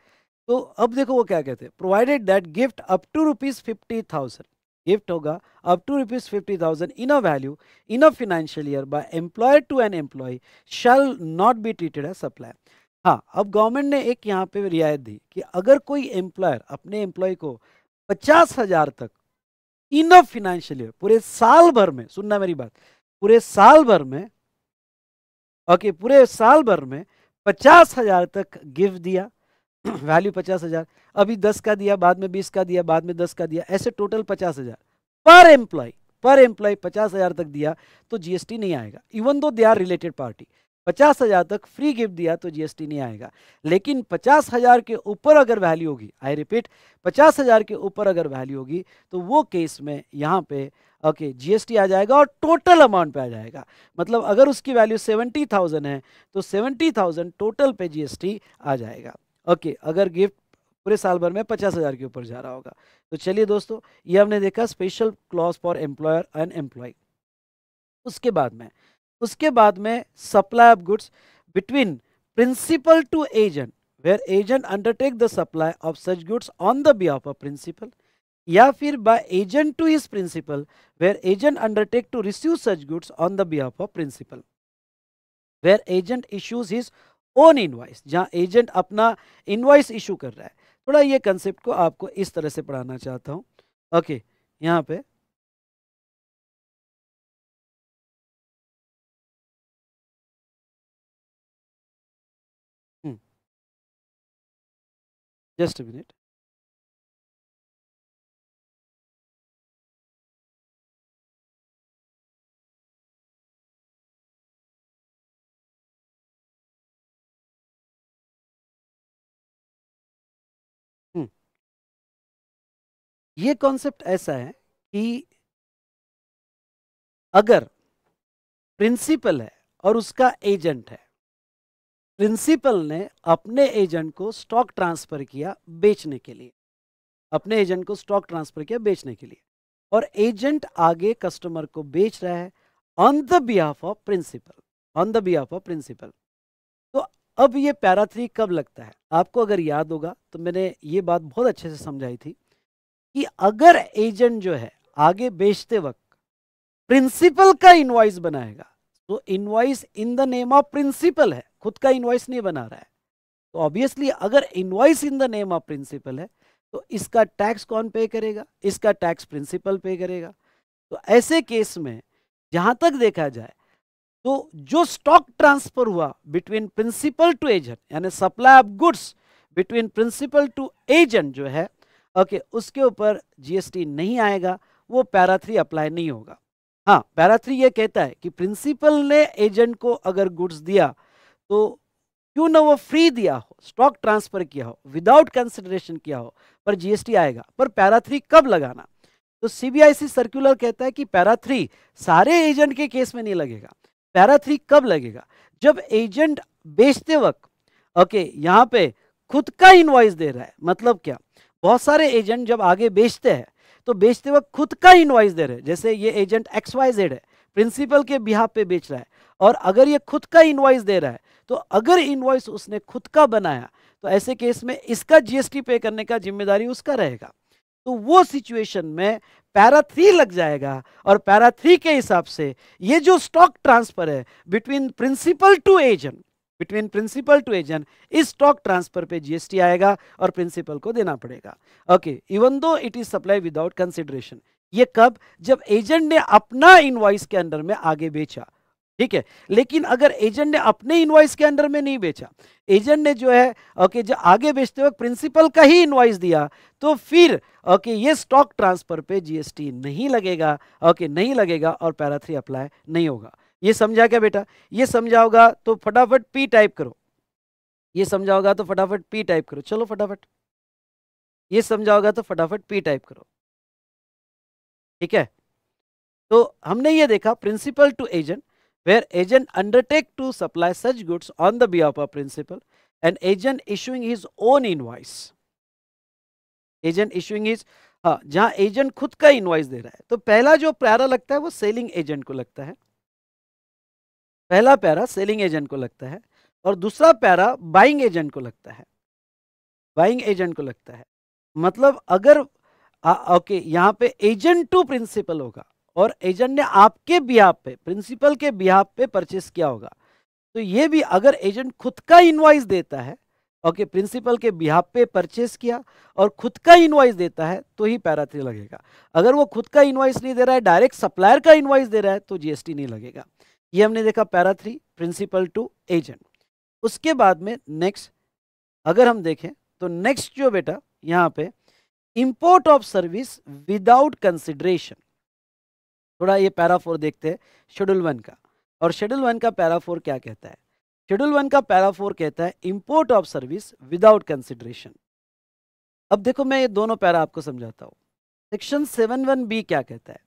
तो अब देखो वो क्या कहते हैं provided that gift up to rupees fifty thousand gift होगा up to rupees fifty thousand in a value in a financial year by employee to an employee shall not be treated as supplier हाँ अब government ने एक यहाँ पे रियायत दी कि अगर कोई एम्प्लॉयर अपने एम्प्लॉय को पचास हजार तक इन अ फिनेंशियल ईयर पूरे साल भर में सुनना मेरी बात पूरे साल भर में ओके okay, पूरे साल भर में पचास हजार तक गिफ्ट दिया वैल्यू पचास हज़ार अभी दस का दिया बाद में बीस का दिया बाद में दस का दिया ऐसे टोटल पचास हज़ार पर एम्प्लॉय पर एम्प्लॉय पचास हज़ार तक दिया तो जीएसटी नहीं आएगा even though they are related party पचास हज़ार तक फ्री गिफ्ट दिया तो जीएसटी नहीं आएगा लेकिन पचास हज़ार के ऊपर अगर वैल्यू होगी आई रिपीट पचास हज़ार के ऊपर अगर वैल्यू होगी तो वो केस में यहाँ पे ओके जीएसटी आ जाएगा और टोटल अमाउंट पे आ जाएगा मतलब अगर उसकी वैल्यू सेवेंटी थाउजेंड है तो सेवेंटी थाउजेंड टोटल पे जीएसटी आ जाएगा ओके अगर गिफ्ट पूरे साल भर में पचास हज़ार के ऊपर जा रहा होगा तो चलिए दोस्तों ये हमने देखा special clause for employer and employee उसके बाद में उसके बाद में supply of goods between principal to agent where agent undertake the supply of such goods on the be of a principal या फिर by agent to his principal where agent undertake to receive such goods on the be of a principal where agent issues his own invoice जहाँ agent अपना invoice issue कर रहा है थोड़ा ये concept को आपको इस तरह से पढ़ाना चाहता हूँ ओके यहाँ पे जस्ट हम्म। मिनट ये कॉन्सेप्ट ऐसा है कि अगर प्रिंसिपल है और उसका एजेंट है प्रिंसिपल ने अपने एजेंट को स्टॉक ट्रांसफर किया बेचने के लिए अपने एजेंट को स्टॉक ट्रांसफर किया बेचने के लिए और एजेंट आगे कस्टमर को बेच रहा है on the behalf of principal on the behalf of principal तो अब ये पैरा थ्री कब लगता है आपको अगर याद होगा तो मैंने ये बात बहुत अच्छे से समझाई थी कि अगर एजेंट जो है आगे बेचते वक्त प्रिंसिपल का इनवाइस बनाएगा तो invoice in the name of principal है खुद का इनवाइस नहीं बना रहा है तो ऑब्वियसली अगर invoice in the name of principal है तो इसका टैक्स कौन पे करेगा इसका टैक्स प्रिंसिपल पे करेगा तो ऐसे केस में जहां तक देखा जाए तो जो स्टॉक ट्रांसफर हुआ बिटवीन प्रिंसिपल टू एजेंट यानी supply of goods between principal to agent जो है ओके उसके ऊपर जीएसटी नहीं आएगा वो पैरा थ्री अप्लाई नहीं होगा हाँ पैरा थ्री ये कहता है कि प्रिंसिपल ने एजेंट को अगर गुड्स दिया तो क्यों ना वो फ्री दिया हो स्टॉक ट्रांसफर किया हो विदाउट कंसिडरेशन किया हो पर जीएसटी आएगा पर पैरा थ्री कब लगाना तो सीबीआईसी सर्कुलर कहता है कि पैरा थ्री सारे एजेंट के केस में नहीं लगेगा पैरा थ्री कब लगेगा जब एजेंट बेचते वक्त ओके यहाँ पे खुद का इन्वाइस दे रहा है मतलब क्या बहुत सारे एजेंट जब आगे बेचते हैं तो बेचते वक्त खुद का इन्वाइस दे रहे हैं जैसे ये एजेंट एक्स वाई जेड है प्रिंसिपल के बिहाफ पे बेच रहा है और अगर ये खुद का इन्वाइस दे रहा है तो अगर इन्वाइस उसने खुद का बनाया तो ऐसे केस में इसका जीएसटी पे करने का जिम्मेदारी उसका रहेगा तो वो सिचुएशन में पैरा थ्री लग जाएगा और पैरा थ्री के हिसाब से ये जो स्टॉक ट्रांसफर है between principal to agent between principal to agent इस स्टॉक ट्रांसफर पे जीएसटी आएगा और प्रिंसिपल को देना पड़ेगा okay even though it is supply without consideration ये कब जब एजेंट ने अपना इनवाइस के अंडर में आगे बेचा ठीक है लेकिन अगर एजेंट ने अपने इनवाइस के अंडर में नहीं बेचा एजेंट ने जो है ओके जो आगे बेचते वक्त प्रिंसिपल का ही इनवाइस दिया तो फिर ओके ये स्टॉक ट्रांसफर पे जीएसटी नहीं लगेगा ओके नहीं लगेगा और पैरा थ्री अप्लाई नहीं होगा ये समझा क्या बेटा ये समझा होगा तो फटाफट पी टाइप करो ये समझा होगा तो फटाफट पी टाइप करो चलो फटाफट ये समझा होगा तो फटाफट पी टाइप करो ठीक है तो हमने ये देखा principal to agent where agent undertake to supply such goods on the behalf of principal and agent issuing own own invoice agent issuing his हाँ जहाँ एजेंट खुद का इन्वाइस दे रहा है तो पहला जो प्यारा लगता है वो सेलिंग एजेंट को लगता है पहला पैरा सेलिंग एजेंट को लगता है और दूसरा पैरा बाइंग एजेंट को लगता है बाइंग एजेंट को लगता है मतलब अगर आ, ओके यहाँ पे एजेंट टू प्रिंसिपल होगा और एजेंट ने आपके बिहाफ पे प्रिंसिपल के बिहाफ पे परचेस किया होगा तो ये भी अगर एजेंट खुद का इनवाइस देता है ओके प्रिंसिपल के बिहाफ पे परचेस किया और खुद का इनवाइस देता है तो ही पैरा थ्री लगेगा अगर वो खुद का इनवाइस नहीं दे रहा है डायरेक्ट सप्लायर का इनवाइस दे रहा है तो जीएसटी नहीं लगेगा ये हमने देखा para three principal to agent उसके बाद में नेक्स्ट अगर हम देखें तो नेक्स्ट जो बेटा यहाँ पे import of service without consideration थोड़ा ये पैरा फोर देखते हैं शेड्यूल वन का और शेड्यूल वन का पैरा फोर क्या कहता है शेड्यूल वन का पैरा फोर कहता है import of service without consideration अब देखो मैं ये दोनों पैरा आपको समझाता हूँ सेक्शन सेवन वन बी क्या कहता है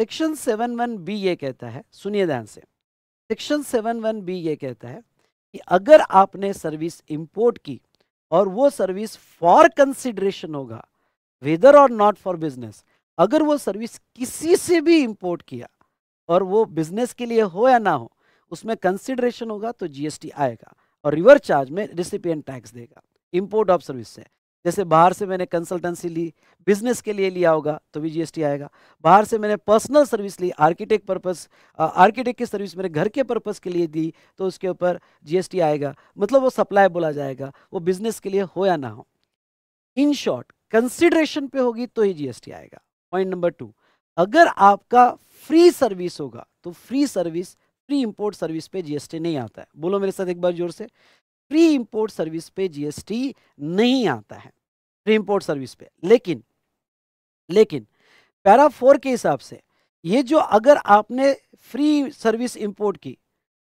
सेक्शन सेवन वन बी ये कहता है सुनिए ध्यान से सेक्शन सेवन वन बी ये कहता है कि अगर आपने सर्विस इंपोर्ट की और वो सर्विस फॉर कंसिडरेशन होगा वेदर और नॉट फॉर बिजनेस अगर वो सर्विस किसी से भी इंपोर्ट किया और वो बिजनेस के लिए हो या ना हो उसमें कंसिडरेशन होगा तो जीएसटी आएगा और रिवर चार्ज में रिसिपियन टैक्स देगा इंपोर्ट ऑफ सर्विस से जैसे बाहर से मैंने कंसल्टेंसी ली बिजनेस के लिए लिया होगा तो भी जीएसटी आएगा बाहर से मैंने पर्सनल सर्विस ली आर्किटेक्ट पर्पस आर्किटेक्ट की सर्विस मेरे घर के पर्पस के लिए दी तो उसके ऊपर जीएसटी आएगा मतलब वो सप्लाई बोला जाएगा वो बिजनेस के लिए हो या ना हो इन शॉर्ट कंसिडरेशन पे होगी तो ही जीएसटी आएगा पॉइंट नंबर टू अगर आपका फ्री सर्विस होगा तो free service free import service पे जीएसटी नहीं आता है बोलो मेरे साथ एक बार जोर से प्री इंपोर्ट सर्विस पे जीएसटी नहीं आता है प्री इंपोर्ट सर्विस पे लेकिन लेकिन पैरा फोर के हिसाब से ये जो अगर आपने फ्री सर्विस इंपोर्ट की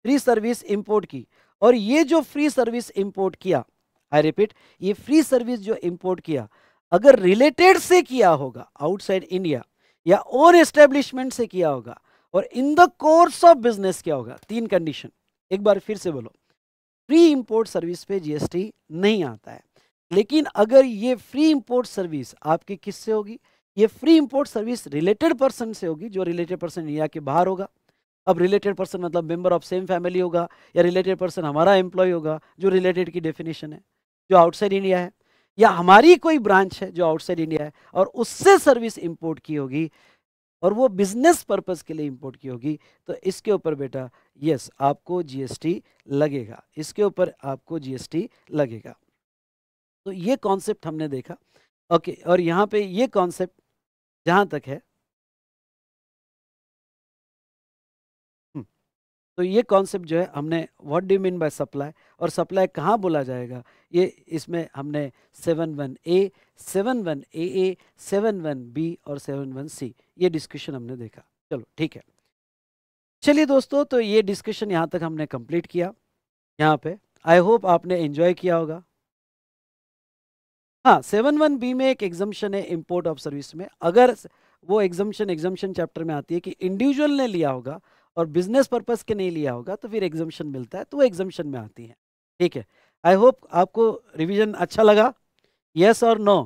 फ्री सर्विस इंपोर्ट की और ये जो फ्री सर्विस इंपोर्ट किया आई रिपीट ये फ्री सर्विस जो इंपोर्ट किया अगर रिलेटेड से किया होगा आउटसाइड इंडिया या और एस्टेब्लिशमेंट से किया होगा और in the course of business क्या होगा तीन कंडीशन एक बार फिर से बोलो फ्री इंपोर्ट सर्विस पे जीएसटी नहीं आता है लेकिन अगर ये फ्री इंपोर्ट सर्विस आपकी किससे होगी ये free import service related person से होगी जो रिलेटेड पर्सन इंडिया के बाहर होगा अब रिलेटेड पर्सन मतलब मेंबर ऑफ सेम फैमिली होगा या रिलेटेड पर्सन हमारा एम्प्लॉय होगा जो रिलेटेड की डेफिनेशन है जो आउटसाइड इंडिया है या हमारी कोई ब्रांच है जो आउटसाइड इंडिया है और उससे सर्विस इंपोर्ट की होगी और वो बिजनेस पर्पज़ के लिए इंपोर्ट की होगी तो इसके ऊपर बेटा यस आपको जीएसटी लगेगा इसके ऊपर आपको जीएसटी लगेगा तो ये कॉन्सेप्ट हमने देखा ओके और यहाँ पे ये कॉन्सेप्ट जहाँ तक है तो ये कॉन्सेप्ट जो है हमने what do mean by supply और सप्लाई कहाँ बोला जाएगा ये इसमें हमने seven one A seven one A A seven one B और सेवन वन सी ये डिस्कशन हमने देखा चलो ठीक है चलिए दोस्तों तो ये डिस्कशन यहाँ तक हमने कंप्लीट किया यहाँ पे आई होप आपने एंजॉय किया होगा हाँ सेवन वन बी में एक एग्जाम्शन है इम्पोर्ट ऑफ सर्विस में अगर वो एग्जाम्शन एग्जाम्शन चैप्टर में आती है कि इंडिविजुअल ने लिया होगा और बिजनेस पर्पज़ के नहीं लिया होगा तो फिर एग्जामेशन मिलता है तो वो एग्जामेशन में आती है ठीक है आई होप आपको रिविजन अच्छा लगा यस और नो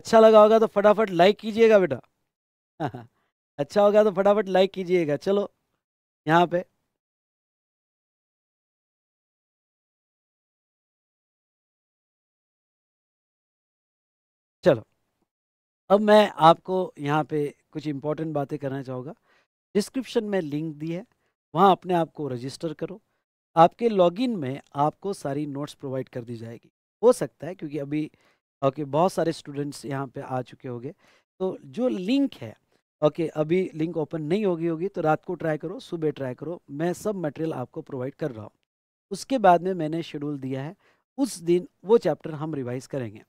अच्छा लगा होगा तो फटाफट लाइक कीजिएगा बेटा अच्छा होगा तो फटाफट लाइक कीजिएगा चलो यहाँ पे चलो अब मैं आपको यहाँ पे कुछ इम्पोर्टेंट बातें करना चाहूँगा डिस्क्रिप्शन में लिंक दी है वहाँ अपने आप को रजिस्टर करो आपके लॉगिन में आपको सारी नोट्स प्रोवाइड कर दी जाएगी हो सकता है क्योंकि अभी ओके बहुत सारे स्टूडेंट्स यहाँ पे आ चुके होंगे तो जो लिंक है ओके अभी लिंक ओपन नहीं होगी होगी तो रात को ट्राई करो सुबह ट्राई करो मैं सब मटेरियल आपको प्रोवाइड कर रहा हूँ उसके बाद में मैंने शेड्यूल दिया है उस दिन वो चैप्टर हम रिवाइज करेंगे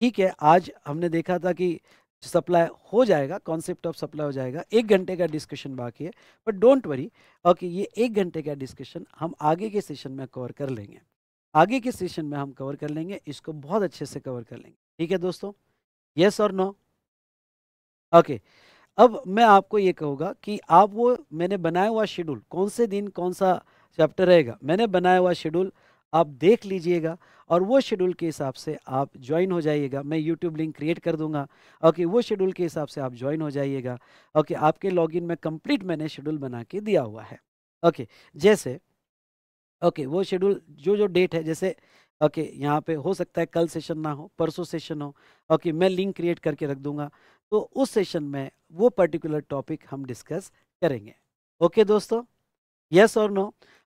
ठीक है आज हमने देखा था कि सप्लाई हो जाएगा कॉन्सेप्ट ऑफ सप्लाई हो जाएगा एक घंटे का डिस्कशन बाकी है बट डोंट वरी ओके ये एक घंटे का डिस्कशन हम आगे के सेशन में कवर कर लेंगे आगे के सेशन में हम कवर कर लेंगे इसको बहुत अच्छे से कवर कर लेंगे ठीक है दोस्तों यस और नो ओके अब मैं आपको ये कहूँगा कि आप वो मैंने बनाया हुआ शेड्यूल कौन से दिन कौन सा चैप्टर रहेगा मैंने बनाया हुआ शेड्यूल आप देख लीजिएगा और वो शेड्यूल के हिसाब से आप ज्वाइन हो जाइएगा मैं यूट्यूब लिंक क्रिएट कर दूंगा ओके वो शेड्यूल के हिसाब से आप ज्वाइन हो जाइएगा ओके आपके लॉगिन में कंप्लीट मैंने शेड्यूल बना के दिया हुआ है ओके जैसे ओके वो शेड्यूल जो जो डेट है जैसे ओके okay, यहाँ पे हो सकता है कल सेशन ना हो परसों सेशन हो ओके okay, मैं लिंक क्रिएट करके रख दूंगा तो उस सेशन में वो पर्टिकुलर टॉपिक हम डिस्कस करेंगे ओके okay, दोस्तों यस और नो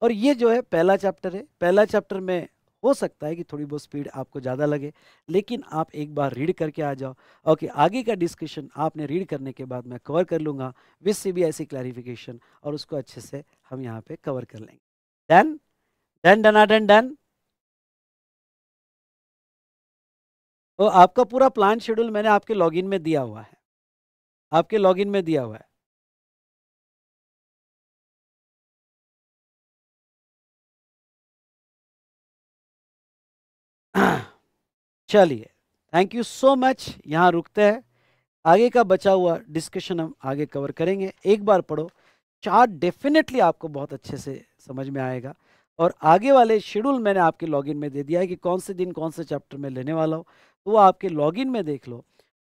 और ये जो है पहला चैप्टर है पहला चैप्टर में हो सकता है कि थोड़ी बहुत स्पीड आपको ज़्यादा लगे लेकिन आप एक बार रीड करके आ जाओ ओके आगे का डिस्कशन आपने रीड करने के बाद मैं कवर कर लूँगा विद सी बी ऐसी क्लैरिफिकेशन और उसको अच्छे से हम यहाँ पे कवर कर लेंगे डन डन डना डन डन तो आपका पूरा प्लान शेड्यूल मैंने आपके लॉगिन में दिया हुआ है आपके लॉगिन में दिया हुआ है चलिए थैंक यू सो मच यहाँ रुकते हैं आगे का बचा हुआ डिस्कशन हम आगे कवर करेंगे एक बार पढ़ो चार्ट डेफिनेटली आपको बहुत अच्छे से समझ में आएगा और आगे वाले शेड्यूल मैंने आपके लॉगिन में दे दिया है कि कौन से दिन कौन से चैप्टर में लेने वाला हो तो वो आपके लॉगिन में देख लो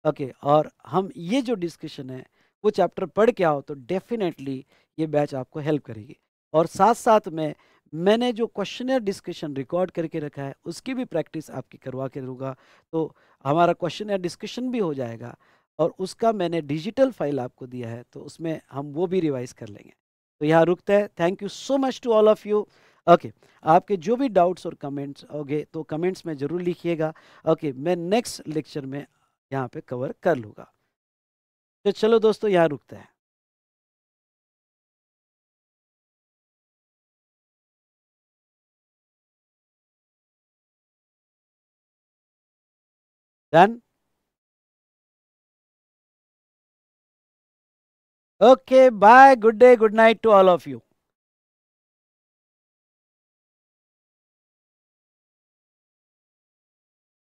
ओके okay, और हम ये जो डिस्कशन है वो चैप्टर पढ़ के आओ तो डेफिनेटली ये बैच आपको हेल्प करेगी और साथ साथ में मैंने जो क्वेश्चनर डिस्कशन रिकॉर्ड करके रखा है उसकी भी प्रैक्टिस आपकी करवा के दूंगा तो हमारा क्वेश्चनर डिस्कशन भी हो जाएगा और उसका मैंने डिजिटल फाइल आपको दिया है तो उसमें हम वो भी रिवाइज कर लेंगे तो यहाँ रुकता है thank you so much to all of you okay आपके जो भी डाउट्स और कमेंट्स होंगे तो कमेंट्स में ज़रूर लिखिएगा ओके मैं नेक्स्ट लेक्चर में यहाँ पे कवर कर लूँगा तो चलो दोस्तों यहाँ रुकता है Done? Okay, bye. Good day, good night to all of you.